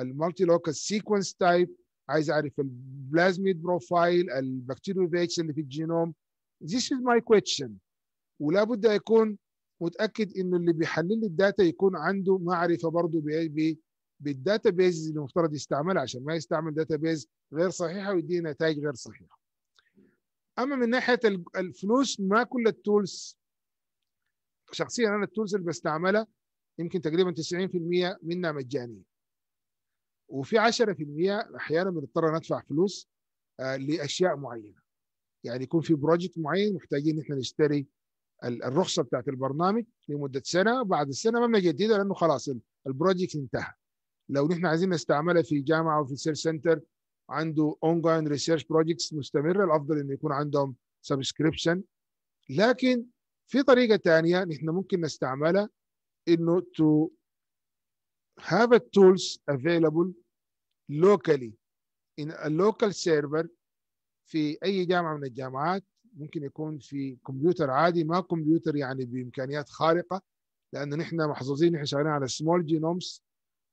المالتي لوكال سيكونس تايب عايز اعرف البلازميد بروفايل البكتيريو اللي في الجينوم This is my question ولا بد يكون متاكد انه اللي بيحلل الداتا يكون عنده معرفه برضه بالداتا بيز اللي المفترض يستعملها عشان ما يستعمل داتا بيز غير صحيحه ويديه نتائج غير صحيحه اما من ناحيه الفلوس ما كل التولز شخصيا انا التولز اللي بستعملها يمكن تقريبا 90% منها مجانيه وفي 10% احيانا بنضطر ندفع فلوس آه، لاشياء معينه يعني يكون في بروجكت معين محتاجين احنا نشتري الرخصه بتاعت البرنامج لمده سنه بعد السنه ما بنجددها لانه خلاص البروجكت انتهى لو نحن عايزين نستعملها في جامعه او في سير سنتر عنده اونلاين ريسيرش بروجكتس مستمره الافضل انه يكون عندهم سبسكريبشن لكن في طريقه ثانيه نحن ممكن نستعملها انه تو هاف التولز افيلبل لوكالي ان in سيرفر في اي جامعه من الجامعات ممكن يكون في كمبيوتر عادي ما كمبيوتر يعني بامكانيات خارقه لانه نحن محظوظين نحن شغالين على سمول جينومز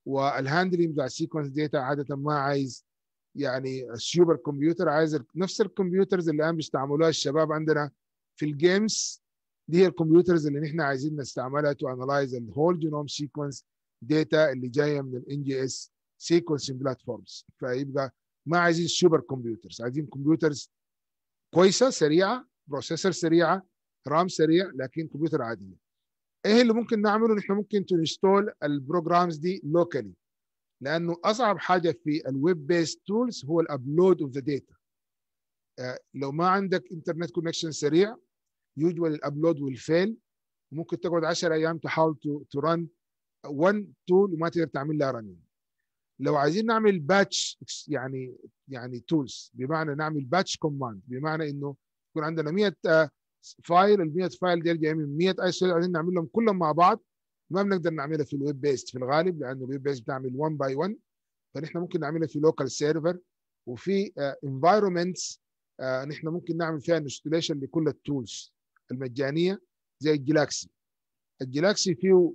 والهاندلنج بتاع السيكونس داتا عاده ما عايز يعني السوبر كمبيوتر عايز نفس الكمبيوترز اللي الان بيستعملوها الشباب عندنا في الجيمز دي هي الكمبيوترز اللي نحن عايزين نستعملها تو انلايز الهول جينوم سيكونس داتا اللي جايه من الان جي اس سيكونسنج بلاتفورمز فيبقى ما عايزين سوبر كمبيوترز عايزين كمبيوترز كويسه سريعه بروسيسور سريعه رام سريع لكن كمبيوتر عادي ايه اللي ممكن نعمله نحن ممكن تنستول البروجرامز دي لوكالي لانه اصعب حاجه في الويب بيست تولز هو الابلود اوف ذا داتا لو ما عندك انترنت كونكشن سريع يوجوال الابلود والفيل ممكن تقعد 10 ايام تحاول تو رن 1 تول وما تقدر تعمل لها رنين لو عايزين نعمل باتش يعني يعني تولز بمعنى نعمل باتش كوماند بمعنى انه يكون عندنا 100 فايل آه، ال 100 فايل دي جايه من 100 اي عايزين نعملهم كلهم مع بعض ما بنقدر نعملها في الويب بيست في الغالب لانه الويب بيست بتعمل 1 باي 1 فنحن ممكن نعملها في لوكال سيرفر وفي انفايرمنتس آه، آه، نحن ممكن نعمل فيها انستليشن لكل التولز المجانيه زي الجلاكسي الجلاكسي فيه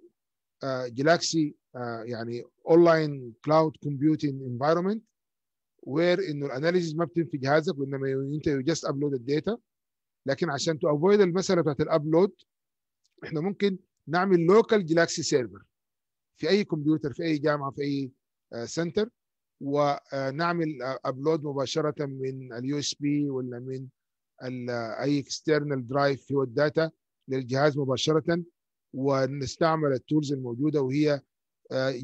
جلاكسي آه، يعني اونلاين كلاود كومبيوتنج انفايرمنت وير انه الاناليسيز ما بتنفي جهازك وانما انت جاست ابلود الداتا لكن عشان تو افويد المساله بتاعت الابلود احنا ممكن نعمل لوكال جلاكسي سيرفر في اي كمبيوتر في اي جامعه في اي سنتر ونعمل ابلود مباشره من اليو اس بي ولا من آه، اي اكسترنال درايف في الداتا للجهاز مباشره ونستعمل التولز الموجوده وهي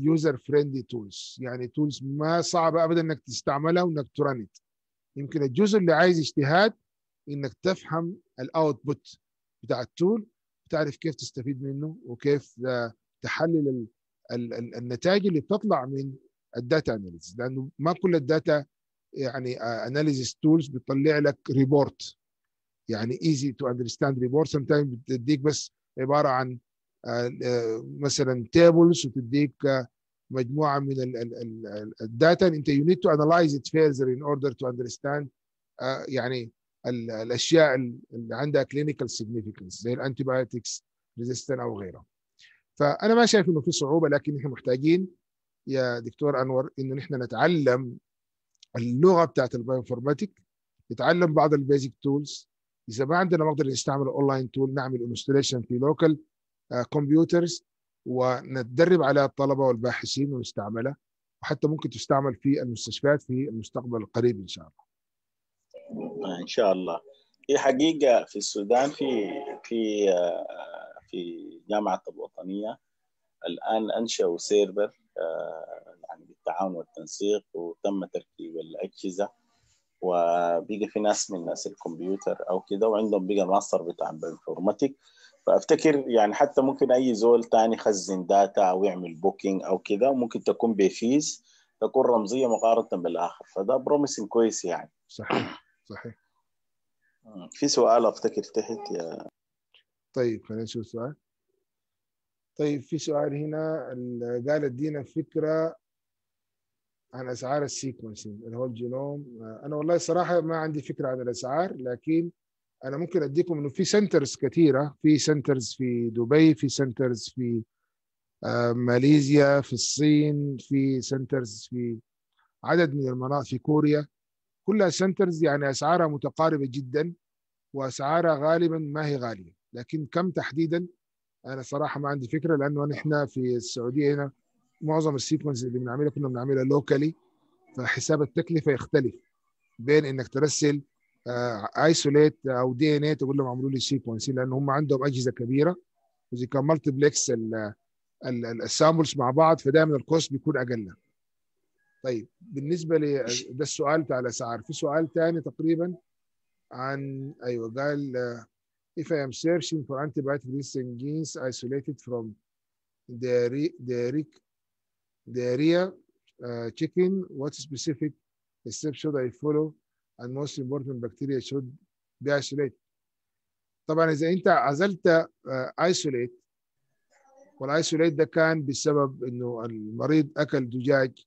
يوزر فريندلي تولز يعني تولز ما صعبة ابدا انك تستعملها وانك ترانت يمكن الجزء اللي عايز اجتهاد انك تفهم الاوتبوت بتاع التول تعرف كيف تستفيد منه وكيف آه، تحلل الـ الـ الـ النتائج اللي بتطلع من الداتا اناليز لانه ما كل الداتا يعني اناليزيس آه، تولز بتطلع لك ريبورت يعني ايزي تو اندرستاند ريبورت سم تايم بتديك بس عباره عن آه، آه، مثلا تيبلز وتديك آه، مجموعه من الداتا انت يو نيد تو انلايز ات فيرزر ان اوردر تو اندرستاند يعني الاشياء اللي عندها كلينيكال سيجنيفيكنس زي الانتي بايوتكس ريزيستنت او غيره فانا ما شايف انه في صعوبه لكن احنا محتاجين يا دكتور انور انه نحن نتعلم اللغه بتاعت انفورماتيك نتعلم بعض البيزك تولز اذا ما عندنا ما نقدر نستعمل اونلاين تول نعمل انستليشن في لوكال كمبيوترز آه، ونتدرب على الطلبه والباحثين ونستعملها وحتى ممكن تستعمل في المستشفيات في المستقبل القريب ان شاء الله. آه، ان شاء الله. في حقيقه في السودان في في آه، في جامعه الوطنيه الان انشاوا سيرفر يعني بالتعاون والتنسيق وتم تركيب الاجهزه وبقى في ناس من ناس الكمبيوتر او كده وعندهم بقى ماستر بتاع الانفورماتيك فافتكر يعني حتى ممكن اي زول تاني خزن داتا او يعمل بوكينج او كذا ممكن تكون بفيز تكون رمزيه مقارنه بالاخر فده بروميسنج كويس يعني صحيح صحيح في سؤال افتكر تحت يا طيب خلينا نشوف سؤال طيب في سؤال هنا قال ادينا فكره عن اسعار السيكونسنج اللي هو الجينوم انا والله صراحه ما عندي فكره عن الاسعار لكن انا ممكن اديكم انه في سنترز كثيره في سنترز في دبي في سنترز في آه، ماليزيا في الصين في سنترز في عدد من المناطق في كوريا كلها سنترز يعني اسعارها متقاربه جدا واسعارها غالبا ما هي غاليه لكن كم تحديدا انا صراحه ما عندي فكره لانه نحن في السعوديه هنا معظم السيكونس اللي بنعملها كنا بنعملها لوكالي فحساب التكلفه يختلف بين انك ترسل ايسوليت آه، او دي ان اي تقول لهم اعملوا لي سيكونس لان هم عندهم اجهزه كبيره اذا كان مالتيبلكس السامبلز مع بعض فدائما الكوست بيكون اقل طيب بالنسبه لي ده السؤال بتاع الاسعار في سؤال ثاني تقريبا عن ايوه قال آه، if I am searching for antibiotic resistant genes isolated from dairy diarrhea uh, chicken what specific steps should I follow and most important bacteria should be isolated طبعا اذا انت عزلت ايسوليت آه، والايسوليت ده كان بسبب انه المريض اكل دجاج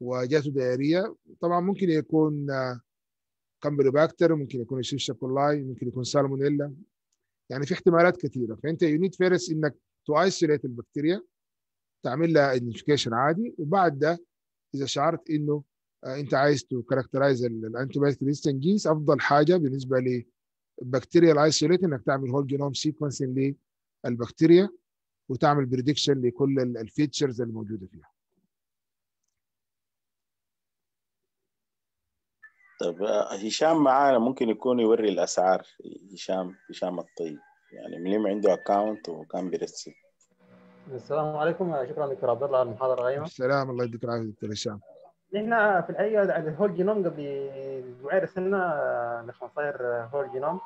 وجاته دايريه طبعا ممكن يكون آه، كامبيلوباكتر ممكن يكون شيشة كولاي ممكن يكون سالمونيلا يعني في احتمالات كثيره فانت يونيت فيرس انك isolate البكتيريا تعمل لها انفكيشن عادي وبعد ده اذا شعرت انه آه، انت عايز كاركترايز الانتيبيوتيك ريزيستنت جينز افضل حاجه بالنسبه للبكتيريا الايسوليت انك تعمل هول جينوم سيكونسنج للبكتيريا وتعمل بريدكشن لكل الفيتشرز الموجوده فيها طيب آه، هشام معانا ممكن يكون يوري الاسعار هشام هشام الطيب يعني يوم عنده اكونت وكان بيرسل السلام عليكم شكرا دكتور عبد الله على المحاضره القيمه السلام الله يديك العافيه دكتور هشام نحن في الحقيقه الهول جينوم قبل اسبوعين رسلنا لخنصاير هول جينوم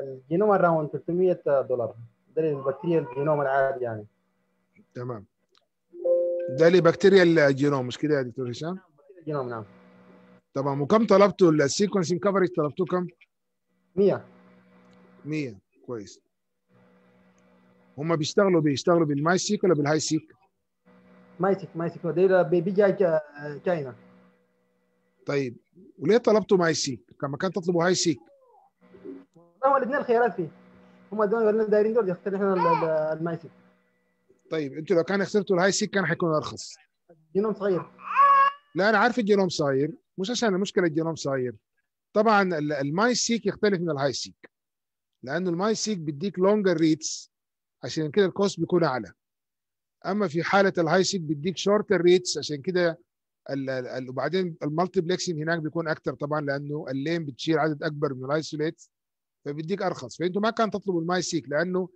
الجينوم راوند 300 دولار ده البكتيريا الجينوم العادي يعني تمام ده بكتيريا الجينوم مش كده يا دكتور هشام؟ الجينوم نعم تمام وكم طلبتوا السيكونسنج كفرج طلبتوا كم؟ 100 100 كويس هم بيشتغلوا بيشتغلوا بالماي سيك ولا بالهاي سيك؟ مايسك مايسك ما يسك ده بيبي جاي طيب وليه طلبتوا ماي سيك؟ كان تطلبوا هاي سيك؟ هم الاثنين الخيارات فيه هم الاثنين دايرين دول يختار احنا الماي سيك طيب انتوا لو كان اخترتوا الهاي سيك كان حيكون ارخص جينوم صغير لا انا عارف الجينوم صغير مش عشان المشكله الجينوم صغير طبعا الماي سيك يختلف من الهاي سيك لانه الماي سيك بيديك لونجر ريتس عشان كده الكوست بيكون اعلى اما في حاله الهاي سيك بيديك شورتر ريتس عشان كده وبعدين المالتي هناك بيكون اكتر طبعا لانه اللين بتشيل عدد اكبر من الايسوليت فبيديك ارخص فانتوا ما كان تطلبوا الماي سيك لانه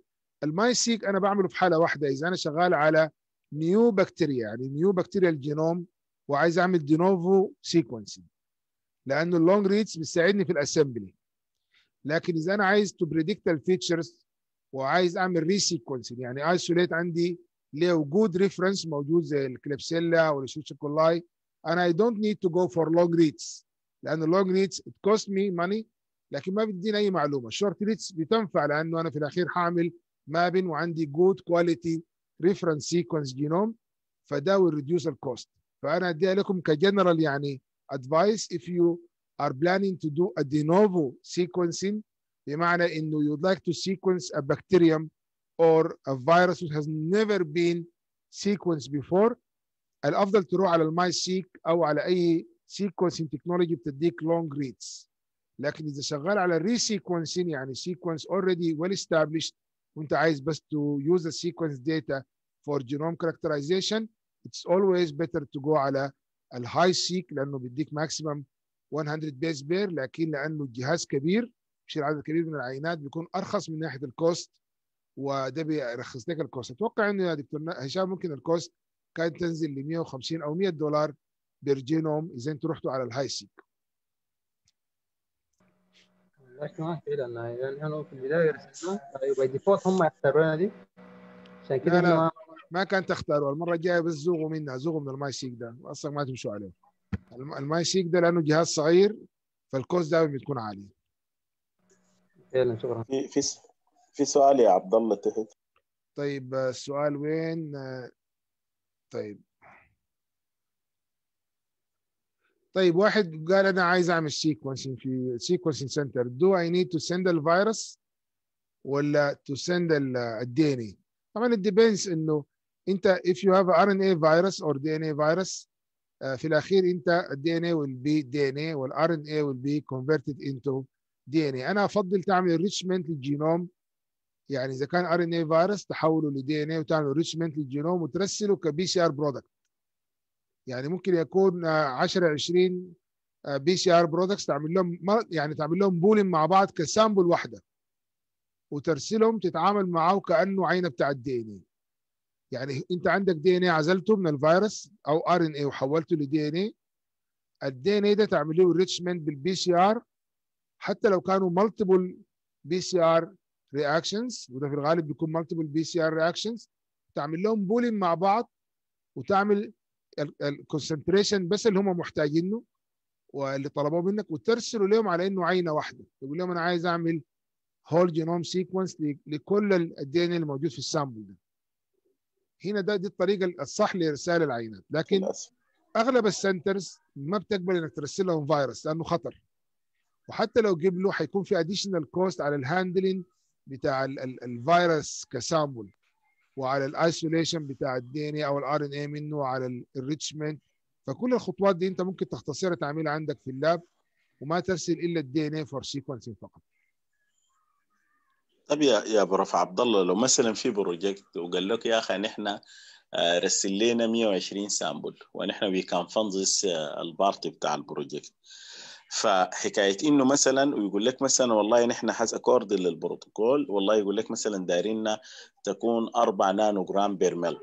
الماي سيك انا بعمله في حاله واحده اذا انا شغال على نيو بكتيريا يعني نيو بكتيريا الجينوم وعايز اعمل دينوفو سيكونسنج لانه اللونج ريتس بتساعدني في الاسمبلي لكن اذا انا عايز تو بريدكت الفيتشرز وعايز اعمل ريسيكونسنج يعني ايسوليت عندي لوجود ريفرنس موجود زي الكليبسيلا والسويتش كولاي انا اي دونت نيد تو جو فور لونج ريتس لان اللونج ريتس كوست مي ماني لكن ما بتديني اي معلومه الشورت ريتس بتنفع لانه انا في الاخير حامل مابن وعندي جود كواليتي ريفرنس سيكونس جينوم فده وي ريديوس الكوست فانا اديها لكم كجنرال يعني ادفايس اف يو ار بلانينج تو دو ا دي نوفو سيكونسينج بمعنى انه يو لايك تو سيكونس ا بكتيريوم or a virus which has never been sequenced before الافضل تروح على الماي سيك او على اي سيكونسنج تكنولوجي بتديك لونج ريدز لكن اذا شغال على ريسيكونسنج يعني سيكونس اوريدي ويل استابليشد وانت عايز بس تو يوز السيكونس داتا فور جينوم كاركترايزيشن اتس اولويز بيتر تو جو على الهاي سيك لانه بيديك ماكسيمم 100 بيس بير لكن لانه الجهاز كبير بيشيل عدد كبير من العينات بيكون ارخص من ناحيه الكوست وده بيرخص لك الكوست اتوقع انه يا دكتور هشام ممكن الكوست كانت تنزل ل 150 او 100 دولار برجينوم اذا انتوا رحتوا على الهاي سيك مش معاك فعلا يعني انا في البدايه باي طيب، ديفولت هم يختارونا دي عشان كده لا لا ما كان تختاروا المره الجايه بس زوغوا منها زوغوا من الماي سيك ده اصلا ما تمشوا عليه الماي سيك ده لانه جهاز صغير فالكوست دائما بتكون عاليه فعلا شكرا في في في سؤال يا عبد الله تحت طيب السؤال وين طيب طيب واحد قال انا عايز اعمل سيكونسنج في سيكونسنج سنتر دو اي نيد تو سند الفيروس ولا تو سند الدي ان اي طبعا الديبينس انه انت اف يو هاف ار ان اي فيروس اور دي ان اي فيروس في الاخير انت الدي ان اي ويل بي دي ان اي والار ان اي ويل بي كونفرتد انتو دي ان اي انا افضل تعمل ريتشمنت للجينوم يعني اذا كان ار ان اي فيروس تحوله لدي ان اي وتعمل ريتشمنت للجينوم وترسله كبي سي ار برودكت يعني ممكن يكون 10 20 بي سي ار برودكتس تعمل لهم يعني تعمل لهم بولين مع بعض كسامبل واحده وترسلهم تتعامل معاه كانه عينه بتاع الدي ان اي يعني انت عندك دي ان اي عزلته من الفيروس او ار ان اي وحولته لدي ان اي الدي ان اي ده تعمل له ريتشمنت بالبي سي ار حتى لو كانوا مالتيبل بي سي ار رياكشنز وده في الغالب بيكون مالتيبل بي سي ار رياكشنز تعمل لهم بولين مع بعض وتعمل الكونسنتريشن بس اللي هم محتاجينه واللي طلبوه منك وترسله لهم على انه عينه واحده تقول لهم انا عايز اعمل هول جينوم سيكونس لكل الدي ان الموجود في السامبل ده هنا ده دي الطريقه الصح لارسال العينات لكن اغلب السنترز ما بتقبل انك ترسل لهم فيروس لانه خطر وحتى لو جيب له هيكون في اديشنال كوست على الهاندلنج بتاع الفيروس كسامبل وعلى الايسوليشن بتاع الدي ان اي او الار ان اي منه وعلى الريتشمنت فكل الخطوات دي انت ممكن تختصرها تعملها عندك في اللاب وما ترسل الا الدي ان اي فور سيكونسنج فقط طب يا يا ابو رفع عبد الله لو مثلا في بروجكت وقال لك يا اخي نحن آه، رسل لنا 120 سامبل ونحن وي كان فنزس البارتي بتاع البروجكت فحكايه انه مثلا ويقول لك مثلا والله نحن حاز اكوردن للبروتوكول والله يقول لك مثلا دايريننا تكون 4 نانو جرام بير مل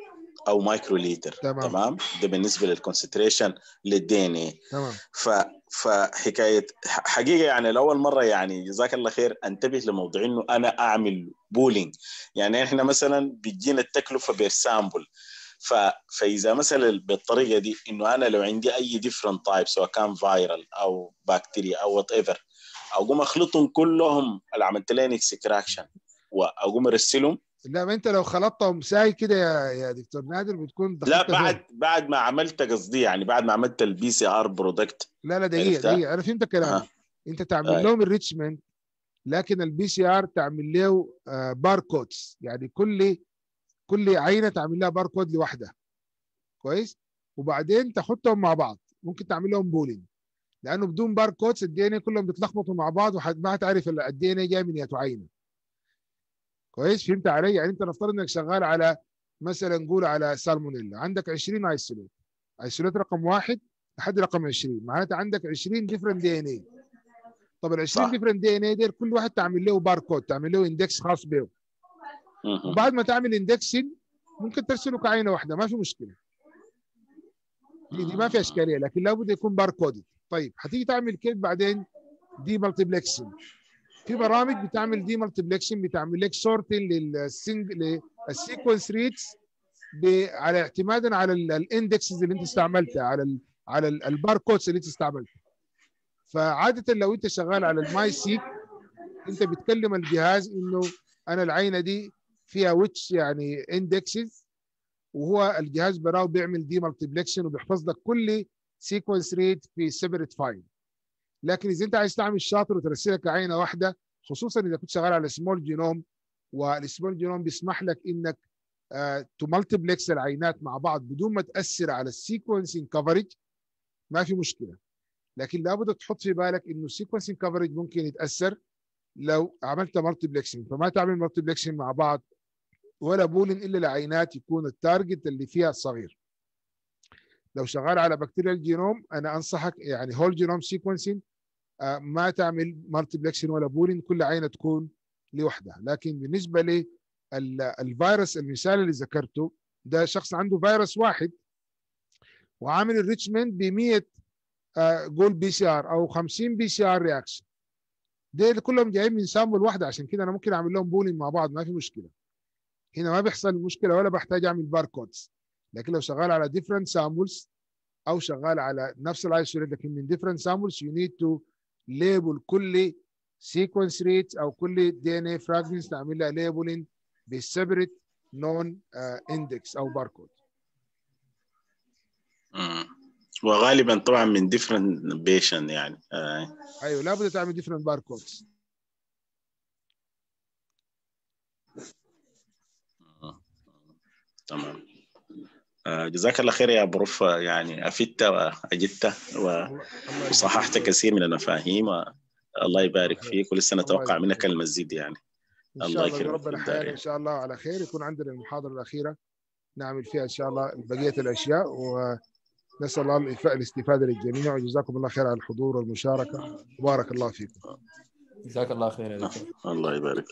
او مايكرو ليتر تمام, تمام؟ ده بالنسبه للكونسنتريشن للدي ان اي تمام ف فحكايه حقيقه يعني لاول مره يعني جزاك الله خير انتبه لموضوع انه انا اعمل بولينج يعني احنا مثلا بتجينا التكلفه بير سامبل ف... فاذا مثلا بالطريقه دي انه انا لو عندي اي ديفرنت تايب سواء كان فايرال او بكتيريا او وات ايفر اقوم اخلطهم كلهم اللي عملت لهم اكستراكشن واقوم ارسلهم لا ما انت لو خلطتهم ساي كده يا يا دكتور نادر بتكون لا بعد فيه. بعد ما عملت قصدي يعني بعد ما عملت البي سي ار برودكت لا لا دقيقه دقيقه انا فهمت كلامك انت تعمل آه. لهم الريتشمنت لكن البي سي ار تعمل له باركودز آه، يعني كل كل عينه تعمل لها باركود لوحدها كويس وبعدين تحطهم مع بعض ممكن تعمل لهم بولينج لانه بدون باركود الدي ان كلهم بيتلخبطوا مع بعض وما هتعرف الدي ان جاي من ياتو عينه كويس فهمت علي يعني انت نفترض انك شغال على مثلا نقول على سالمونيلا عندك 20 ايسولوت ايسولوت رقم واحد لحد رقم 20 معناتها عندك 20 ديفرنت دي ان اي طب ال 20 ديفرنت دي ان اي ديل كل واحد تعمل له باركود تعمل له اندكس خاص بيه وبعد ما تعمل اندكسنج ممكن ترسله كعينه واحده ما في مشكله دي, دي ما في اشكاليه لكن لابد يكون باركود طيب هتيجي تعمل كيف بعدين دي مالتيبلكسنج في برامج بتعمل دي مالتيبلكسنج بتعمل لك سورتنج للسينج للسيكونس ريتس على اعتمادا على الاندكسز اللي انت استعملتها على الـ على الباركودز اللي انت استعملتها فعاده لو انت شغال على الماي سيك انت بتكلم الجهاز انه انا العينه دي فيها ويتش يعني اندكسز وهو الجهاز براو بيعمل دي مالتيبلكشن وبيحفظ لك كل سيكونس ريد في سيبريت فايل لكن اذا انت عايز تعمل شاطر وترسلك عينه واحده خصوصا اذا كنت شغال على سمول جينوم والسمول جينوم بيسمح لك انك تمالتيبلكس آه، العينات مع بعض بدون ما تاثر على السيكونسنج كفرج ما في مشكله لكن لابد تحط في بالك انه السيكونسنج كفرج ممكن يتاثر لو عملت مالتيبلكسنج فما تعمل مالتيبلكسنج مع بعض ولا بولين الا لعينات يكون التارجت اللي فيها صغير لو شغال على بكتيريا الجينوم انا انصحك يعني هول جينوم سيكونسين ما تعمل مالتيبلكشن ولا بولين كل عينه تكون لوحدها لكن بالنسبه للفيروس المثال اللي ذكرته ده شخص عنده فيروس واحد وعامل الريتشمنت ب 100 جول بي سي ار او 50 بي سي ار رياكشن ده كلهم جايين من سامبل واحده عشان كده انا ممكن اعمل لهم بولينج مع بعض ما في مشكله هنا ما بيحصل مشكله ولا بحتاج اعمل باركودز لكن لو شغال على ديفرنت سامبلز او شغال على نفس الايسوليت لكن من ديفرنت سامبلز يو نيد تو ليبل كل سيكونس ريت او كل دي ان اي فراجمنت نعمل لها ليبلين بالسبريت نون اندكس او باركود وغالبا طبعا من ديفرنت بيشن يعني آه. ايوه لابد تعمل ديفرنت باركودز تمام آه، جزاك الله خير يا بروف يعني افدت واجدت وصححت كثير من المفاهيم الله يبارك فيك ولسه نتوقع منك المزيد يعني إن شاء الله يكرمك ربنا حيانا يعني. ان شاء الله على خير يكون عندنا المحاضره الاخيره نعمل فيها ان شاء الله بقيه الاشياء ونسال الله الاستفاده للجميع وجزاكم الله خير على الحضور والمشاركه بارك الله فيكم جزاك الله خير يا دكتور الله يبارك